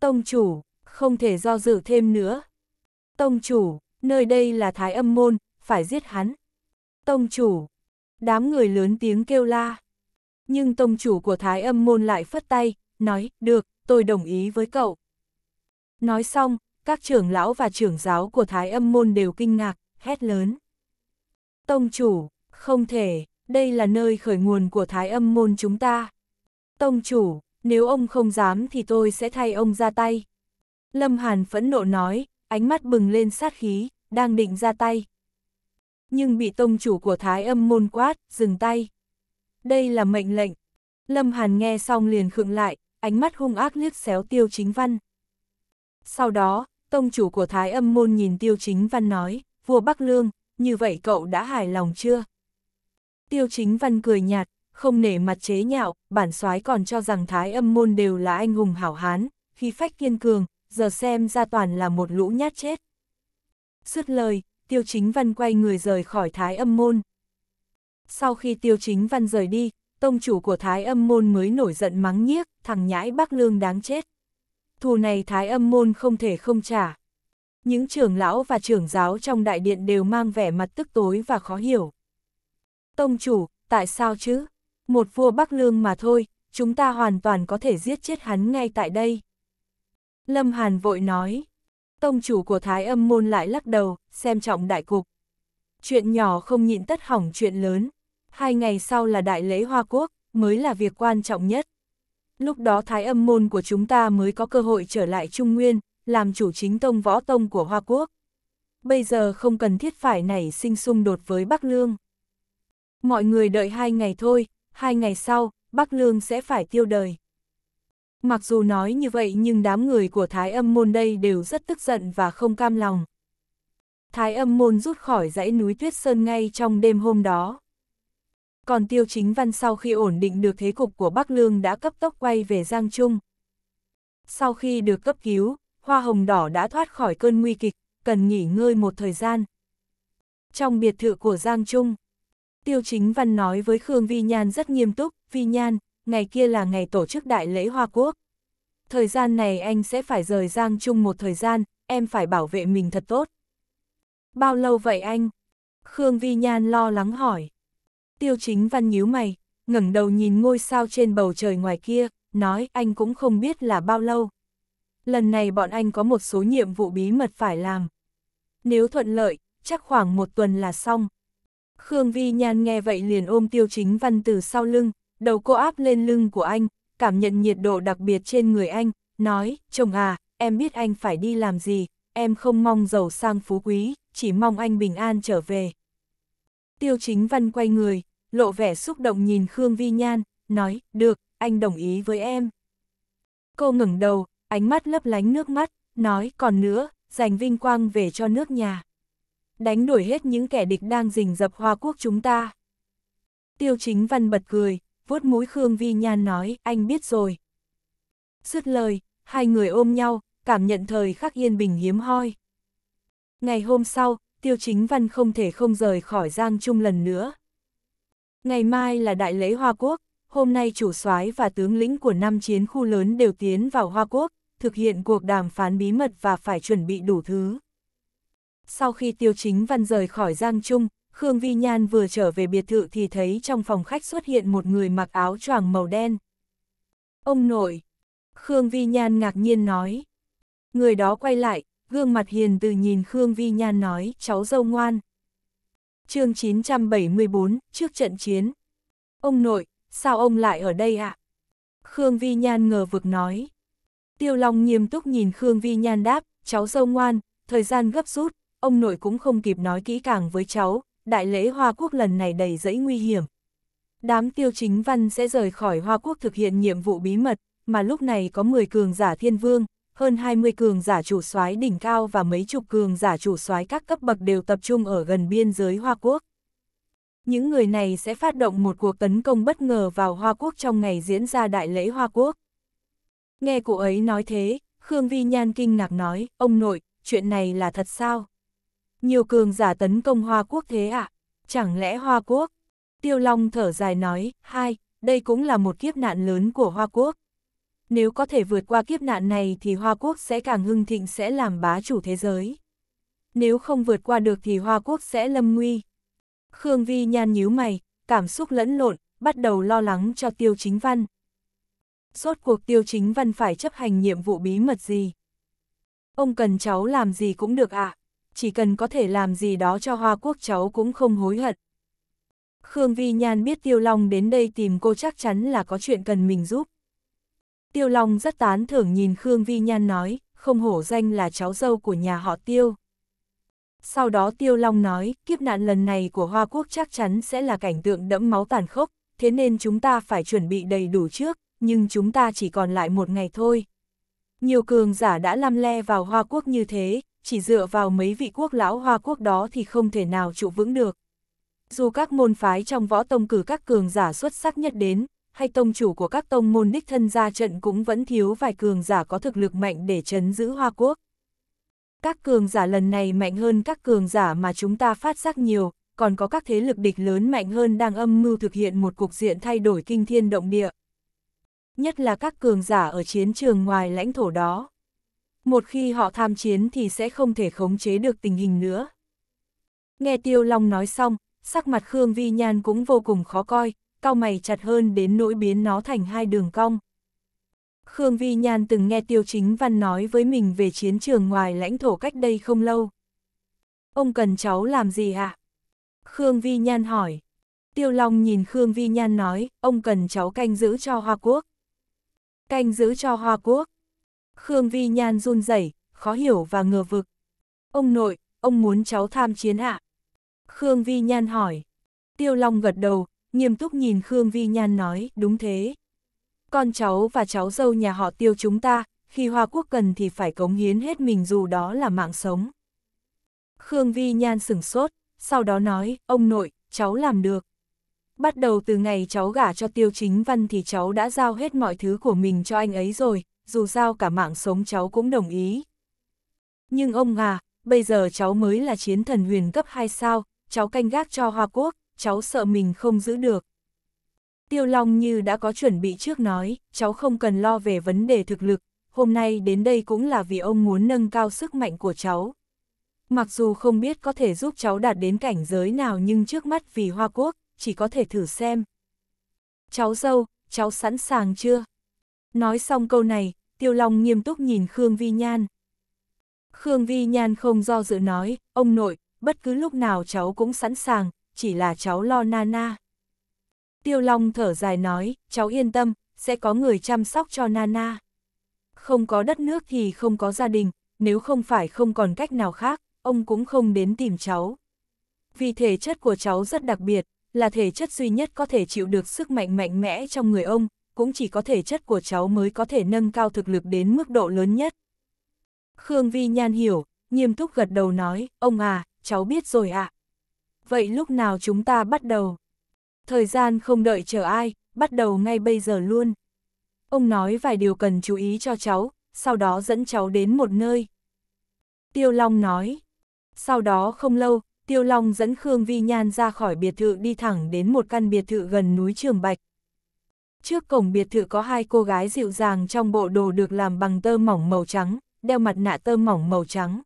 Tông chủ, không thể do dự thêm nữa. Tông chủ, nơi đây là thái âm môn, phải giết hắn. Tông chủ, đám người lớn tiếng kêu la. Nhưng tông chủ của thái âm môn lại phất tay, nói, được, tôi đồng ý với cậu. Nói xong, các trưởng lão và trưởng giáo của thái âm môn đều kinh ngạc, hét lớn. Tông chủ, không thể, đây là nơi khởi nguồn của thái âm môn chúng ta. Tông chủ, nếu ông không dám thì tôi sẽ thay ông ra tay. Lâm Hàn phẫn nộ nói, ánh mắt bừng lên sát khí, đang định ra tay. Nhưng bị tông chủ của Thái âm môn quát, dừng tay. Đây là mệnh lệnh. Lâm Hàn nghe xong liền khựng lại, ánh mắt hung ác liếc xéo tiêu chính văn. Sau đó, tông chủ của Thái âm môn nhìn tiêu chính văn nói, vua Bắc Lương, như vậy cậu đã hài lòng chưa? Tiêu chính văn cười nhạt, không nể mặt chế nhạo, bản soái còn cho rằng thái âm môn đều là anh hùng hảo hán, khi phách kiên cường, giờ xem ra toàn là một lũ nhát chết. Sứt lời, tiêu chính văn quay người rời khỏi thái âm môn. Sau khi tiêu chính văn rời đi, tông chủ của thái âm môn mới nổi giận mắng nhiếc, thằng nhãi bắc lương đáng chết. Thù này thái âm môn không thể không trả. Những trưởng lão và trưởng giáo trong đại điện đều mang vẻ mặt tức tối và khó hiểu. Tông chủ, tại sao chứ? Một vua Bắc Lương mà thôi, chúng ta hoàn toàn có thể giết chết hắn ngay tại đây. Lâm Hàn vội nói. Tông chủ của Thái âm môn lại lắc đầu, xem trọng đại cục. Chuyện nhỏ không nhịn tất hỏng chuyện lớn. Hai ngày sau là đại lễ Hoa Quốc, mới là việc quan trọng nhất. Lúc đó Thái âm môn của chúng ta mới có cơ hội trở lại Trung Nguyên, làm chủ chính tông võ tông của Hoa Quốc. Bây giờ không cần thiết phải nảy sinh xung đột với Bắc Lương. Mọi người đợi hai ngày thôi, hai ngày sau, Bắc Lương sẽ phải tiêu đời. Mặc dù nói như vậy nhưng đám người của Thái âm môn đây đều rất tức giận và không cam lòng. Thái âm môn rút khỏi dãy núi Tuyết Sơn ngay trong đêm hôm đó. Còn Tiêu Chính Văn sau khi ổn định được thế cục của Bắc Lương đã cấp tốc quay về Giang Trung. Sau khi được cấp cứu, Hoa Hồng Đỏ đã thoát khỏi cơn nguy kịch, cần nghỉ ngơi một thời gian. Trong biệt thự của Giang Trung, Tiêu Chính Văn nói với Khương Vi Nhan rất nghiêm túc, Vi Nhan, ngày kia là ngày tổ chức đại lễ Hoa Quốc. Thời gian này anh sẽ phải rời Giang Trung một thời gian, em phải bảo vệ mình thật tốt. Bao lâu vậy anh? Khương Vi Nhan lo lắng hỏi. Tiêu Chính Văn nhíu mày, ngẩng đầu nhìn ngôi sao trên bầu trời ngoài kia, nói anh cũng không biết là bao lâu. Lần này bọn anh có một số nhiệm vụ bí mật phải làm. Nếu thuận lợi, chắc khoảng một tuần là xong. Khương Vi Nhan nghe vậy liền ôm tiêu chính văn từ sau lưng, đầu cô áp lên lưng của anh, cảm nhận nhiệt độ đặc biệt trên người anh, nói, chồng à, em biết anh phải đi làm gì, em không mong giàu sang phú quý, chỉ mong anh bình an trở về. Tiêu chính văn quay người, lộ vẻ xúc động nhìn Khương Vi Nhan, nói, được, anh đồng ý với em. Cô ngẩng đầu, ánh mắt lấp lánh nước mắt, nói, còn nữa, dành vinh quang về cho nước nhà đánh đuổi hết những kẻ địch đang rình dập hoa quốc chúng ta. Tiêu chính văn bật cười, vuốt mũi Khương Vi Nhan nói, anh biết rồi. Sứt lời, hai người ôm nhau, cảm nhận thời khắc yên bình hiếm hoi. Ngày hôm sau, Tiêu Chính Văn không thể không rời khỏi Giang Trung lần nữa. Ngày mai là đại lễ Hoa Quốc, hôm nay chủ soái và tướng lĩnh của năm chiến khu lớn đều tiến vào Hoa Quốc, thực hiện cuộc đàm phán bí mật và phải chuẩn bị đủ thứ. Sau khi Tiêu Chính Văn rời khỏi Giang Trung, Khương Vi Nhan vừa trở về biệt thự thì thấy trong phòng khách xuất hiện một người mặc áo choàng màu đen. Ông nội! Khương Vi Nhan ngạc nhiên nói. Người đó quay lại, gương mặt hiền từ nhìn Khương Vi Nhan nói, cháu dâu ngoan. chương 974, trước trận chiến. Ông nội, sao ông lại ở đây ạ? À? Khương Vi Nhan ngờ vực nói. Tiêu Long nghiêm túc nhìn Khương Vi Nhan đáp, cháu dâu ngoan, thời gian gấp rút, ông nội cũng không kịp nói kỹ càng với cháu, đại lễ Hoa Quốc lần này đầy rẫy nguy hiểm. Đám tiêu chính văn sẽ rời khỏi Hoa Quốc thực hiện nhiệm vụ bí mật, mà lúc này có 10 cường giả thiên vương, hơn 20 cường giả chủ soái đỉnh cao và mấy chục cường giả chủ soái các cấp bậc đều tập trung ở gần biên giới Hoa Quốc. Những người này sẽ phát động một cuộc tấn công bất ngờ vào Hoa Quốc trong ngày diễn ra đại lễ Hoa Quốc. Nghe cụ ấy nói thế, Khương Vi Nhan kinh ngạc nói, ông nội, chuyện này là thật sao? Nhiều cường giả tấn công Hoa Quốc thế ạ? À? Chẳng lẽ Hoa Quốc? Tiêu Long thở dài nói, hai, đây cũng là một kiếp nạn lớn của Hoa Quốc. Nếu có thể vượt qua kiếp nạn này thì Hoa Quốc sẽ càng hưng thịnh sẽ làm bá chủ thế giới. Nếu không vượt qua được thì Hoa Quốc sẽ lâm nguy. Khương Vi nhan nhíu mày, cảm xúc lẫn lộn, bắt đầu lo lắng cho Tiêu Chính Văn. Rốt cuộc Tiêu Chính Văn phải chấp hành nhiệm vụ bí mật gì? Ông cần cháu làm gì cũng được ạ. À? chỉ cần có thể làm gì đó cho Hoa Quốc cháu cũng không hối hận. Khương Vi Nhan biết Tiêu Long đến đây tìm cô chắc chắn là có chuyện cần mình giúp. Tiêu Long rất tán thưởng nhìn Khương Vi Nhan nói, không hổ danh là cháu dâu của nhà họ Tiêu. Sau đó Tiêu Long nói, kiếp nạn lần này của Hoa Quốc chắc chắn sẽ là cảnh tượng đẫm máu tàn khốc, thế nên chúng ta phải chuẩn bị đầy đủ trước, nhưng chúng ta chỉ còn lại một ngày thôi. Nhiều cường giả đã lăm le vào Hoa Quốc như thế, chỉ dựa vào mấy vị quốc lão hoa quốc đó thì không thể nào trụ vững được. Dù các môn phái trong võ tông cử các cường giả xuất sắc nhất đến, hay tông chủ của các tông môn đích thân ra trận cũng vẫn thiếu vài cường giả có thực lực mạnh để chấn giữ Hoa Quốc. Các cường giả lần này mạnh hơn các cường giả mà chúng ta phát giác nhiều, còn có các thế lực địch lớn mạnh hơn đang âm mưu thực hiện một cuộc diện thay đổi kinh thiên động địa. Nhất là các cường giả ở chiến trường ngoài lãnh thổ đó một khi họ tham chiến thì sẽ không thể khống chế được tình hình nữa. Nghe Tiêu Long nói xong, sắc mặt Khương Vi Nhan cũng vô cùng khó coi, cao mày chặt hơn đến nỗi biến nó thành hai đường cong. Khương Vi Nhan từng nghe Tiêu Chính Văn nói với mình về chiến trường ngoài lãnh thổ cách đây không lâu. Ông cần cháu làm gì ạ? Khương Vi Nhan hỏi. Tiêu Long nhìn Khương Vi Nhan nói, ông cần cháu canh giữ cho Hoa Quốc. Canh giữ cho Hoa Quốc. Khương Vi Nhan run rẩy, khó hiểu và ngờ vực. Ông nội, ông muốn cháu tham chiến ạ? Khương Vi Nhan hỏi. Tiêu Long gật đầu, nghiêm túc nhìn Khương Vi Nhan nói, đúng thế. Con cháu và cháu dâu nhà họ tiêu chúng ta, khi Hoa Quốc cần thì phải cống hiến hết mình dù đó là mạng sống. Khương Vi Nhan sửng sốt, sau đó nói, ông nội, cháu làm được. Bắt đầu từ ngày cháu gả cho tiêu chính văn thì cháu đã giao hết mọi thứ của mình cho anh ấy rồi, dù sao cả mạng sống cháu cũng đồng ý. Nhưng ông à, bây giờ cháu mới là chiến thần huyền cấp 2 sao, cháu canh gác cho Hoa Quốc, cháu sợ mình không giữ được. Tiêu Long như đã có chuẩn bị trước nói, cháu không cần lo về vấn đề thực lực, hôm nay đến đây cũng là vì ông muốn nâng cao sức mạnh của cháu. Mặc dù không biết có thể giúp cháu đạt đến cảnh giới nào nhưng trước mắt vì Hoa Quốc, chỉ có thể thử xem. Cháu dâu, cháu sẵn sàng chưa? Nói xong câu này, Tiêu Long nghiêm túc nhìn Khương Vi Nhan. Khương Vi Nhan không do dự nói, ông nội, bất cứ lúc nào cháu cũng sẵn sàng, chỉ là cháu lo nana. Tiêu Long thở dài nói, cháu yên tâm, sẽ có người chăm sóc cho Nana. Không có đất nước thì không có gia đình, nếu không phải không còn cách nào khác, ông cũng không đến tìm cháu. Vì thể chất của cháu rất đặc biệt, là thể chất duy nhất có thể chịu được sức mạnh mạnh mẽ trong người ông, cũng chỉ có thể chất của cháu mới có thể nâng cao thực lực đến mức độ lớn nhất. Khương Vi Nhan hiểu, nghiêm túc gật đầu nói, ông à, cháu biết rồi ạ. À. Vậy lúc nào chúng ta bắt đầu? Thời gian không đợi chờ ai, bắt đầu ngay bây giờ luôn. Ông nói vài điều cần chú ý cho cháu, sau đó dẫn cháu đến một nơi. Tiêu Long nói. Sau đó không lâu, Tiêu Long dẫn Khương Vi Nhan ra khỏi biệt thự đi thẳng đến một căn biệt thự gần núi Trường Bạch. Trước cổng biệt thự có hai cô gái dịu dàng trong bộ đồ được làm bằng tơ mỏng màu trắng, đeo mặt nạ tơ mỏng màu trắng.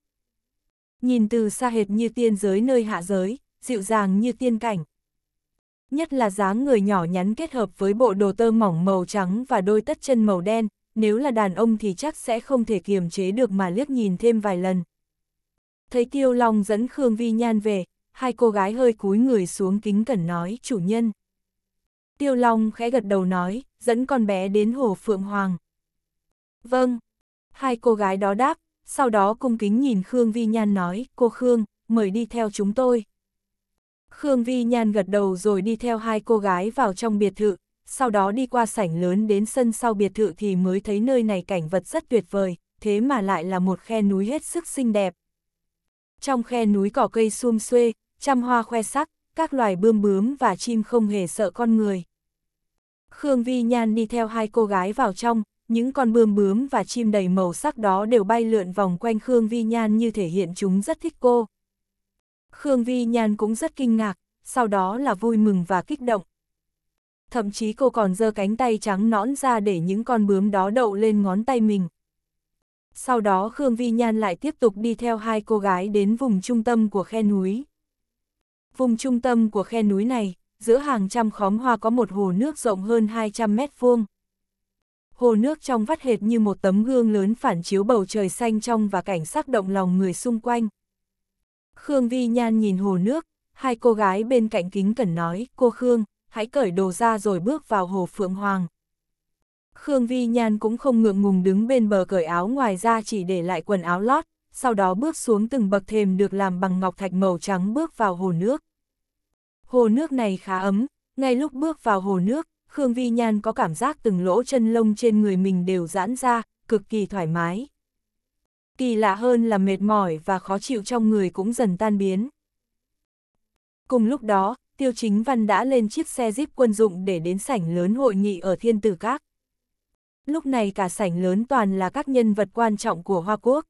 Nhìn từ xa hệt như tiên giới nơi hạ giới, dịu dàng như tiên cảnh. Nhất là dáng người nhỏ nhắn kết hợp với bộ đồ tơ mỏng màu trắng và đôi tất chân màu đen, nếu là đàn ông thì chắc sẽ không thể kiềm chế được mà liếc nhìn thêm vài lần. Thấy Tiêu Long dẫn Khương Vi Nhan về, hai cô gái hơi cúi người xuống kính cẩn nói chủ nhân. Tiêu Long khẽ gật đầu nói, dẫn con bé đến hồ Phượng Hoàng. Vâng. Hai cô gái đó đáp, sau đó cung kính nhìn Khương Vi Nhan nói, cô Khương, mời đi theo chúng tôi. Khương Vi Nhan gật đầu rồi đi theo hai cô gái vào trong biệt thự, sau đó đi qua sảnh lớn đến sân sau biệt thự thì mới thấy nơi này cảnh vật rất tuyệt vời, thế mà lại là một khe núi hết sức xinh đẹp. Trong khe núi cỏ cây sum xuê, trăm hoa khoe sắc, các loài bươm bướm và chim không hề sợ con người. Khương Vi Nhan đi theo hai cô gái vào trong, những con bươm bướm và chim đầy màu sắc đó đều bay lượn vòng quanh Khương Vi Nhan như thể hiện chúng rất thích cô. Khương Vi Nhan cũng rất kinh ngạc, sau đó là vui mừng và kích động. Thậm chí cô còn giơ cánh tay trắng nõn ra để những con bướm đó đậu lên ngón tay mình. Sau đó Khương Vi Nhan lại tiếp tục đi theo hai cô gái đến vùng trung tâm của khe núi. Vùng trung tâm của khe núi này, giữa hàng trăm khóm hoa có một hồ nước rộng hơn 200 mét vuông. Hồ nước trong vắt hệt như một tấm gương lớn phản chiếu bầu trời xanh trong và cảnh sắc động lòng người xung quanh. Khương Vi Nhan nhìn hồ nước, hai cô gái bên cạnh kính cẩn nói, cô Khương, hãy cởi đồ ra rồi bước vào hồ Phượng Hoàng. Khương Vi Nhan cũng không ngượng ngùng đứng bên bờ cởi áo ngoài ra chỉ để lại quần áo lót, sau đó bước xuống từng bậc thềm được làm bằng ngọc thạch màu trắng bước vào hồ nước. Hồ nước này khá ấm, ngay lúc bước vào hồ nước, Khương Vi Nhan có cảm giác từng lỗ chân lông trên người mình đều giãn ra, cực kỳ thoải mái. Kỳ lạ hơn là mệt mỏi và khó chịu trong người cũng dần tan biến. Cùng lúc đó, Tiêu Chính Văn đã lên chiếc xe jeep quân dụng để đến sảnh lớn hội nghị ở Thiên Tử Các. Lúc này cả sảnh lớn toàn là các nhân vật quan trọng của Hoa Quốc.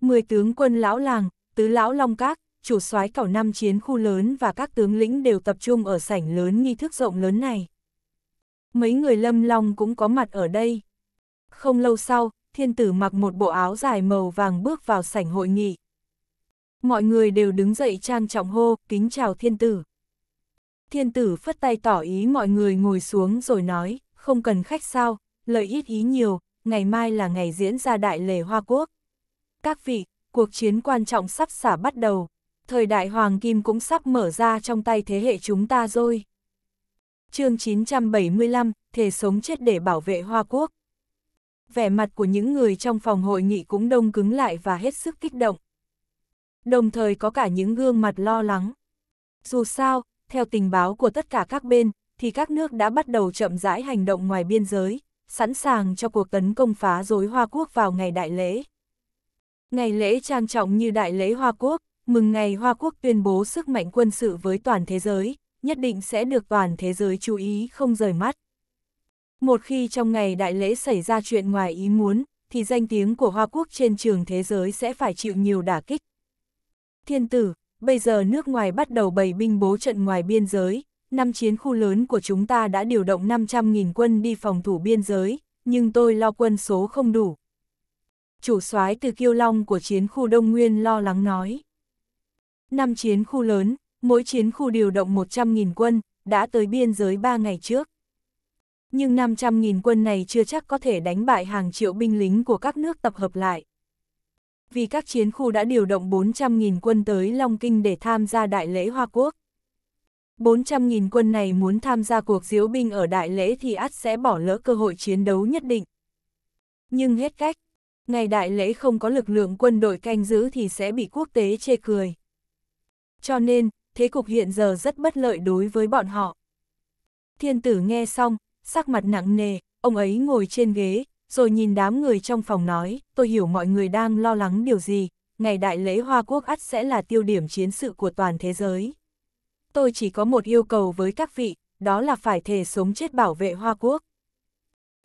Mười tướng quân lão làng, tứ lão long các, chủ soái cảo năm chiến khu lớn và các tướng lĩnh đều tập trung ở sảnh lớn nghi thức rộng lớn này. Mấy người lâm long cũng có mặt ở đây. Không lâu sau, thiên tử mặc một bộ áo dài màu vàng bước vào sảnh hội nghị. Mọi người đều đứng dậy trang trọng hô, kính chào thiên tử. Thiên tử phất tay tỏ ý mọi người ngồi xuống rồi nói, không cần khách sao, lợi ít ý nhiều, ngày mai là ngày diễn ra đại lễ Hoa Quốc. Các vị, cuộc chiến quan trọng sắp xả bắt đầu. Thời đại Hoàng Kim cũng sắp mở ra trong tay thế hệ chúng ta rồi. chương 975, thể sống chết để bảo vệ Hoa Quốc. Vẻ mặt của những người trong phòng hội nghị cũng đông cứng lại và hết sức kích động. Đồng thời có cả những gương mặt lo lắng. Dù sao, theo tình báo của tất cả các bên, thì các nước đã bắt đầu chậm rãi hành động ngoài biên giới, sẵn sàng cho cuộc tấn công phá rối Hoa Quốc vào ngày đại lễ. Ngày lễ trang trọng như đại lễ Hoa Quốc, mừng ngày Hoa Quốc tuyên bố sức mạnh quân sự với toàn thế giới, nhất định sẽ được toàn thế giới chú ý không rời mắt. Một khi trong ngày đại lễ xảy ra chuyện ngoài ý muốn, thì danh tiếng của Hoa Quốc trên trường thế giới sẽ phải chịu nhiều đả kích. Thiên tử, bây giờ nước ngoài bắt đầu bày binh bố trận ngoài biên giới, năm chiến khu lớn của chúng ta đã điều động 500.000 quân đi phòng thủ biên giới, nhưng tôi lo quân số không đủ, chủ soái từ Kiêu Long của chiến khu Đông Nguyên lo lắng nói. Năm chiến khu lớn, mỗi chiến khu điều động 100.000 quân, đã tới biên giới 3 ngày trước. Nhưng 500.000 quân này chưa chắc có thể đánh bại hàng triệu binh lính của các nước tập hợp lại. Vì các chiến khu đã điều động 400.000 quân tới Long Kinh để tham gia đại lễ Hoa Quốc. 400.000 quân này muốn tham gia cuộc diễu binh ở đại lễ thì ắt sẽ bỏ lỡ cơ hội chiến đấu nhất định. Nhưng hết cách, ngày đại lễ không có lực lượng quân đội canh giữ thì sẽ bị quốc tế chê cười. Cho nên, thế cục hiện giờ rất bất lợi đối với bọn họ. Thiên tử nghe xong, sắc mặt nặng nề, ông ấy ngồi trên ghế, rồi nhìn đám người trong phòng nói, tôi hiểu mọi người đang lo lắng điều gì, ngày đại lễ Hoa Quốc ắt sẽ là tiêu điểm chiến sự của toàn thế giới. Tôi chỉ có một yêu cầu với các vị, đó là phải thề sống chết bảo vệ Hoa Quốc.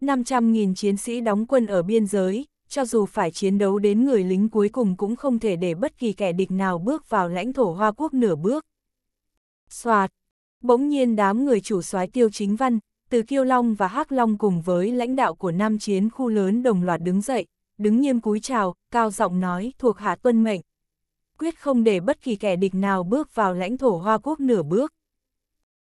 500.000 chiến sĩ đóng quân ở biên giới, cho dù phải chiến đấu đến người lính cuối cùng cũng không thể để bất kỳ kẻ địch nào bước vào lãnh thổ Hoa Quốc nửa bước. Xoạt! Bỗng nhiên đám người chủ soái tiêu chính văn, từ Kiêu Long và Hắc Long cùng với lãnh đạo của năm chiến khu lớn đồng loạt đứng dậy, đứng nghiêm cúi chào, cao giọng nói thuộc hạ tuân mệnh. Quyết không để bất kỳ kẻ địch nào bước vào lãnh thổ Hoa Quốc nửa bước.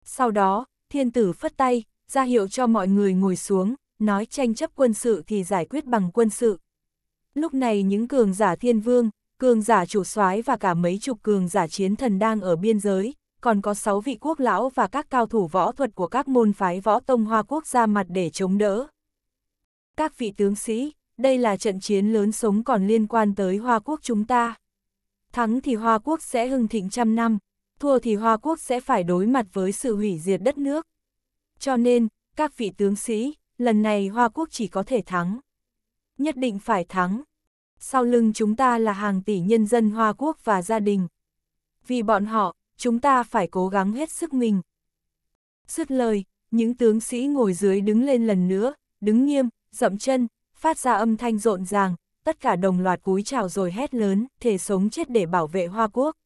Sau đó, thiên tử phất tay, ra hiệu cho mọi người ngồi xuống, nói tranh chấp quân sự thì giải quyết bằng quân sự, Lúc này những cường giả thiên vương, cường giả chủ soái và cả mấy chục cường giả chiến thần đang ở biên giới, còn có 6 vị quốc lão và các cao thủ võ thuật của các môn phái võ tông hoa quốc ra mặt để chống đỡ. Các vị tướng sĩ, đây là trận chiến lớn sống còn liên quan tới hoa quốc chúng ta. Thắng thì hoa quốc sẽ hưng thịnh trăm năm, thua thì hoa quốc sẽ phải đối mặt với sự hủy diệt đất nước. Cho nên, các vị tướng sĩ, lần này hoa quốc chỉ có thể thắng nhất định phải thắng. Sau lưng chúng ta là hàng tỷ nhân dân Hoa Quốc và gia đình. Vì bọn họ, chúng ta phải cố gắng hết sức mình. Dứt lời, những tướng sĩ ngồi dưới đứng lên lần nữa, đứng nghiêm, dậm chân, phát ra âm thanh rộn ràng, tất cả đồng loạt cúi chào rồi hét lớn, thể sống chết để bảo vệ Hoa Quốc.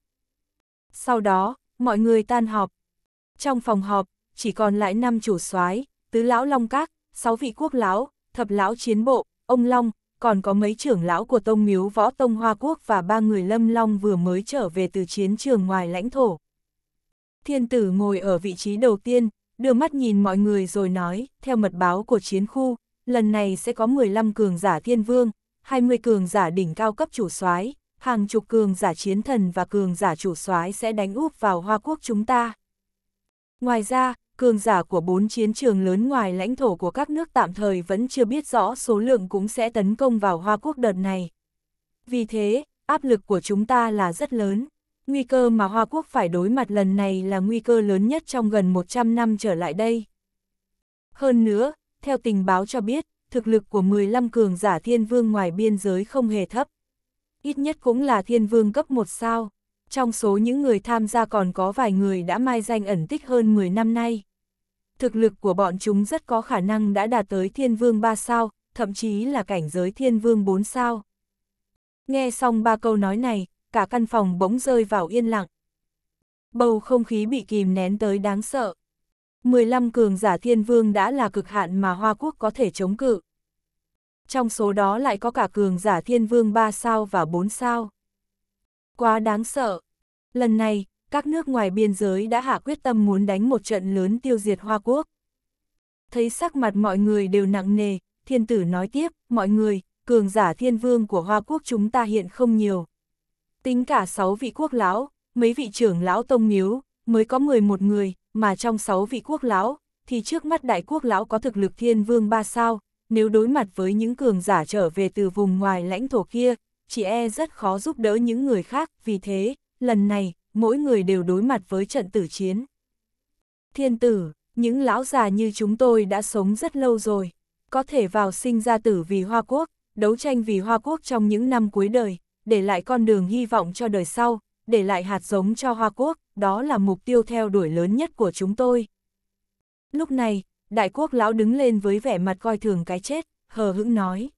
Sau đó, mọi người tan họp. Trong phòng họp, chỉ còn lại năm chủ soái, tứ lão Long Các, sáu vị quốc lão, thập lão chiến bộ, ông Long, còn có mấy trưởng lão của Tông Miếu Võ Tông Hoa Quốc và ba người Lâm Long vừa mới trở về từ chiến trường ngoài lãnh thổ. Thiên tử ngồi ở vị trí đầu tiên, đưa mắt nhìn mọi người rồi nói, theo mật báo của chiến khu, lần này sẽ có 15 cường giả thiên vương, 20 cường giả đỉnh cao cấp chủ soái, hàng chục cường giả chiến thần và cường giả chủ soái sẽ đánh úp vào Hoa Quốc chúng ta. Ngoài ra, cường giả của bốn chiến trường lớn ngoài lãnh thổ của các nước tạm thời vẫn chưa biết rõ số lượng cũng sẽ tấn công vào Hoa Quốc đợt này. Vì thế, áp lực của chúng ta là rất lớn. Nguy cơ mà Hoa Quốc phải đối mặt lần này là nguy cơ lớn nhất trong gần 100 năm trở lại đây. Hơn nữa, theo tình báo cho biết, thực lực của 15 cường giả thiên vương ngoài biên giới không hề thấp. Ít nhất cũng là thiên vương cấp 1 sao trong số những người tham gia còn có vài người đã mai danh ẩn tích hơn 10 năm nay. Thực lực của bọn chúng rất có khả năng đã đạt tới thiên vương 3 sao, thậm chí là cảnh giới thiên vương 4 sao. Nghe xong ba câu nói này, cả căn phòng bỗng rơi vào yên lặng. Bầu không khí bị kìm nén tới đáng sợ. 15 cường giả thiên vương đã là cực hạn mà Hoa Quốc có thể chống cự. Trong số đó lại có cả cường giả thiên vương 3 sao và 4 sao. Quá đáng sợ. Lần này, các nước ngoài biên giới đã hạ quyết tâm muốn đánh một trận lớn tiêu diệt Hoa Quốc. Thấy sắc mặt mọi người đều nặng nề, thiên tử nói tiếp, mọi người, cường giả thiên vương của Hoa Quốc chúng ta hiện không nhiều. Tính cả 6 vị quốc lão, mấy vị trưởng lão tông miếu, mới có 11 người, mà trong 6 vị quốc lão, thì trước mắt đại quốc lão có thực lực thiên vương ba sao, nếu đối mặt với những cường giả trở về từ vùng ngoài lãnh thổ kia, chỉ e rất khó giúp đỡ những người khác, vì thế, lần này, mỗi người đều đối mặt với trận tử chiến. Thiên tử, những lão già như chúng tôi đã sống rất lâu rồi, có thể vào sinh ra tử vì Hoa Quốc, đấu tranh vì Hoa Quốc trong những năm cuối đời, để lại con đường hy vọng cho đời sau, để lại hạt giống cho Hoa Quốc, đó là mục tiêu theo đuổi lớn nhất của chúng tôi. Lúc này, đại quốc lão đứng lên với vẻ mặt coi thường cái chết, hờ hững nói.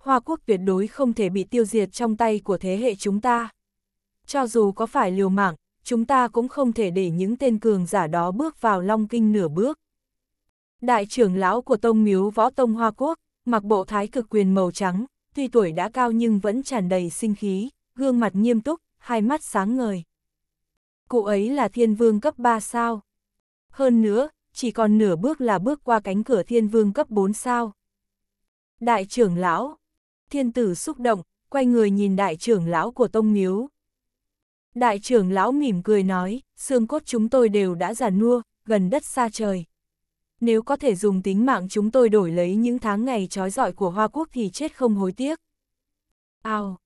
Hoa Quốc tuyệt đối không thể bị tiêu diệt trong tay của thế hệ chúng ta cho dù có phải liều mạng, chúng ta cũng không thể để những tên cường giả đó bước vào Long Kinh nửa bước. Đại trưởng lão của Tông Miếu Võ Tông Hoa Quốc, mặc bộ thái cực quyền màu trắng, tuy tuổi đã cao nhưng vẫn tràn đầy sinh khí, gương mặt nghiêm túc, hai mắt sáng ngời. Cụ ấy là thiên vương cấp 3 sao. Hơn nữa, chỉ còn nửa bước là bước qua cánh cửa thiên vương cấp 4 sao. Đại trưởng lão, thiên tử xúc động, quay người nhìn đại trưởng lão của Tông Miếu. Đại trưởng lão mỉm cười nói, xương cốt chúng tôi đều đã già nua, gần đất xa trời. Nếu có thể dùng tính mạng chúng tôi đổi lấy những tháng ngày trói dọi của Hoa Quốc thì chết không hối tiếc. Ao!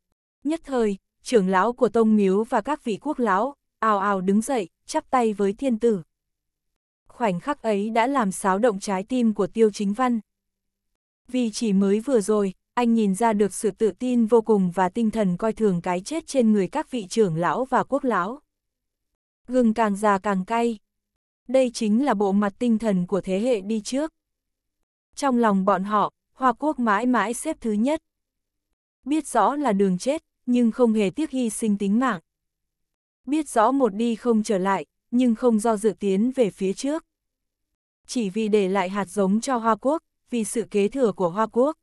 Nhất thời, trưởng lão của Tông Miếu và các vị quốc lão, ao ao đứng dậy, chắp tay với thiên tử. Khoảnh khắc ấy đã làm xáo động trái tim của Tiêu Chính Văn. Vì chỉ mới vừa rồi, anh nhìn ra được sự tự tin vô cùng và tinh thần coi thường cái chết trên người các vị trưởng lão và quốc lão. Gừng càng già càng cay. Đây chính là bộ mặt tinh thần của thế hệ đi trước. Trong lòng bọn họ, Hoa Quốc mãi mãi xếp thứ nhất. Biết rõ là đường chết, nhưng không hề tiếc hy sinh tính mạng. Biết rõ một đi không trở lại, nhưng không do dự tiến về phía trước. Chỉ vì để lại hạt giống cho Hoa Quốc, vì sự kế thừa của Hoa Quốc.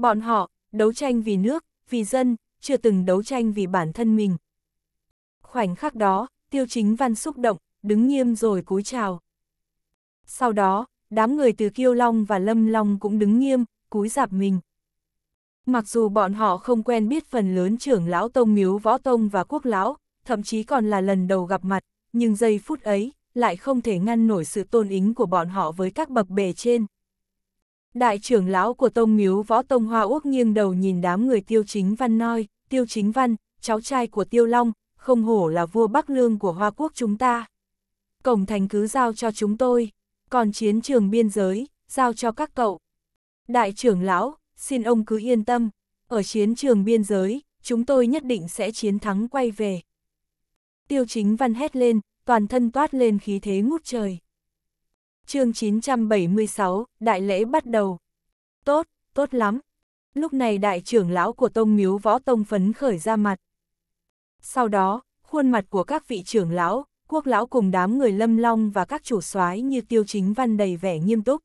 Bọn họ, đấu tranh vì nước, vì dân, chưa từng đấu tranh vì bản thân mình. Khoảnh khắc đó, tiêu chính văn xúc động, đứng nghiêm rồi cúi chào. Sau đó, đám người từ Kiêu Long và Lâm Long cũng đứng nghiêm, cúi dạp mình. Mặc dù bọn họ không quen biết phần lớn trưởng lão Tông Miếu Võ Tông và Quốc Lão, thậm chí còn là lần đầu gặp mặt, nhưng giây phút ấy, lại không thể ngăn nổi sự tôn ính của bọn họ với các bậc bề trên. Đại trưởng lão của Tông Miếu Võ Tông Hoa Úc nghiêng đầu nhìn đám người Tiêu Chính Văn nói, Tiêu Chính Văn, cháu trai của Tiêu Long, không hổ là vua Bắc Lương của Hoa Quốc chúng ta. Cổng thành cứ giao cho chúng tôi, còn chiến trường biên giới, giao cho các cậu. Đại trưởng lão, xin ông cứ yên tâm, ở chiến trường biên giới, chúng tôi nhất định sẽ chiến thắng quay về. Tiêu Chính Văn hét lên, toàn thân toát lên khí thế ngút trời chương 976, đại lễ bắt đầu. Tốt, tốt lắm. Lúc này đại trưởng lão của Tông Miếu Võ Tông phấn khởi ra mặt. Sau đó, khuôn mặt của các vị trưởng lão, quốc lão cùng đám người lâm long và các chủ soái như tiêu chính văn đầy vẻ nghiêm túc.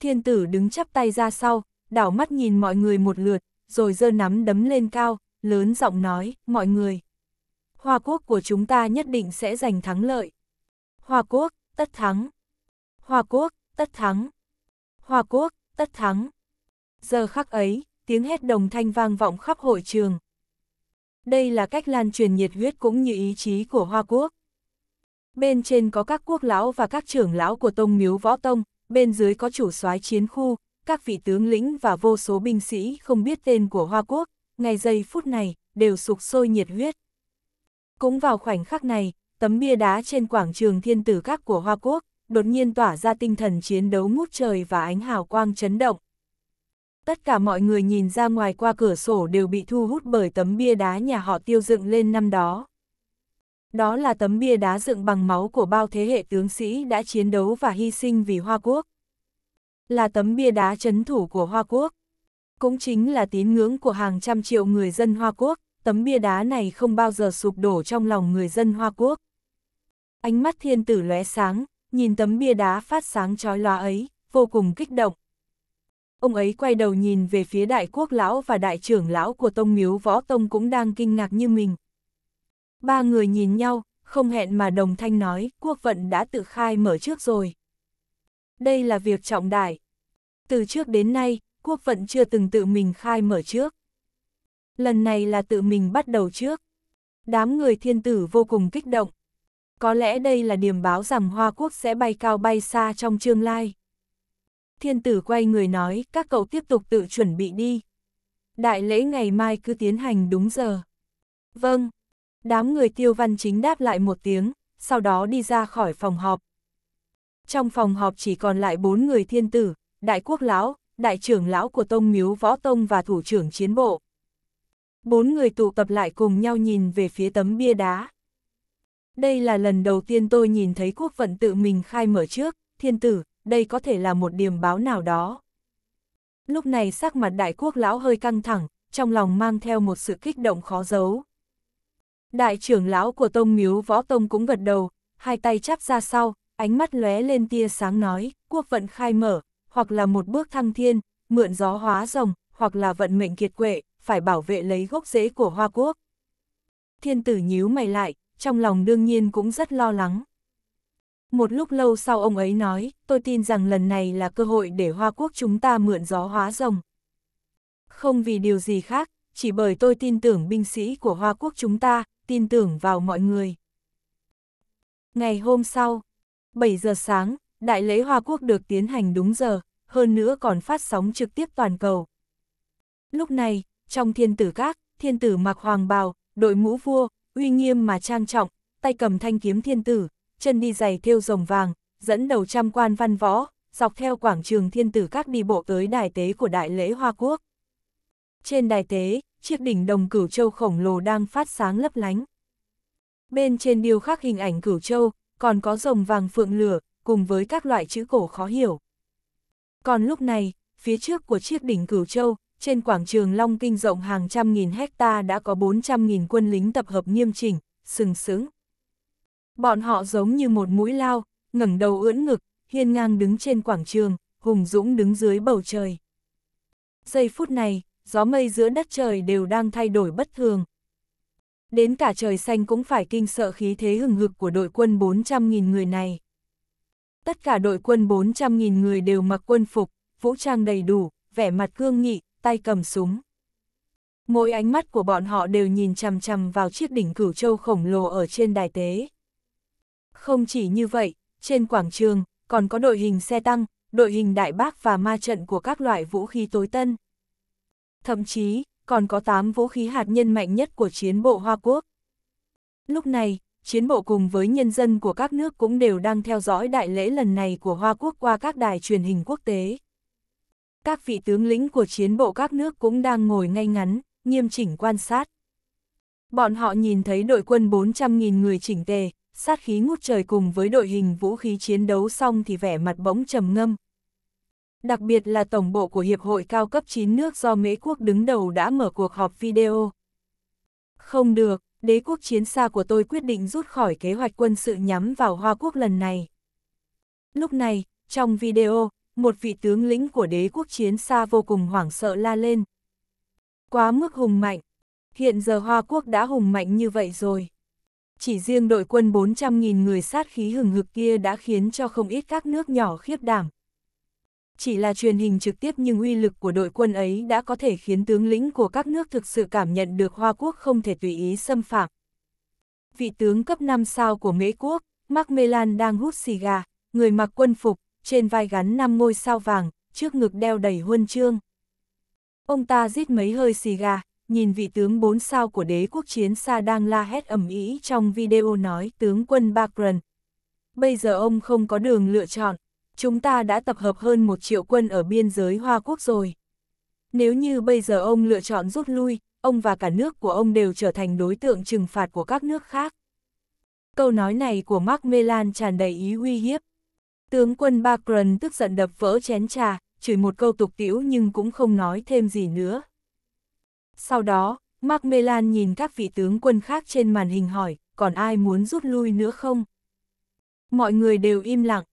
Thiên tử đứng chắp tay ra sau, đảo mắt nhìn mọi người một lượt, rồi giơ nắm đấm lên cao, lớn giọng nói, mọi người. Hoa quốc của chúng ta nhất định sẽ giành thắng lợi. Hoa quốc, tất thắng. Hoa quốc, tất thắng. Hoa quốc, tất thắng. Giờ khắc ấy, tiếng hét đồng thanh vang vọng khắp hội trường. Đây là cách lan truyền nhiệt huyết cũng như ý chí của Hoa quốc. Bên trên có các quốc lão và các trưởng lão của tông miếu võ tông, bên dưới có chủ soái chiến khu, các vị tướng lĩnh và vô số binh sĩ không biết tên của Hoa quốc, ngày giây phút này, đều sục sôi nhiệt huyết. Cũng vào khoảnh khắc này, tấm bia đá trên quảng trường thiên tử các của Hoa Quốc, đột nhiên tỏa ra tinh thần chiến đấu ngút trời và ánh hào quang chấn động. Tất cả mọi người nhìn ra ngoài qua cửa sổ đều bị thu hút bởi tấm bia đá nhà họ tiêu dựng lên năm đó. Đó là tấm bia đá dựng bằng máu của bao thế hệ tướng sĩ đã chiến đấu và hy sinh vì Hoa Quốc. Là tấm bia đá chấn thủ của Hoa Quốc. Cũng chính là tín ngưỡng của hàng trăm triệu người dân Hoa Quốc, tấm bia đá này không bao giờ sụp đổ trong lòng người dân Hoa Quốc. Ánh mắt thiên tử lóe sáng, nhìn tấm bia đá phát sáng chói lóa ấy, vô cùng kích động. Ông ấy quay đầu nhìn về phía đại quốc lão và đại trưởng lão của tông miếu võ tông cũng đang kinh ngạc như mình. Ba người nhìn nhau, không hẹn mà đồng thanh nói quốc vận đã tự khai mở trước rồi. Đây là việc trọng đại. Từ trước đến nay, quốc vận chưa từng tự mình khai mở trước. Lần này là tự mình bắt đầu trước. Đám người thiên tử vô cùng kích động có lẽ đây là điểm báo rằng Hoa Quốc sẽ bay cao bay xa trong tương lai. Thiên tử quay người nói, các cậu tiếp tục tự chuẩn bị đi. Đại lễ ngày mai cứ tiến hành đúng giờ. Vâng. Đám người tiêu văn chính đáp lại một tiếng, sau đó đi ra khỏi phòng họp. Trong phòng họp chỉ còn lại bốn người thiên tử, đại quốc lão, đại trưởng lão của Tông Miếu Võ Tông và thủ trưởng chiến bộ. Bốn người tụ tập lại cùng nhau nhìn về phía tấm bia đá. Đây là lần đầu tiên tôi nhìn thấy quốc vận tự mình khai mở trước, thiên tử, đây có thể là một điểm báo nào đó. Lúc này sắc mặt đại quốc lão hơi căng thẳng, trong lòng mang theo một sự kích động khó giấu. Đại trưởng lão của Tông Miếu Võ Tông cũng gật đầu, hai tay chắp ra sau, ánh mắt lóe lên tia sáng nói, quốc vận khai mở, hoặc là một bước thăng thiên, mượn gió hóa rồng, hoặc là vận mệnh kiệt quệ, phải bảo vệ lấy gốc rễ của Hoa Quốc. Thiên tử nhíu mày lại, trong lòng đương nhiên cũng rất lo lắng. Một lúc lâu sau ông ấy nói, tôi tin rằng lần này là cơ hội để Hoa Quốc chúng ta mượn gió hóa rồng. Không vì điều gì khác, chỉ bởi tôi tin tưởng binh sĩ của Hoa Quốc chúng ta, tin tưởng vào mọi người. Ngày hôm sau, 7 giờ sáng, đại lễ Hoa Quốc được tiến hành đúng giờ, hơn nữa còn phát sóng trực tiếp toàn cầu. Lúc này, trong thiên tử các, thiên tử mặc hoàng bào, đội mũ vua, uy nghiêm mà trang trọng, tay cầm thanh kiếm thiên tử, chân đi giày thêu rồng vàng, dẫn đầu trăm quan văn võ, dọc theo quảng trường thiên tử các đi bộ tới đài tế của đại lễ Hoa Quốc. Trên đài tế, chiếc đỉnh đồng cửu châu khổng lồ đang phát sáng lấp lánh. Bên trên điêu khắc hình ảnh cửu châu, còn có rồng vàng phượng lửa, cùng với các loại chữ cổ khó hiểu. Còn lúc này, phía trước của chiếc đỉnh cửu châu, trên quảng trường Long Kinh rộng hàng trăm nghìn hecta đã có 400.000 quân lính tập hợp nghiêm chỉnh, sừng sững. Bọn họ giống như một mũi lao, ngẩng đầu ưỡn ngực, hiên ngang đứng trên quảng trường, hùng dũng đứng dưới bầu trời. Giây phút này, gió mây giữa đất trời đều đang thay đổi bất thường. Đến cả trời xanh cũng phải kinh sợ khí thế hừng hực của đội quân 400.000 người này. Tất cả đội quân 400.000 người đều mặc quân phục, vũ trang đầy đủ, vẻ mặt cương nghị, tay cầm súng. Mỗi ánh mắt của bọn họ đều nhìn chằm chằm vào chiếc đỉnh cửu châu khổng lồ ở trên đài tế. Không chỉ như vậy, trên quảng trường còn có đội hình xe tăng, đội hình đại bác và ma trận của các loại vũ khí tối tân. Thậm chí, còn có 8 vũ khí hạt nhân mạnh nhất của chiến bộ Hoa Quốc. Lúc này, chiến bộ cùng với nhân dân của các nước cũng đều đang theo dõi đại lễ lần này của Hoa Quốc qua các đài truyền hình quốc tế các vị tướng lĩnh của chiến bộ các nước cũng đang ngồi ngay ngắn, nghiêm chỉnh quan sát. Bọn họ nhìn thấy đội quân 400.000 người chỉnh tề, sát khí ngút trời cùng với đội hình vũ khí chiến đấu xong thì vẻ mặt bỗng trầm ngâm. Đặc biệt là tổng bộ của Hiệp hội cao cấp 9 nước do Mỹ quốc đứng đầu đã mở cuộc họp video. Không được, đế quốc chiến xa của tôi quyết định rút khỏi kế hoạch quân sự nhắm vào Hoa Quốc lần này. Lúc này, trong video, một vị tướng lĩnh của đế quốc chiến xa vô cùng hoảng sợ la lên. Quá mức hùng mạnh, hiện giờ Hoa Quốc đã hùng mạnh như vậy rồi. Chỉ riêng đội quân 400.000 người sát khí hừng hực kia đã khiến cho không ít các nước nhỏ khiếp đảm. Chỉ là truyền hình trực tiếp nhưng uy lực của đội quân ấy đã có thể khiến tướng lĩnh của các nước thực sự cảm nhận được Hoa Quốc không thể tùy ý xâm phạm. Vị tướng cấp 5 sao của Mễ Quốc, Mark Melan đang hút xì gà, người mặc quân phục, trên vai gắn năm ngôi sao vàng, trước ngực đeo đầy huân chương. Ông ta rít mấy hơi xì gà, nhìn vị tướng bốn sao của đế quốc chiến xa đang la hét ầm ĩ trong video nói tướng quân Bakran. Bây giờ ông không có đường lựa chọn, chúng ta đã tập hợp hơn một triệu quân ở biên giới Hoa Quốc rồi. Nếu như bây giờ ông lựa chọn rút lui, ông và cả nước của ông đều trở thành đối tượng trừng phạt của các nước khác. Câu nói này của Mark Melan tràn đầy ý uy hiếp. Tướng quân Bakran tức giận đập vỡ chén trà, chửi một câu tục tiễu nhưng cũng không nói thêm gì nữa. Sau đó, Mark Melan nhìn các vị tướng quân khác trên màn hình hỏi, còn ai muốn rút lui nữa không? Mọi người đều im lặng.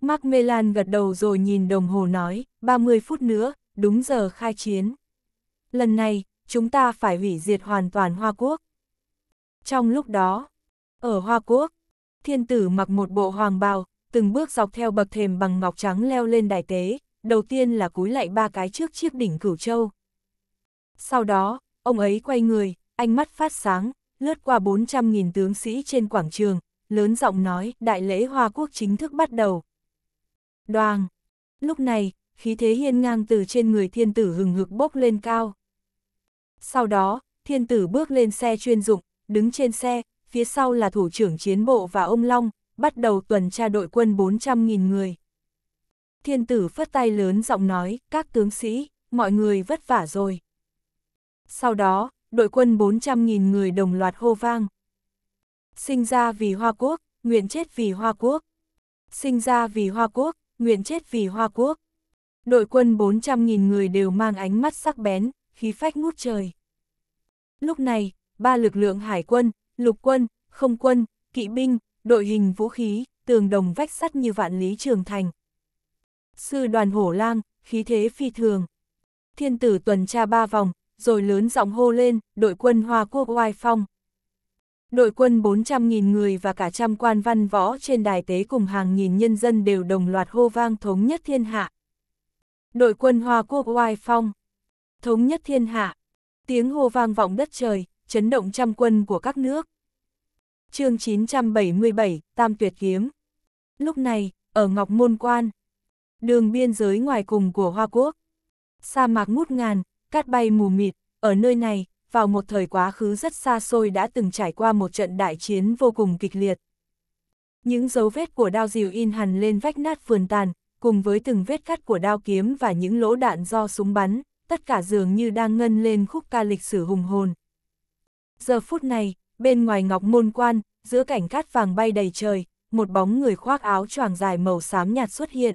Mark Melan gật đầu rồi nhìn đồng hồ nói, 30 phút nữa, đúng giờ khai chiến. Lần này, chúng ta phải hủy diệt hoàn toàn Hoa Quốc. Trong lúc đó, ở Hoa Quốc, thiên tử mặc một bộ hoàng bào, từng bước dọc theo bậc thềm bằng ngọc trắng leo lên đài tế, đầu tiên là cúi lại ba cái trước chiếc đỉnh cửu châu. Sau đó, ông ấy quay người, ánh mắt phát sáng, lướt qua 400.000 tướng sĩ trên quảng trường, lớn giọng nói đại lễ Hoa Quốc chính thức bắt đầu. Đoàn! Lúc này, khí thế hiên ngang từ trên người thiên tử hừng hực bốc lên cao. Sau đó, thiên tử bước lên xe chuyên dụng, đứng trên xe, phía sau là thủ trưởng chiến bộ và ông Long, bắt đầu tuần tra đội quân 400.000 người. Thiên tử phất tay lớn giọng nói, các tướng sĩ, mọi người vất vả rồi. Sau đó, đội quân 400.000 người đồng loạt hô vang. Sinh ra vì Hoa Quốc, nguyện chết vì Hoa Quốc. Sinh ra vì Hoa Quốc, nguyện chết vì Hoa Quốc. Đội quân 400.000 người đều mang ánh mắt sắc bén, khí phách ngút trời. Lúc này, ba lực lượng hải quân, lục quân, không quân, kỵ binh, đội hình vũ khí, tường đồng vách sắt như vạn lý trường thành. Sư đoàn hổ lang, khí thế phi thường. Thiên tử tuần tra ba vòng, rồi lớn giọng hô lên, đội quân Hoa Quốc oai phong. Đội quân 400.000 người và cả trăm quan văn võ trên đài tế cùng hàng nghìn nhân dân đều đồng loạt hô vang thống nhất thiên hạ. Đội quân Hoa Quốc oai phong. Thống nhất thiên hạ. Tiếng hô vang vọng đất trời, chấn động trăm quân của các nước chương 977, Tam Tuyệt Kiếm. Lúc này, ở Ngọc Môn Quan, đường biên giới ngoài cùng của Hoa Quốc, sa mạc ngút ngàn, cát bay mù mịt, ở nơi này, vào một thời quá khứ rất xa xôi đã từng trải qua một trận đại chiến vô cùng kịch liệt. Những dấu vết của đao dìu in hẳn lên vách nát vườn tàn, cùng với từng vết cắt của đao kiếm và những lỗ đạn do súng bắn, tất cả dường như đang ngân lên khúc ca lịch sử hùng hồn. Giờ phút này, bên ngoài ngọc môn quan, giữa cảnh cát vàng bay đầy trời, một bóng người khoác áo choàng dài màu xám nhạt xuất hiện.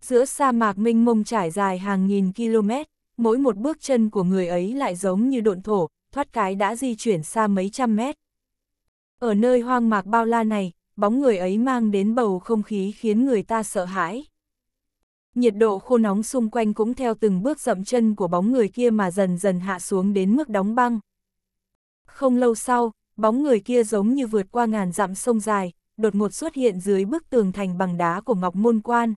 Giữa sa mạc mênh mông trải dài hàng nghìn km, mỗi một bước chân của người ấy lại giống như độn thổ, thoát cái đã di chuyển xa mấy trăm mét. Ở nơi hoang mạc bao la này, bóng người ấy mang đến bầu không khí khiến người ta sợ hãi. Nhiệt độ khô nóng xung quanh cũng theo từng bước dậm chân của bóng người kia mà dần dần hạ xuống đến mức đóng băng. Không lâu sau, bóng người kia giống như vượt qua ngàn dặm sông dài, đột ngột xuất hiện dưới bức tường thành bằng đá của Ngọc Môn Quan.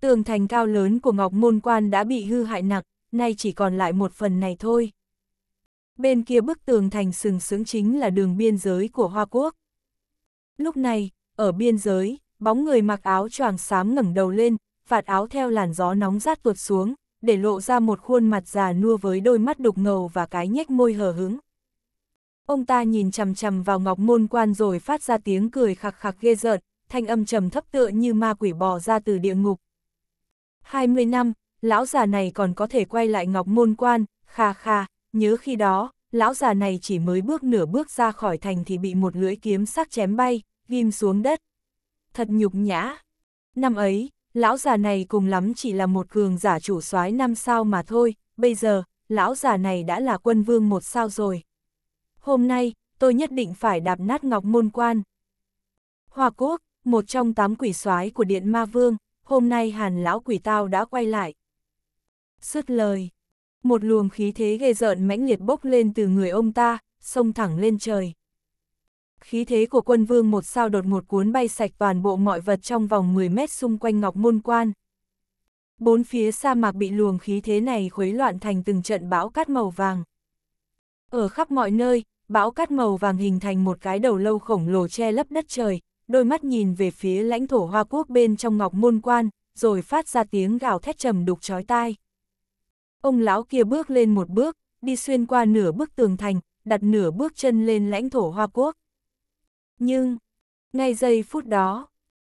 Tường thành cao lớn của Ngọc Môn Quan đã bị hư hại nặng, nay chỉ còn lại một phần này thôi. Bên kia bức tường thành sừng sững chính là đường biên giới của Hoa Quốc. Lúc này, ở biên giới, bóng người mặc áo choàng xám ngẩng đầu lên, vạt áo theo làn gió nóng rát tuột xuống, để lộ ra một khuôn mặt già nua với đôi mắt đục ngầu và cái nhếch môi hờ hứng. Ông ta nhìn chằm chằm vào ngọc môn quan rồi phát ra tiếng cười khạc khạc ghê rợn, thanh âm trầm thấp tựa như ma quỷ bò ra từ địa ngục. 20 năm, lão già này còn có thể quay lại ngọc môn quan, kha kha, nhớ khi đó, lão già này chỉ mới bước nửa bước ra khỏi thành thì bị một lưỡi kiếm sắc chém bay, ghim xuống đất. Thật nhục nhã. Năm ấy, lão già này cùng lắm chỉ là một cường giả chủ soái năm sao mà thôi, bây giờ, lão già này đã là quân vương một sao rồi hôm nay, tôi nhất định phải đạp nát ngọc môn quan. Hoa Quốc, một trong tám quỷ soái của Điện Ma Vương, hôm nay hàn lão quỷ tao đã quay lại. Sứt lời, một luồng khí thế ghê rợn mãnh liệt bốc lên từ người ông ta, xông thẳng lên trời. Khí thế của quân vương một sao đột một cuốn bay sạch toàn bộ mọi vật trong vòng 10 mét xung quanh ngọc môn quan. Bốn phía sa mạc bị luồng khí thế này khuấy loạn thành từng trận bão cát màu vàng. Ở khắp mọi nơi, bão cát màu vàng hình thành một cái đầu lâu khổng lồ che lấp đất trời, đôi mắt nhìn về phía lãnh thổ Hoa Quốc bên trong ngọc môn quan, rồi phát ra tiếng gào thét trầm đục chói tai. Ông lão kia bước lên một bước, đi xuyên qua nửa bức tường thành, đặt nửa bước chân lên lãnh thổ Hoa Quốc. Nhưng, ngay giây phút đó,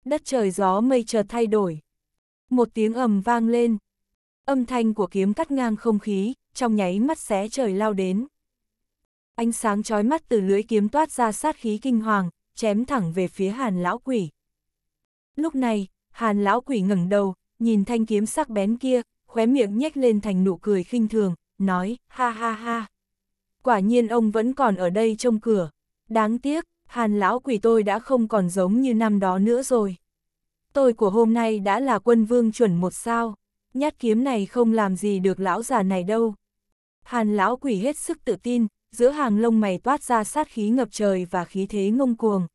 đất trời gió mây chợt thay đổi. Một tiếng ầm vang lên. Âm thanh của kiếm cắt ngang không khí, trong nháy mắt xé trời lao đến. Ánh sáng chói mắt từ lưới kiếm toát ra sát khí kinh hoàng, chém thẳng về phía hàn lão quỷ. Lúc này, hàn lão quỷ ngẩng đầu, nhìn thanh kiếm sắc bén kia, khóe miệng nhếch lên thành nụ cười khinh thường, nói, ha ha ha. Quả nhiên ông vẫn còn ở đây trông cửa. Đáng tiếc, hàn lão quỷ tôi đã không còn giống như năm đó nữa rồi. Tôi của hôm nay đã là quân vương chuẩn một sao, nhát kiếm này không làm gì được lão già này đâu. Hàn lão quỷ hết sức tự tin, giữa hàng lông mày toát ra sát khí ngập trời và khí thế ngông cuồng.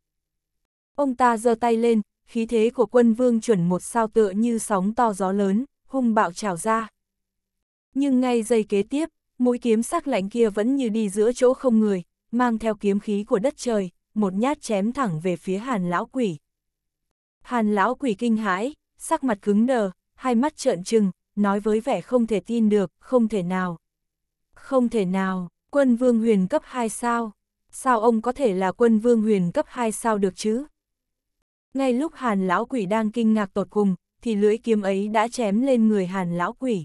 Ông ta giơ tay lên, khí thế của quân vương chuẩn một sao tựa như sóng to gió lớn, hung bạo trào ra. Nhưng ngay giây kế tiếp, mũi kiếm sắc lạnh kia vẫn như đi giữa chỗ không người, mang theo kiếm khí của đất trời, một nhát chém thẳng về phía hàn lão quỷ. Hàn lão quỷ kinh hãi, sắc mặt cứng đờ, hai mắt trợn trừng, nói với vẻ không thể tin được, không thể nào. Không thể nào. Quân vương huyền cấp 2 sao? Sao ông có thể là quân vương huyền cấp 2 sao được chứ? Ngay lúc hàn lão quỷ đang kinh ngạc tột cùng, thì lưỡi kiếm ấy đã chém lên người hàn lão quỷ.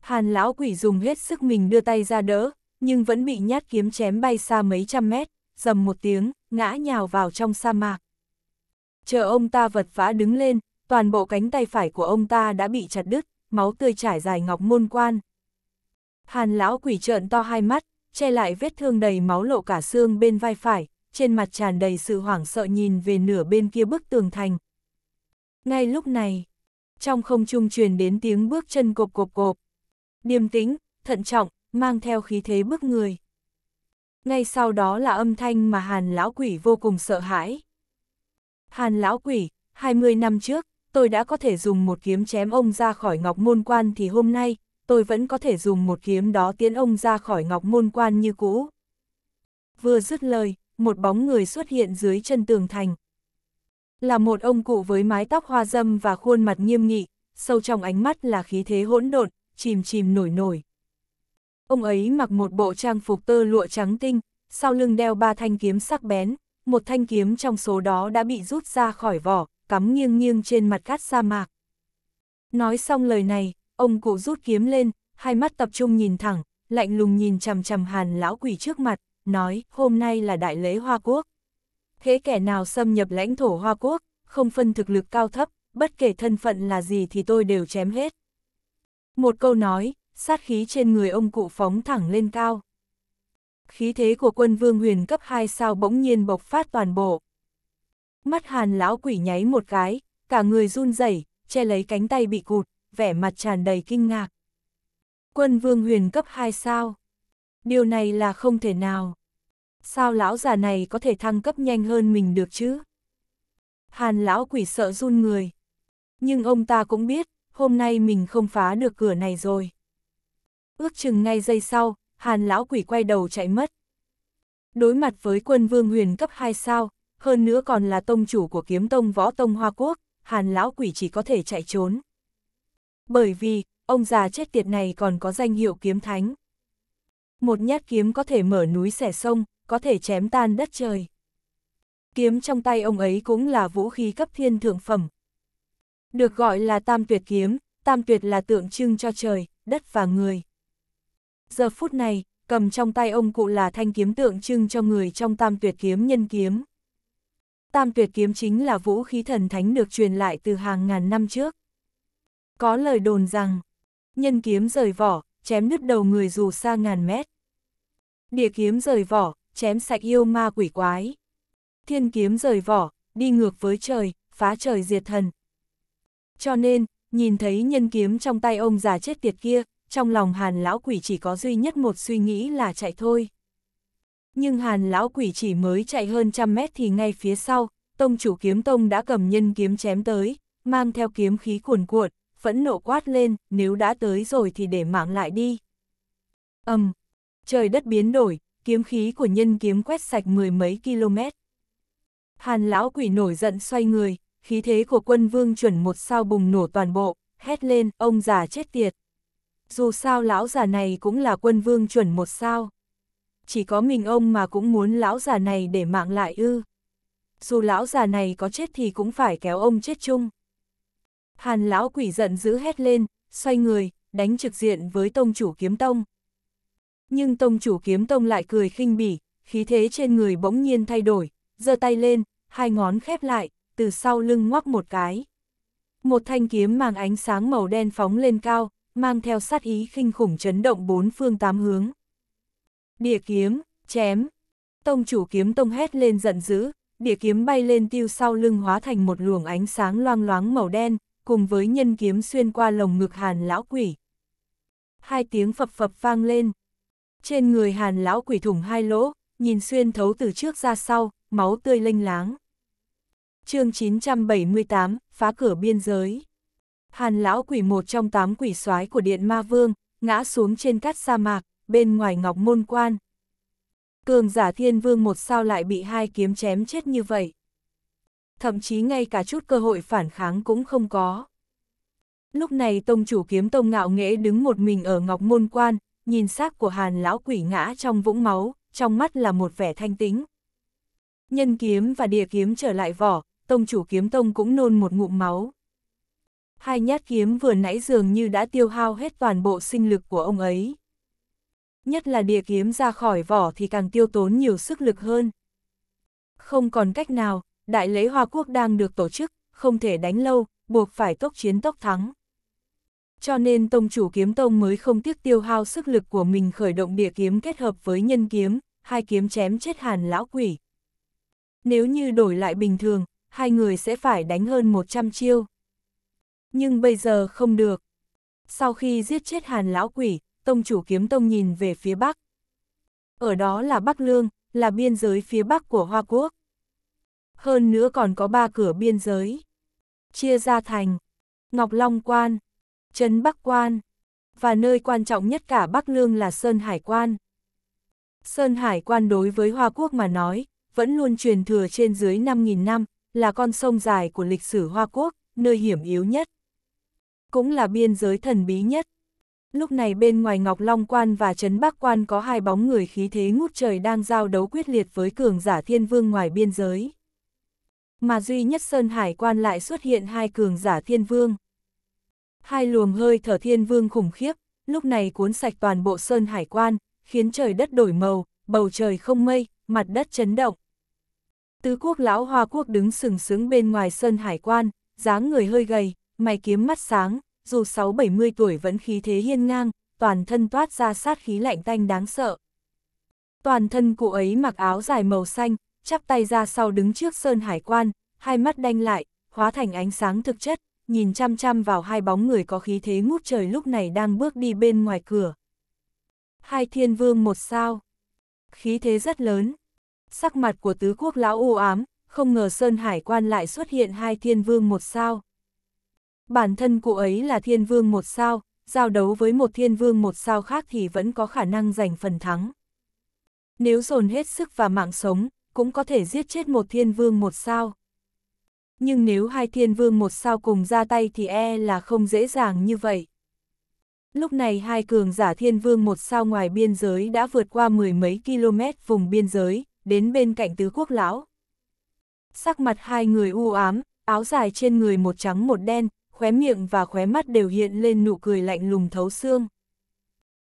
Hàn lão quỷ dùng hết sức mình đưa tay ra đỡ, nhưng vẫn bị nhát kiếm chém bay xa mấy trăm mét, dầm một tiếng, ngã nhào vào trong sa mạc. Chờ ông ta vật vã đứng lên, toàn bộ cánh tay phải của ông ta đã bị chặt đứt, máu tươi trải dài ngọc môn quan. Hàn lão quỷ trợn to hai mắt, che lại vết thương đầy máu lộ cả xương bên vai phải, trên mặt tràn đầy sự hoảng sợ nhìn về nửa bên kia bức tường thành. Ngay lúc này, trong không trung truyền đến tiếng bước chân cộp cộp cộp. Điềm tĩnh, thận trọng, mang theo khí thế bước người. Ngay sau đó là âm thanh mà Hàn lão quỷ vô cùng sợ hãi. Hàn lão quỷ, 20 năm trước, tôi đã có thể dùng một kiếm chém ông ra khỏi ngọc môn quan thì hôm nay, tôi vẫn có thể dùng một kiếm đó tiến ông ra khỏi ngọc môn quan như cũ. Vừa dứt lời, một bóng người xuất hiện dưới chân tường thành. Là một ông cụ với mái tóc hoa dâm và khuôn mặt nghiêm nghị, sâu trong ánh mắt là khí thế hỗn độn, chìm chìm nổi nổi. Ông ấy mặc một bộ trang phục tơ lụa trắng tinh, sau lưng đeo ba thanh kiếm sắc bén, một thanh kiếm trong số đó đã bị rút ra khỏi vỏ, cắm nghiêng nghiêng trên mặt cát sa mạc. Nói xong lời này, Ông cụ rút kiếm lên, hai mắt tập trung nhìn thẳng, lạnh lùng nhìn chằm chằm hàn lão quỷ trước mặt, nói hôm nay là đại lễ Hoa Quốc. Thế kẻ nào xâm nhập lãnh thổ Hoa Quốc, không phân thực lực cao thấp, bất kể thân phận là gì thì tôi đều chém hết. Một câu nói, sát khí trên người ông cụ phóng thẳng lên cao. Khí thế của quân vương huyền cấp 2 sao bỗng nhiên bộc phát toàn bộ. Mắt hàn lão quỷ nháy một cái, cả người run rẩy che lấy cánh tay bị cụt, vẻ mặt tràn đầy kinh ngạc. Quân vương huyền cấp 2 sao? Điều này là không thể nào. Sao lão già này có thể thăng cấp nhanh hơn mình được chứ? Hàn lão quỷ sợ run người. Nhưng ông ta cũng biết, hôm nay mình không phá được cửa này rồi. Ước chừng ngay giây sau, hàn lão quỷ quay đầu chạy mất. Đối mặt với quân vương huyền cấp 2 sao, hơn nữa còn là tông chủ của kiếm tông võ tông Hoa Quốc, hàn lão quỷ chỉ có thể chạy trốn bởi vì, ông già chết tiệt này còn có danh hiệu kiếm thánh. Một nhát kiếm có thể mở núi xẻ sông, có thể chém tan đất trời. Kiếm trong tay ông ấy cũng là vũ khí cấp thiên thượng phẩm. Được gọi là tam tuyệt kiếm, tam tuyệt là tượng trưng cho trời, đất và người. Giờ phút này, cầm trong tay ông cụ là thanh kiếm tượng trưng cho người trong tam tuyệt kiếm nhân kiếm. Tam tuyệt kiếm chính là vũ khí thần thánh được truyền lại từ hàng ngàn năm trước. Có lời đồn rằng, nhân kiếm rời vỏ, chém nứt đầu người dù xa ngàn mét. Địa kiếm rời vỏ, chém sạch yêu ma quỷ quái. Thiên kiếm rời vỏ, đi ngược với trời, phá trời diệt thần. Cho nên, nhìn thấy nhân kiếm trong tay ông già chết tiệt kia, trong lòng hàn lão quỷ chỉ có duy nhất một suy nghĩ là chạy thôi. Nhưng hàn lão quỷ chỉ mới chạy hơn trăm mét thì ngay phía sau, tông chủ kiếm tông đã cầm nhân kiếm chém tới, mang theo kiếm khí cuồn cuộn, phẫn nộ quát lên, nếu đã tới rồi thì để mạng lại đi. Âm, um, trời đất biến đổi, kiếm khí của nhân kiếm quét sạch mười mấy km. Hàn lão quỷ nổi giận xoay người, khí thế của quân vương chuẩn một sao bùng nổ toàn bộ, hét lên, ông già chết tiệt. Dù sao lão già này cũng là quân vương chuẩn một sao. Chỉ có mình ông mà cũng muốn lão già này để mạng lại ư. Dù lão già này có chết thì cũng phải kéo ông chết chung. Hàn lão quỷ giận dữ hét lên, xoay người, đánh trực diện với tông chủ kiếm tông. Nhưng tông chủ kiếm tông lại cười khinh bỉ, khí thế trên người bỗng nhiên thay đổi, giơ tay lên, hai ngón khép lại, từ sau lưng ngoắc một cái. Một thanh kiếm mang ánh sáng màu đen phóng lên cao, mang theo sát ý khinh khủng chấn động bốn phương tám hướng. Địa kiếm, chém. Tông chủ kiếm tông hét lên giận dữ, địa kiếm bay lên tiêu sau lưng hóa thành một luồng ánh sáng loang loáng màu đen, cùng với nhân kiếm xuyên qua lồng ngực hàn lão quỷ. Hai tiếng phập phập vang lên. Trên người hàn lão quỷ thủng hai lỗ, nhìn xuyên thấu từ trước ra sau, máu tươi lênh láng. chương 978, phá cửa biên giới. Hàn lão quỷ một trong tám quỷ soái của Điện Ma Vương, ngã xuống trên cát sa mạc, bên ngoài ngọc môn quan. Cường giả thiên vương một sao lại bị hai kiếm chém chết như vậy thậm chí ngay cả chút cơ hội phản kháng cũng không có. Lúc này tông chủ kiếm tông ngạo nghễ đứng một mình ở ngọc môn quan, nhìn xác của hàn lão quỷ ngã trong vũng máu, trong mắt là một vẻ thanh tĩnh. Nhân kiếm và địa kiếm trở lại vỏ, tông chủ kiếm tông cũng nôn một ngụm máu. Hai nhát kiếm vừa nãy dường như đã tiêu hao hết toàn bộ sinh lực của ông ấy. Nhất là địa kiếm ra khỏi vỏ thì càng tiêu tốn nhiều sức lực hơn. Không còn cách nào, đại lễ Hoa Quốc đang được tổ chức, không thể đánh lâu, buộc phải tốc chiến tốc thắng. Cho nên tông chủ kiếm tông mới không tiếc tiêu hao sức lực của mình khởi động địa kiếm kết hợp với nhân kiếm, hai kiếm chém chết hàn lão quỷ. Nếu như đổi lại bình thường, hai người sẽ phải đánh hơn 100 chiêu. Nhưng bây giờ không được. Sau khi giết chết hàn lão quỷ, tông chủ kiếm tông nhìn về phía bắc. Ở đó là Bắc Lương, là biên giới phía bắc của Hoa Quốc hơn nữa còn có ba cửa biên giới. Chia ra thành, Ngọc Long Quan, Trấn Bắc Quan, và nơi quan trọng nhất cả Bắc Lương là Sơn Hải Quan. Sơn Hải Quan đối với Hoa Quốc mà nói, vẫn luôn truyền thừa trên dưới 5.000 năm, là con sông dài của lịch sử Hoa Quốc, nơi hiểm yếu nhất. Cũng là biên giới thần bí nhất. Lúc này bên ngoài Ngọc Long Quan và Trấn Bắc Quan có hai bóng người khí thế ngút trời đang giao đấu quyết liệt với cường giả thiên vương ngoài biên giới mà duy nhất Sơn Hải quan lại xuất hiện hai cường giả thiên vương. Hai luồng hơi thở thiên vương khủng khiếp, lúc này cuốn sạch toàn bộ Sơn Hải quan, khiến trời đất đổi màu, bầu trời không mây, mặt đất chấn động. Tứ quốc lão hoa quốc đứng sừng sững bên ngoài Sơn Hải quan, dáng người hơi gầy, mày kiếm mắt sáng, dù sáu bảy mươi tuổi vẫn khí thế hiên ngang, toàn thân toát ra sát khí lạnh tanh đáng sợ. Toàn thân cụ ấy mặc áo dài màu xanh, chắp tay ra sau đứng trước sơn hải quan, hai mắt đanh lại, hóa thành ánh sáng thực chất, nhìn chăm chăm vào hai bóng người có khí thế ngút trời lúc này đang bước đi bên ngoài cửa. Hai thiên vương một sao. Khí thế rất lớn. Sắc mặt của tứ quốc lão u ám, không ngờ Sơn Hải quan lại xuất hiện hai thiên vương một sao. Bản thân cụ ấy là thiên vương một sao, giao đấu với một thiên vương một sao khác thì vẫn có khả năng giành phần thắng. Nếu dồn hết sức và mạng sống, cũng có thể giết chết một thiên vương một sao. Nhưng nếu hai thiên vương một sao cùng ra tay thì e là không dễ dàng như vậy. Lúc này hai cường giả thiên vương một sao ngoài biên giới đã vượt qua mười mấy km vùng biên giới, đến bên cạnh tứ quốc lão. Sắc mặt hai người u ám, áo dài trên người một trắng một đen, khóe miệng và khóe mắt đều hiện lên nụ cười lạnh lùng thấu xương.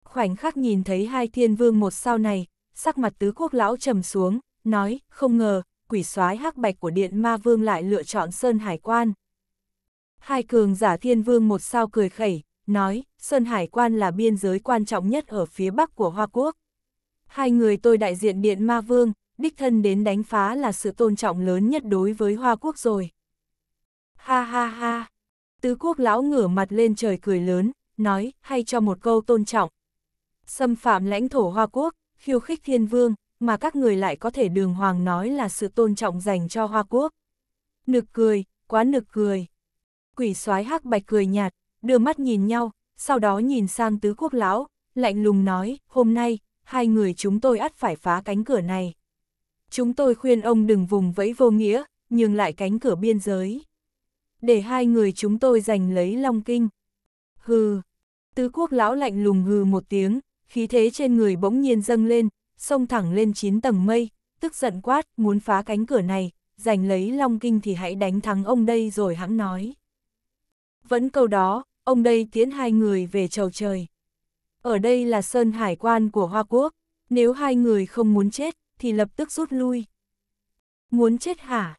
Khoảnh khắc nhìn thấy hai thiên vương một sao này, sắc mặt tứ quốc lão trầm xuống, nói, không ngờ, quỷ soái hắc bạch của Điện Ma Vương lại lựa chọn Sơn Hải Quan. Hai cường giả thiên vương một sao cười khẩy, nói, Sơn Hải Quan là biên giới quan trọng nhất ở phía bắc của Hoa Quốc. Hai người tôi đại diện Điện Ma Vương, đích thân đến đánh phá là sự tôn trọng lớn nhất đối với Hoa Quốc rồi. Ha ha ha, tứ quốc lão ngửa mặt lên trời cười lớn, nói, hay cho một câu tôn trọng. Xâm phạm lãnh thổ Hoa Quốc, khiêu khích thiên vương, mà các người lại có thể đường hoàng nói là sự tôn trọng dành cho Hoa Quốc. Nực cười, quá nực cười. Quỷ soái hắc bạch cười nhạt, đưa mắt nhìn nhau, sau đó nhìn sang tứ quốc lão, lạnh lùng nói, hôm nay, hai người chúng tôi ắt phải phá cánh cửa này. Chúng tôi khuyên ông đừng vùng vẫy vô nghĩa, nhưng lại cánh cửa biên giới. Để hai người chúng tôi giành lấy Long Kinh. Hừ, tứ quốc lão lạnh lùng hừ một tiếng, khí thế trên người bỗng nhiên dâng lên, xông thẳng lên 9 tầng mây, tức giận quát, muốn phá cánh cửa này, giành lấy Long Kinh thì hãy đánh thắng ông đây rồi hãng nói. Vẫn câu đó, ông đây tiến hai người về chầu trời. Ở đây là sơn hải quan của Hoa Quốc, nếu hai người không muốn chết, thì lập tức rút lui. Muốn chết hả?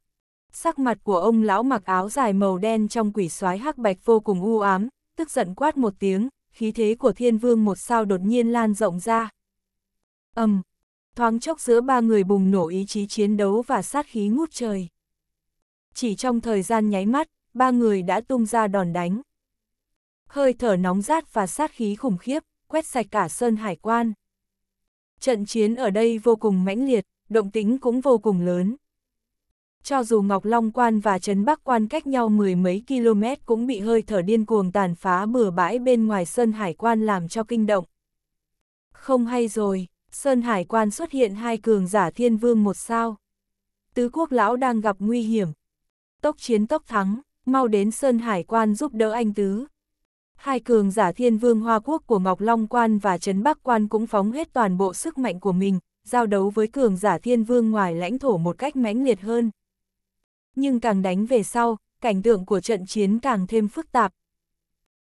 Sắc mặt của ông lão mặc áo dài màu đen trong quỷ soái hắc bạch vô cùng u ám, tức giận quát một tiếng, khí thế của thiên vương một sao đột nhiên lan rộng ra. âm Thoáng chốc giữa ba người bùng nổ ý chí chiến đấu và sát khí ngút trời. Chỉ trong thời gian nháy mắt, ba người đã tung ra đòn đánh. Hơi thở nóng rát và sát khí khủng khiếp, quét sạch cả sơn hải quan. Trận chiến ở đây vô cùng mãnh liệt, động tính cũng vô cùng lớn. Cho dù Ngọc Long Quan và Trấn Bắc Quan cách nhau mười mấy km cũng bị hơi thở điên cuồng tàn phá bừa bãi bên ngoài sân Hải Quan làm cho kinh động. Không hay rồi, Sơn Hải quan xuất hiện hai cường giả thiên vương một sao. Tứ quốc lão đang gặp nguy hiểm. Tốc chiến tốc thắng, mau đến Sơn Hải quan giúp đỡ anh Tứ. Hai cường giả thiên vương Hoa Quốc của Ngọc Long Quan và Trấn Bắc Quan cũng phóng hết toàn bộ sức mạnh của mình, giao đấu với cường giả thiên vương ngoài lãnh thổ một cách mãnh liệt hơn. Nhưng càng đánh về sau, cảnh tượng của trận chiến càng thêm phức tạp.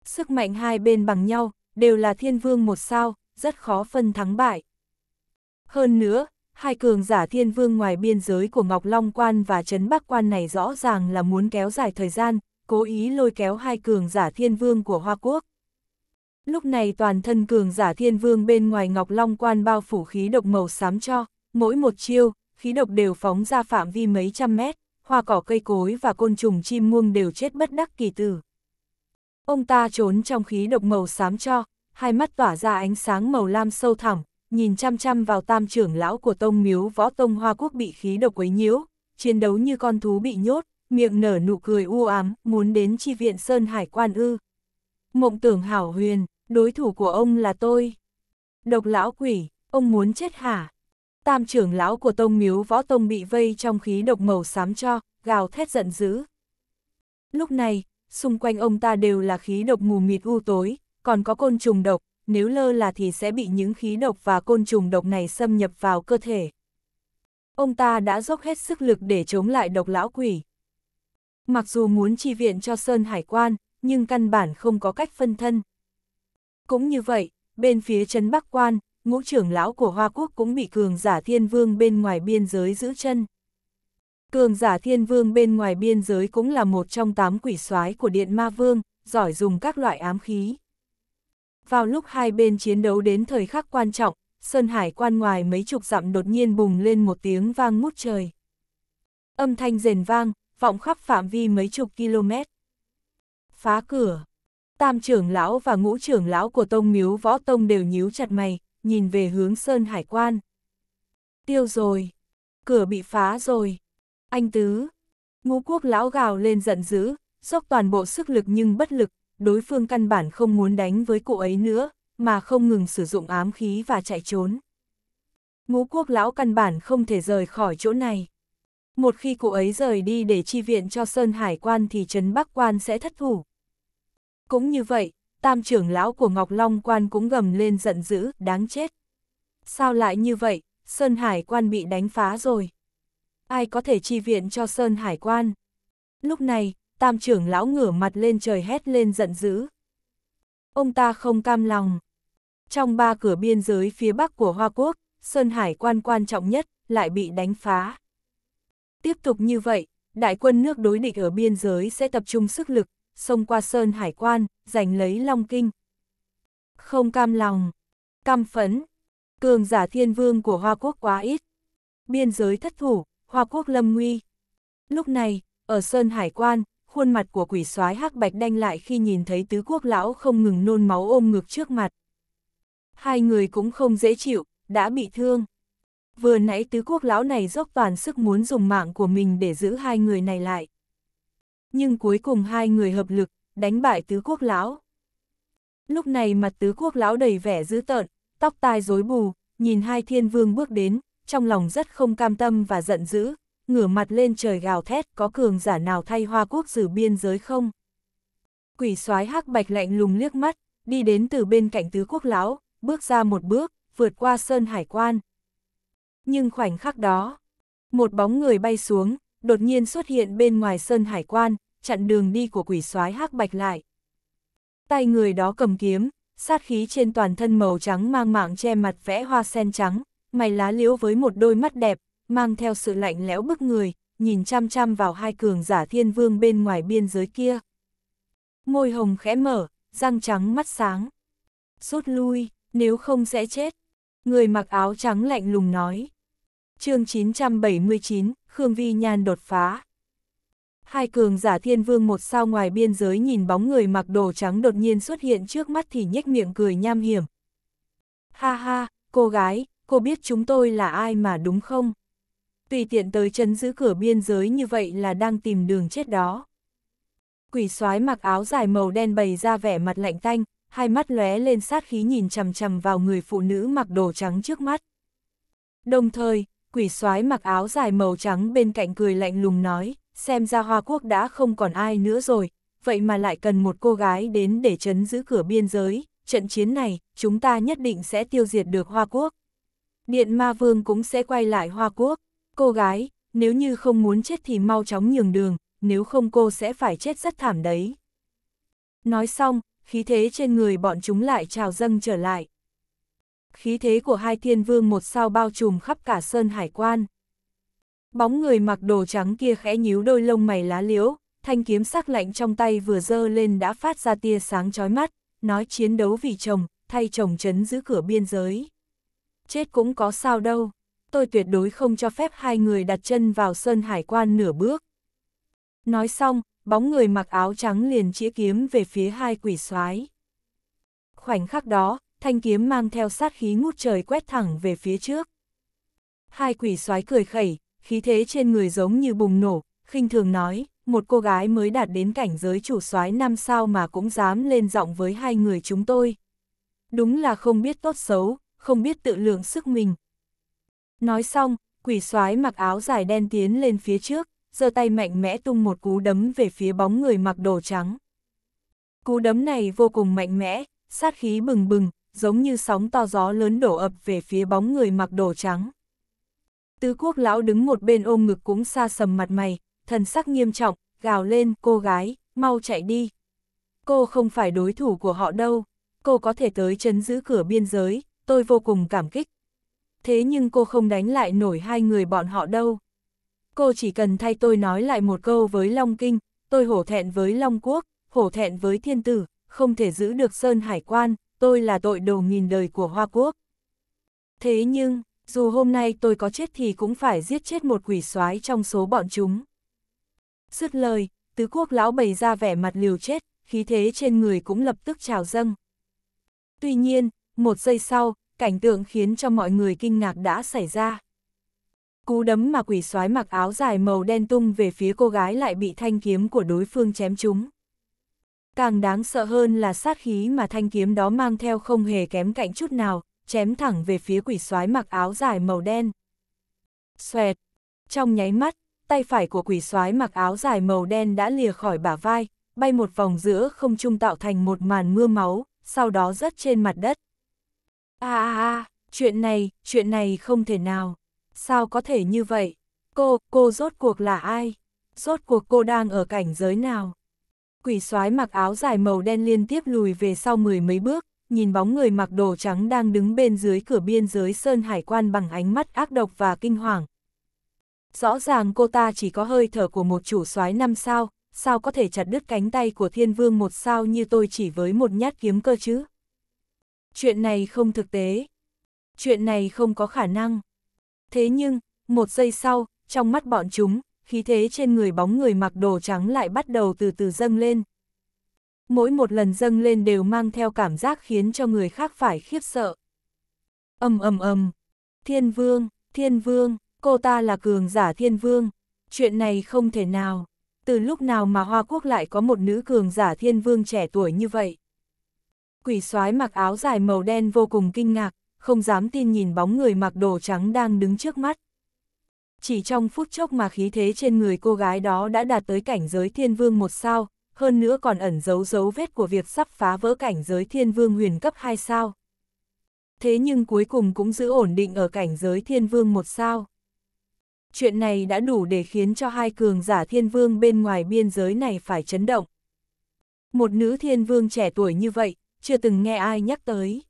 Sức mạnh hai bên bằng nhau, đều là thiên vương một sao, rất khó phân thắng bại. Hơn nữa, hai cường giả thiên vương ngoài biên giới của Ngọc Long Quan và Trấn Bắc Quan này rõ ràng là muốn kéo dài thời gian, cố ý lôi kéo hai cường giả thiên vương của Hoa Quốc. Lúc này toàn thân cường giả thiên vương bên ngoài Ngọc Long Quan bao phủ khí độc màu xám cho, mỗi một chiêu, khí độc đều phóng ra phạm vi mấy trăm mét, hoa cỏ cây cối và côn trùng chim muông đều chết bất đắc kỳ tử. Ông ta trốn trong khí độc màu xám cho, hai mắt tỏa ra ánh sáng màu lam sâu thẳm, nhìn chăm chăm vào tam trưởng lão của tông miếu võ tông hoa quốc bị khí độc quấy nhiễu, chiến đấu như con thú bị nhốt, miệng nở nụ cười u ám, muốn đến chi viện Sơn Hải quan ư. Mộng tưởng hảo huyền, đối thủ của ông là tôi. Độc lão quỷ, ông muốn chết hả? Tam trưởng lão của tông miếu võ tông bị vây trong khí độc màu xám cho, gào thét giận dữ. Lúc này, xung quanh ông ta đều là khí độc mù mịt u tối, còn có côn trùng độc, nếu lơ là thì sẽ bị những khí độc và côn trùng độc này xâm nhập vào cơ thể. Ông ta đã dốc hết sức lực để chống lại độc lão quỷ. Mặc dù muốn chi viện cho Sơn Hải quan, nhưng căn bản không có cách phân thân. Cũng như vậy, bên phía Trấn Bắc Quan, ngũ trưởng lão của Hoa Quốc cũng bị cường giả thiên vương bên ngoài biên giới giữ chân. Cường giả thiên vương bên ngoài biên giới cũng là một trong tám quỷ soái của Điện Ma Vương, giỏi dùng các loại ám khí. Vào lúc hai bên chiến đấu đến thời khắc quan trọng, Sơn Hải quan ngoài mấy chục dặm đột nhiên bùng lên một tiếng vang mút trời. Âm thanh rền vang, vọng khắp phạm vi mấy chục km. Phá cửa. Tam trưởng lão và ngũ trưởng lão của Tông Miếu Võ Tông đều nhíu chặt mày, nhìn về hướng Sơn Hải quan. Tiêu rồi. Cửa bị phá rồi. Anh Tứ. Ngũ quốc lão gào lên giận dữ, dốc toàn bộ sức lực nhưng bất lực, đối phương căn bản không muốn đánh với cụ ấy nữa, mà không ngừng sử dụng ám khí và chạy trốn. Ngũ quốc lão căn bản không thể rời khỏi chỗ này. Một khi cụ ấy rời đi để chi viện cho Sơn Hải quan thì Trấn Bắc quan sẽ thất thủ. Cũng như vậy, tam trưởng lão của Ngọc Long quan cũng gầm lên giận dữ, đáng chết. Sao lại như vậy, Sơn Hải quan bị đánh phá rồi. Ai có thể chi viện cho Sơn Hải quan? Lúc này, tam trưởng lão ngửa mặt lên trời hét lên giận dữ. Ông ta không cam lòng. Trong ba cửa biên giới phía bắc của Hoa Quốc, Sơn Hải quan quan trọng nhất, lại bị đánh phá. Tiếp tục như vậy, đại quân nước đối địch ở biên giới sẽ tập trung sức lực, xông qua Sơn Hải quan, giành lấy Long Kinh. Không cam lòng, cam phấn, cường giả thiên vương của Hoa Quốc quá ít. Biên giới thất thủ, Hoa Quốc lâm nguy. Lúc này, ở Sơn Hải quan, khuôn mặt của quỷ soái hắc bạch đanh lại khi nhìn thấy tứ quốc lão không ngừng nôn máu ôm ngực trước mặt. Hai người cũng không dễ chịu, đã bị thương. Vừa nãy tứ quốc lão này dốc toàn sức muốn dùng mạng của mình để giữ hai người này lại. Nhưng cuối cùng hai người hợp lực, đánh bại tứ quốc lão. Lúc này mặt tứ quốc lão đầy vẻ dữ tợn, tóc tai rối bù, nhìn hai thiên vương bước đến, trong lòng rất không cam tâm và giận dữ, ngửa mặt lên trời gào thét có cường giả nào thay hoa quốc giữ biên giới không? Quỷ soái hắc bạch lạnh lùng liếc mắt, đi đến từ bên cạnh tứ quốc lão, bước ra một bước, vượt qua sơn hải quan. Nhưng khoảnh khắc đó, một bóng người bay xuống, đột nhiên xuất hiện bên ngoài sơn hải quan, chặn đường đi của quỷ soái hắc bạch lại. Tay người đó cầm kiếm, sát khí trên toàn thân màu trắng mang mạng che mặt vẽ hoa sen trắng, mày lá liễu với một đôi mắt đẹp, mang theo sự lạnh lẽo bức người, nhìn chăm chăm vào hai cường giả thiên vương bên ngoài biên giới kia. Môi hồng khẽ mở, răng trắng mắt sáng. Rút lui, nếu không sẽ chết. Người mặc áo trắng lạnh lùng nói. chương 979, Khương Vi Nhan đột phá. Hai cường giả thiên vương một sao ngoài biên giới nhìn bóng người mặc đồ trắng đột nhiên xuất hiện trước mắt thì nhếch miệng cười nham hiểm. Ha ha, cô gái, cô biết chúng tôi là ai mà đúng không? tùy tiện tới chấn giữ cửa biên giới như vậy là đang tìm đường chết đó. Quỷ soái mặc áo dài màu đen bày ra vẻ mặt lạnh tanh, hai mắt lóe lên sát khí nhìn chằm chằm vào người phụ nữ mặc đồ trắng trước mắt. Đồng thời, quỷ soái mặc áo dài màu trắng bên cạnh cười lạnh lùng nói, xem ra Hoa Quốc đã không còn ai nữa rồi, vậy mà lại cần một cô gái đến để chấn giữ cửa biên giới, trận chiến này, chúng ta nhất định sẽ tiêu diệt được Hoa Quốc. Điện Ma Vương cũng sẽ quay lại Hoa Quốc. Cô gái, nếu như không muốn chết thì mau chóng nhường đường, nếu không cô sẽ phải chết rất thảm đấy. Nói xong, khí thế trên người bọn chúng lại trào dâng trở lại. Khí thế của hai thiên vương một sao bao trùm khắp cả sơn hải quan. Bóng người mặc đồ trắng kia khẽ nhíu đôi lông mày lá liễu, thanh kiếm sắc lạnh trong tay vừa dơ lên đã phát ra tia sáng chói mắt, nói chiến đấu vì chồng, thay chồng chấn giữ cửa biên giới. Chết cũng có sao đâu tôi tuyệt đối không cho phép hai người đặt chân vào sơn hải quan nửa bước. Nói xong, bóng người mặc áo trắng liền chĩa kiếm về phía hai quỷ soái. Khoảnh khắc đó, thanh kiếm mang theo sát khí ngút trời quét thẳng về phía trước. Hai quỷ soái cười khẩy, khí thế trên người giống như bùng nổ, khinh thường nói, một cô gái mới đạt đến cảnh giới chủ soái năm sao mà cũng dám lên giọng với hai người chúng tôi. Đúng là không biết tốt xấu, không biết tự lượng sức mình, Nói xong, quỷ soái mặc áo dài đen tiến lên phía trước, giơ tay mạnh mẽ tung một cú đấm về phía bóng người mặc đồ trắng. Cú đấm này vô cùng mạnh mẽ, sát khí bừng bừng, giống như sóng to gió lớn đổ ập về phía bóng người mặc đồ trắng. Tứ quốc lão đứng một bên ôm ngực cũng xa sầm mặt mày, thần sắc nghiêm trọng, gào lên, cô gái, mau chạy đi. Cô không phải đối thủ của họ đâu, cô có thể tới chấn giữ cửa biên giới, tôi vô cùng cảm kích thế nhưng cô không đánh lại nổi hai người bọn họ đâu. Cô chỉ cần thay tôi nói lại một câu với Long Kinh, tôi hổ thẹn với Long Quốc, hổ thẹn với thiên tử, không thể giữ được Sơn Hải Quan, tôi là tội đồ nghìn đời của Hoa Quốc. Thế nhưng, dù hôm nay tôi có chết thì cũng phải giết chết một quỷ soái trong số bọn chúng. Dứt lời, tứ quốc lão bày ra vẻ mặt liều chết, khí thế trên người cũng lập tức trào dâng. Tuy nhiên, một giây sau, cảnh tượng khiến cho mọi người kinh ngạc đã xảy ra. Cú đấm mà quỷ soái mặc áo dài màu đen tung về phía cô gái lại bị thanh kiếm của đối phương chém trúng. Càng đáng sợ hơn là sát khí mà thanh kiếm đó mang theo không hề kém cạnh chút nào, chém thẳng về phía quỷ soái mặc áo dài màu đen. Xoẹt! Trong nháy mắt, tay phải của quỷ soái mặc áo dài màu đen đã lìa khỏi bả vai, bay một vòng giữa không trung tạo thành một màn mưa máu, sau đó rớt trên mặt đất. À, à à, chuyện này, chuyện này không thể nào. Sao có thể như vậy? Cô, cô rốt cuộc là ai? Rốt cuộc cô đang ở cảnh giới nào? Quỷ soái mặc áo dài màu đen liên tiếp lùi về sau mười mấy bước, nhìn bóng người mặc đồ trắng đang đứng bên dưới cửa biên giới Sơn Hải quan bằng ánh mắt ác độc và kinh hoàng. Rõ ràng cô ta chỉ có hơi thở của một chủ soái năm sao, sao có thể chặt đứt cánh tay của thiên vương một sao như tôi chỉ với một nhát kiếm cơ chứ? chuyện này không thực tế, chuyện này không có khả năng. Thế nhưng, một giây sau, trong mắt bọn chúng, khí thế trên người bóng người mặc đồ trắng lại bắt đầu từ từ dâng lên. Mỗi một lần dâng lên đều mang theo cảm giác khiến cho người khác phải khiếp sợ. ầm ầm ầm, thiên vương, thiên vương, cô ta là cường giả thiên vương, chuyện này không thể nào. Từ lúc nào mà Hoa Quốc lại có một nữ cường giả thiên vương trẻ tuổi như vậy? quỷ soái mặc áo dài màu đen vô cùng kinh ngạc, không dám tin nhìn bóng người mặc đồ trắng đang đứng trước mắt. Chỉ trong phút chốc mà khí thế trên người cô gái đó đã đạt tới cảnh giới thiên vương một sao, hơn nữa còn ẩn giấu dấu vết của việc sắp phá vỡ cảnh giới thiên vương huyền cấp 2 sao. Thế nhưng cuối cùng cũng giữ ổn định ở cảnh giới thiên vương một sao. Chuyện này đã đủ để khiến cho hai cường giả thiên vương bên ngoài biên giới này phải chấn động. Một nữ thiên vương trẻ tuổi như vậy, chưa từng nghe ai nhắc tới.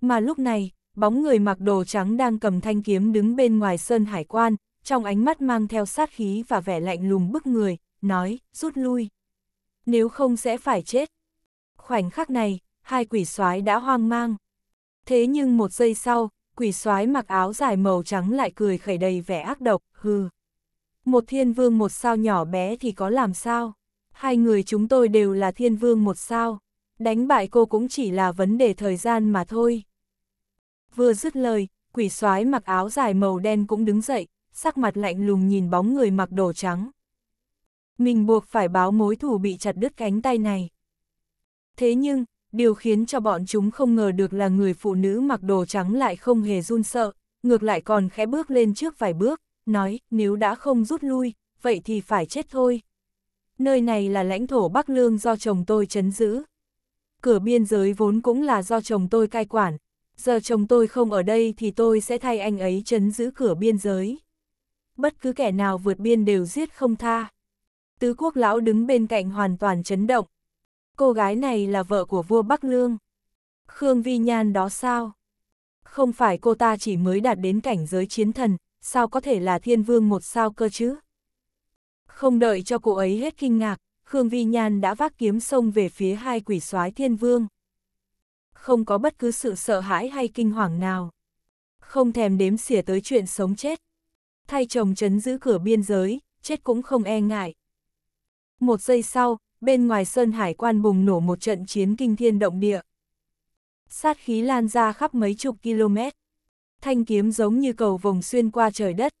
Mà lúc này, bóng người mặc đồ trắng đang cầm thanh kiếm đứng bên ngoài sơn hải quan, trong ánh mắt mang theo sát khí và vẻ lạnh lùng bức người, nói, rút lui. Nếu không sẽ phải chết. Khoảnh khắc này, hai quỷ soái đã hoang mang. Thế nhưng một giây sau, quỷ soái mặc áo dài màu trắng lại cười khẩy đầy vẻ ác độc, hừ. Một thiên vương một sao nhỏ bé thì có làm sao? Hai người chúng tôi đều là thiên vương một sao đánh bại cô cũng chỉ là vấn đề thời gian mà thôi. Vừa dứt lời, quỷ soái mặc áo dài màu đen cũng đứng dậy, sắc mặt lạnh lùng nhìn bóng người mặc đồ trắng. Mình buộc phải báo mối thù bị chặt đứt cánh tay này. Thế nhưng, điều khiến cho bọn chúng không ngờ được là người phụ nữ mặc đồ trắng lại không hề run sợ, ngược lại còn khẽ bước lên trước vài bước, nói nếu đã không rút lui, vậy thì phải chết thôi. Nơi này là lãnh thổ Bắc Lương do chồng tôi chấn giữ, cửa biên giới vốn cũng là do chồng tôi cai quản, giờ chồng tôi không ở đây thì tôi sẽ thay anh ấy chấn giữ cửa biên giới. Bất cứ kẻ nào vượt biên đều giết không tha. Tứ quốc lão đứng bên cạnh hoàn toàn chấn động. Cô gái này là vợ của vua Bắc Lương. Khương Vi Nhan đó sao? Không phải cô ta chỉ mới đạt đến cảnh giới chiến thần, sao có thể là thiên vương một sao cơ chứ? Không đợi cho cô ấy hết kinh ngạc, Khương Vi Nhan đã vác kiếm xông về phía hai quỷ soái thiên vương. Không có bất cứ sự sợ hãi hay kinh hoàng nào. Không thèm đếm xỉa tới chuyện sống chết. Thay chồng chấn giữ cửa biên giới, chết cũng không e ngại. Một giây sau, bên ngoài Sơn Hải quan bùng nổ một trận chiến kinh thiên động địa. Sát khí lan ra khắp mấy chục km. Thanh kiếm giống như cầu vồng xuyên qua trời đất.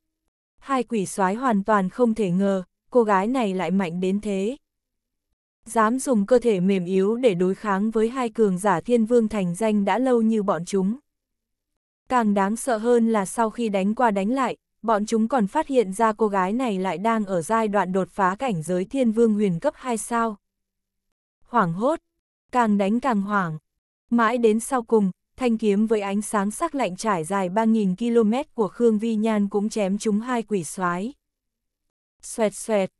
Hai quỷ soái hoàn toàn không thể ngờ, cô gái này lại mạnh đến thế dám dùng cơ thể mềm yếu để đối kháng với hai cường giả thiên vương thành danh đã lâu như bọn chúng. Càng đáng sợ hơn là sau khi đánh qua đánh lại, bọn chúng còn phát hiện ra cô gái này lại đang ở giai đoạn đột phá cảnh giới thiên vương huyền cấp 2 sao. Hoảng hốt, càng đánh càng hoảng. Mãi đến sau cùng, thanh kiếm với ánh sáng sắc lạnh trải dài 3.000 km của Khương Vi Nhan cũng chém chúng hai quỷ soái. Xoẹt xoẹt,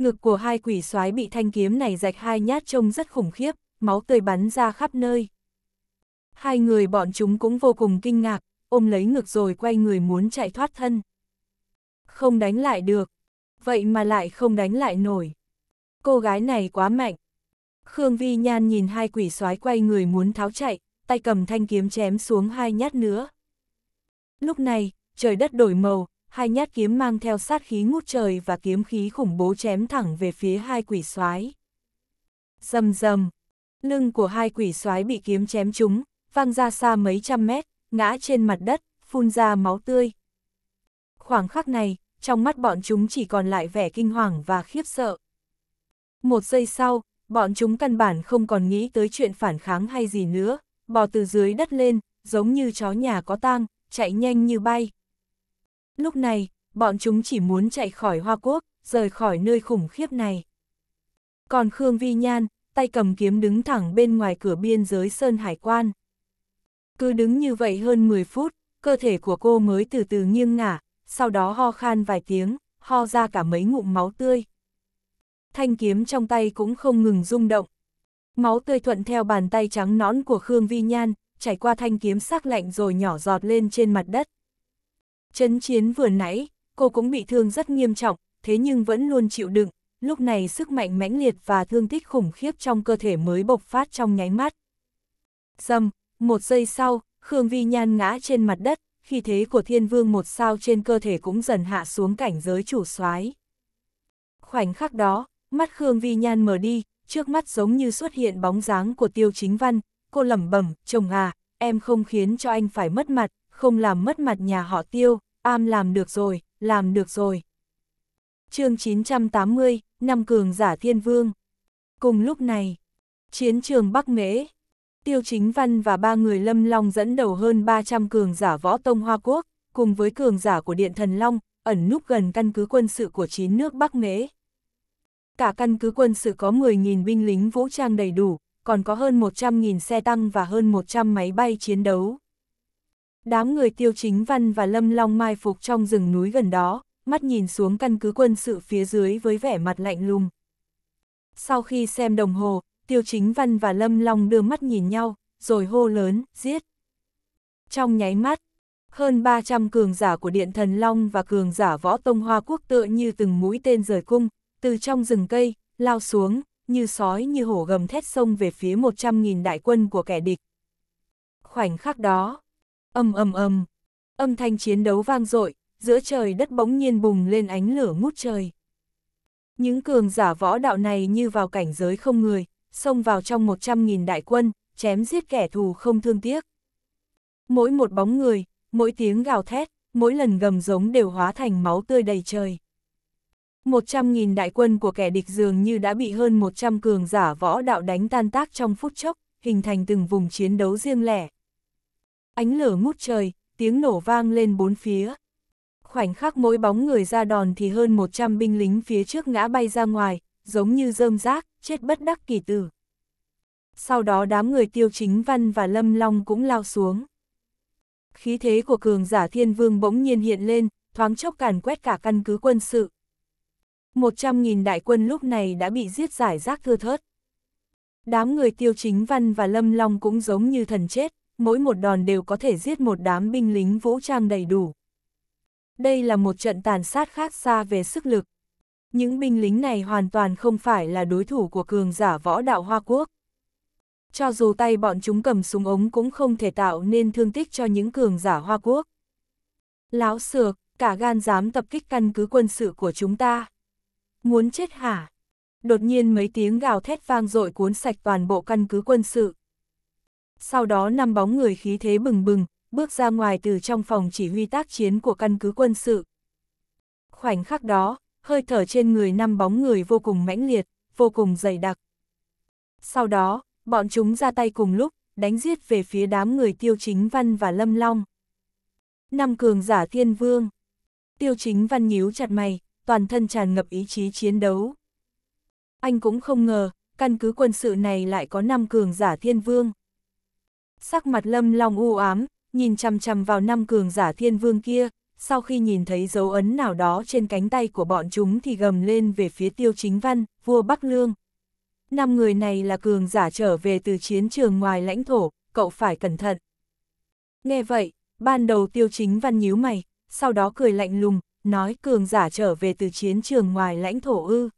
Ngực của hai quỷ soái bị thanh kiếm này rạch hai nhát trông rất khủng khiếp, máu tươi bắn ra khắp nơi. Hai người bọn chúng cũng vô cùng kinh ngạc, ôm lấy ngực rồi quay người muốn chạy thoát thân. Không đánh lại được, vậy mà lại không đánh lại nổi. Cô gái này quá mạnh. Khương Vi Nhan nhìn hai quỷ soái quay người muốn tháo chạy, tay cầm thanh kiếm chém xuống hai nhát nữa. Lúc này, trời đất đổi màu, hai nhát kiếm mang theo sát khí ngút trời và kiếm khí khủng bố chém thẳng về phía hai quỷ soái. Rầm rầm, lưng của hai quỷ soái bị kiếm chém trúng, văng ra xa mấy trăm mét, ngã trên mặt đất, phun ra máu tươi. Khoảng khắc này, trong mắt bọn chúng chỉ còn lại vẻ kinh hoàng và khiếp sợ. Một giây sau, bọn chúng căn bản không còn nghĩ tới chuyện phản kháng hay gì nữa, bò từ dưới đất lên, giống như chó nhà có tang, chạy nhanh như bay. Lúc này, bọn chúng chỉ muốn chạy khỏi Hoa Quốc, rời khỏi nơi khủng khiếp này. Còn Khương Vi Nhan, tay cầm kiếm đứng thẳng bên ngoài cửa biên giới Sơn Hải Quan. Cứ đứng như vậy hơn 10 phút, cơ thể của cô mới từ từ nghiêng ngả, sau đó ho khan vài tiếng, ho ra cả mấy ngụm máu tươi. Thanh kiếm trong tay cũng không ngừng rung động. Máu tươi thuận theo bàn tay trắng nõn của Khương Vi Nhan, chảy qua thanh kiếm sắc lạnh rồi nhỏ giọt lên trên mặt đất. Chấn chiến vừa nãy, cô cũng bị thương rất nghiêm trọng, thế nhưng vẫn luôn chịu đựng, lúc này sức mạnh mãnh liệt và thương tích khủng khiếp trong cơ thể mới bộc phát trong nháy mắt. Dầm, một giây sau, Khương Vi Nhan ngã trên mặt đất, khi thế của thiên vương một sao trên cơ thể cũng dần hạ xuống cảnh giới chủ soái. Khoảnh khắc đó, mắt Khương Vi Nhan mở đi, trước mắt giống như xuất hiện bóng dáng của tiêu chính văn, cô lẩm bẩm, chồng à, em không khiến cho anh phải mất mặt, không làm mất mặt nhà họ tiêu. Am làm được rồi, làm được rồi. chương 980, năm cường giả thiên vương. Cùng lúc này, chiến trường Bắc Mễ, Tiêu Chính Văn và ba người Lâm Long dẫn đầu hơn 300 cường giả võ tông Hoa Quốc, cùng với cường giả của Điện Thần Long, ẩn núp gần căn cứ quân sự của chín nước Bắc Mễ. Cả căn cứ quân sự có 10.000 binh lính vũ trang đầy đủ, còn có hơn 100.000 xe tăng và hơn 100 máy bay chiến đấu. Đám người tiêu chính văn và lâm long mai phục trong rừng núi gần đó, mắt nhìn xuống căn cứ quân sự phía dưới với vẻ mặt lạnh lùng. Sau khi xem đồng hồ, tiêu chính văn và lâm long đưa mắt nhìn nhau, rồi hô lớn, giết. Trong nháy mắt, hơn 300 cường giả của Điện Thần Long và cường giả võ tông hoa quốc tựa như từng mũi tên rời cung, từ trong rừng cây, lao xuống, như sói như hổ gầm thét sông về phía 100.000 đại quân của kẻ địch. Khoảnh khắc đó, Âm âm âm, âm thanh chiến đấu vang dội, giữa trời đất bỗng nhiên bùng lên ánh lửa ngút trời. Những cường giả võ đạo này như vào cảnh giới không người, xông vào trong một trăm nghìn đại quân, chém giết kẻ thù không thương tiếc. Mỗi một bóng người, mỗi tiếng gào thét, mỗi lần gầm giống đều hóa thành máu tươi đầy trời. một trăm nghìn đại quân của kẻ địch dường như đã bị hơn một trăm cường giả võ đạo đánh tan tác trong phút chốc, hình thành từng vùng chiến đấu riêng lẻ, ánh lửa ngút trời, tiếng nổ vang lên bốn phía. Khoảnh khắc mỗi bóng người ra đòn thì hơn 100 binh lính phía trước ngã bay ra ngoài, giống như rơm rác, chết bất đắc kỳ tử. Sau đó đám người tiêu chính văn và lâm long cũng lao xuống. Khí thế của cường giả thiên vương bỗng nhiên hiện lên, thoáng chốc càn quét cả căn cứ quân sự. 100.000 đại quân lúc này đã bị giết giải rác thưa thớt. Đám người tiêu chính văn và lâm long cũng giống như thần chết, mỗi một đòn đều có thể giết một đám binh lính vũ trang đầy đủ. Đây là một trận tàn sát khác xa về sức lực. Những binh lính này hoàn toàn không phải là đối thủ của cường giả võ đạo Hoa Quốc. Cho dù tay bọn chúng cầm súng ống cũng không thể tạo nên thương tích cho những cường giả Hoa Quốc. Láo sược, cả gan dám tập kích căn cứ quân sự của chúng ta. Muốn chết hả? Đột nhiên mấy tiếng gào thét vang dội cuốn sạch toàn bộ căn cứ quân sự. Sau đó năm bóng người khí thế bừng bừng, bước ra ngoài từ trong phòng chỉ huy tác chiến của căn cứ quân sự. Khoảnh khắc đó, hơi thở trên người năm bóng người vô cùng mãnh liệt, vô cùng dày đặc. Sau đó, bọn chúng ra tay cùng lúc, đánh giết về phía đám người Tiêu Chính Văn và Lâm Long. Năm cường giả thiên vương. Tiêu Chính Văn nhíu chặt mày, toàn thân tràn ngập ý chí chiến đấu. Anh cũng không ngờ, căn cứ quân sự này lại có năm cường giả thiên vương. Sắc mặt lâm long u ám, nhìn chằm chằm vào năm cường giả thiên vương kia, sau khi nhìn thấy dấu ấn nào đó trên cánh tay của bọn chúng thì gầm lên về phía tiêu chính văn, vua Bắc Lương. Năm người này là cường giả trở về từ chiến trường ngoài lãnh thổ, cậu phải cẩn thận. Nghe vậy, ban đầu tiêu chính văn nhíu mày, sau đó cười lạnh lùng, nói cường giả trở về từ chiến trường ngoài lãnh thổ ư.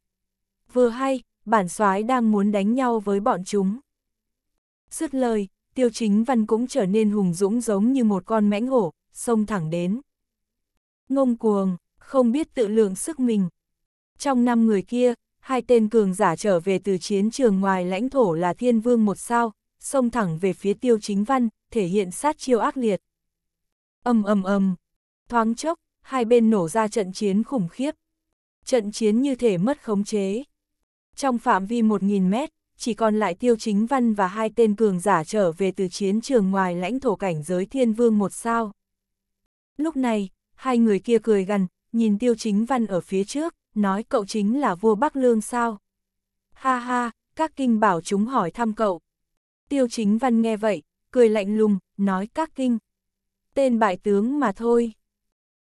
Vừa hay, bản soái đang muốn đánh nhau với bọn chúng. Dứt lời, tiêu chính văn cũng trở nên hùng dũng giống như một con mãnh hổ, xông thẳng đến. Ngông cuồng, không biết tự lượng sức mình. Trong năm người kia, hai tên cường giả trở về từ chiến trường ngoài lãnh thổ là thiên vương một sao, xông thẳng về phía tiêu chính văn, thể hiện sát chiêu ác liệt. ầm ầm ầm, thoáng chốc, hai bên nổ ra trận chiến khủng khiếp. Trận chiến như thể mất khống chế. Trong phạm vi 1.000 mét, chỉ còn lại Tiêu Chính Văn và hai tên cường giả trở về từ chiến trường ngoài lãnh thổ cảnh giới thiên vương một sao. Lúc này, hai người kia cười gần, nhìn Tiêu Chính Văn ở phía trước, nói cậu chính là vua Bắc Lương sao. Ha ha, các kinh bảo chúng hỏi thăm cậu. Tiêu Chính Văn nghe vậy, cười lạnh lùng, nói các kinh. Tên bại tướng mà thôi.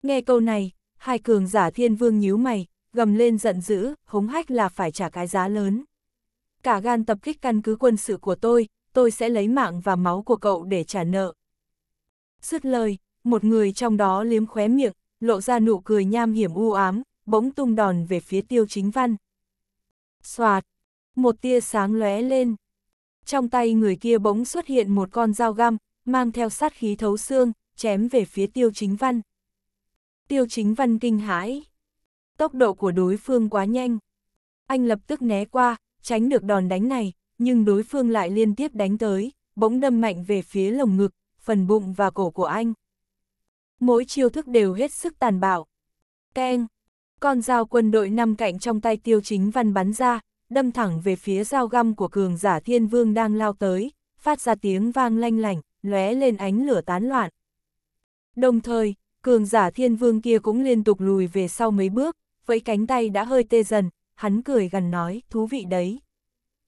Nghe câu này, hai cường giả thiên vương nhíu mày, gầm lên giận dữ, hống hách là phải trả cái giá lớn cả gan tập kích căn cứ quân sự của tôi, tôi sẽ lấy mạng và máu của cậu để trả nợ. Dứt lời, một người trong đó liếm khóe miệng, lộ ra nụ cười nham hiểm u ám, bỗng tung đòn về phía tiêu chính văn. Xoạt, một tia sáng lóe lên. Trong tay người kia bỗng xuất hiện một con dao găm, mang theo sát khí thấu xương, chém về phía tiêu chính văn. Tiêu chính văn kinh hãi. Tốc độ của đối phương quá nhanh. Anh lập tức né qua, tránh được đòn đánh này, nhưng đối phương lại liên tiếp đánh tới, bỗng đâm mạnh về phía lồng ngực, phần bụng và cổ của anh. Mỗi chiêu thức đều hết sức tàn bạo. Keng! Con dao quân đội nằm cạnh trong tay tiêu chính văn bắn ra, đâm thẳng về phía dao găm của cường giả thiên vương đang lao tới, phát ra tiếng vang lanh lảnh, lóe lên ánh lửa tán loạn. Đồng thời, cường giả thiên vương kia cũng liên tục lùi về sau mấy bước, vẫy cánh tay đã hơi tê dần, hắn cười gần nói, thú vị đấy.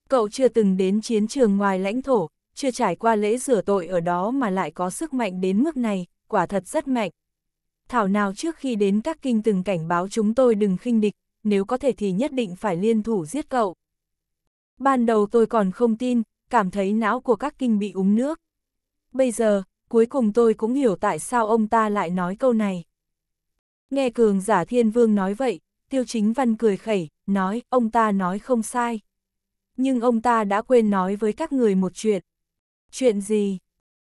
Cậu chưa từng đến chiến trường ngoài lãnh thổ, chưa trải qua lễ rửa tội ở đó mà lại có sức mạnh đến mức này, quả thật rất mạnh. Thảo nào trước khi đến các kinh từng cảnh báo chúng tôi đừng khinh địch, nếu có thể thì nhất định phải liên thủ giết cậu. Ban đầu tôi còn không tin, cảm thấy não của các kinh bị úng nước. Bây giờ, cuối cùng tôi cũng hiểu tại sao ông ta lại nói câu này. Nghe cường giả thiên vương nói vậy, tiêu chính văn cười khẩy, nói, ông ta nói không sai. Nhưng ông ta đã quên nói với các người một chuyện. Chuyện gì?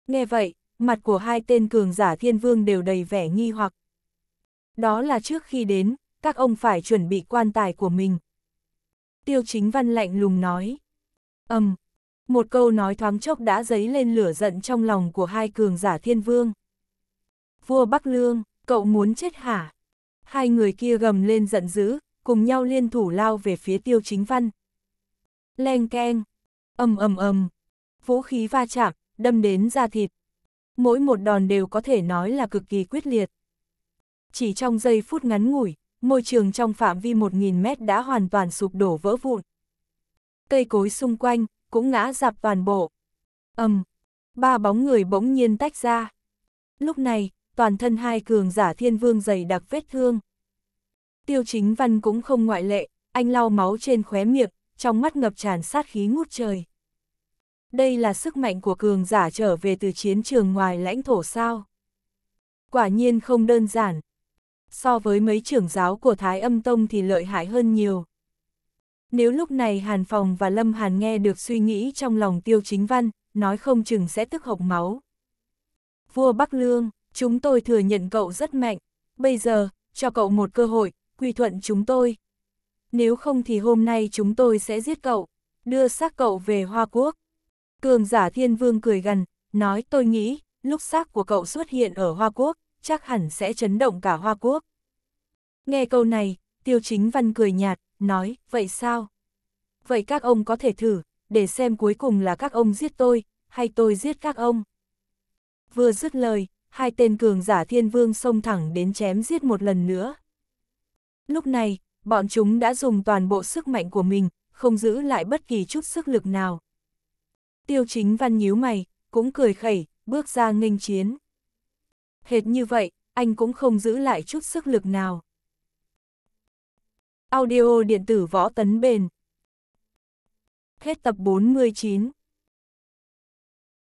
Nghe vậy, mặt của hai tên cường giả thiên vương đều đầy vẻ nghi hoặc. Đó là trước khi đến, các ông phải chuẩn bị quan tài của mình. Tiêu chính văn lạnh lùng nói. ầm um, một câu nói thoáng chốc đã dấy lên lửa giận trong lòng của hai cường giả thiên vương. Vua Bắc Lương, cậu muốn chết hả? Hai người kia gầm lên giận dữ, cùng nhau liên thủ lao về phía tiêu chính văn. Leng keng, ầm ầm ầm, vũ khí va chạm, đâm đến da thịt. Mỗi một đòn đều có thể nói là cực kỳ quyết liệt. Chỉ trong giây phút ngắn ngủi, môi trường trong phạm vi 1.000 mét đã hoàn toàn sụp đổ vỡ vụn. Cây cối xung quanh cũng ngã dạp toàn bộ. ầm, ba bóng người bỗng nhiên tách ra. Lúc này, toàn thân hai cường giả thiên vương dày đặc vết thương. Tiêu chính văn cũng không ngoại lệ, anh lau máu trên khóe miệng, trong mắt ngập tràn sát khí ngút trời. Đây là sức mạnh của cường giả trở về từ chiến trường ngoài lãnh thổ sao. Quả nhiên không đơn giản. So với mấy trưởng giáo của Thái âm tông thì lợi hại hơn nhiều. Nếu lúc này Hàn Phòng và Lâm Hàn nghe được suy nghĩ trong lòng tiêu chính văn, nói không chừng sẽ tức hộc máu. Vua Bắc Lương, chúng tôi thừa nhận cậu rất mạnh. Bây giờ, cho cậu một cơ hội, quy thuận chúng tôi. Nếu không thì hôm nay chúng tôi sẽ giết cậu, đưa xác cậu về Hoa Quốc. Cường giả thiên vương cười gần, nói tôi nghĩ, lúc xác của cậu xuất hiện ở Hoa Quốc, chắc hẳn sẽ chấn động cả Hoa Quốc. Nghe câu này, tiêu chính văn cười nhạt, nói, vậy sao? Vậy các ông có thể thử, để xem cuối cùng là các ông giết tôi, hay tôi giết các ông. Vừa dứt lời, hai tên cường giả thiên vương xông thẳng đến chém giết một lần nữa. Lúc này, bọn chúng đã dùng toàn bộ sức mạnh của mình, không giữ lại bất kỳ chút sức lực nào. Tiêu chính văn nhíu mày, cũng cười khẩy, bước ra nghênh chiến. Hệt như vậy, anh cũng không giữ lại chút sức lực nào. Audio điện tử võ tấn bền. Hết tập 49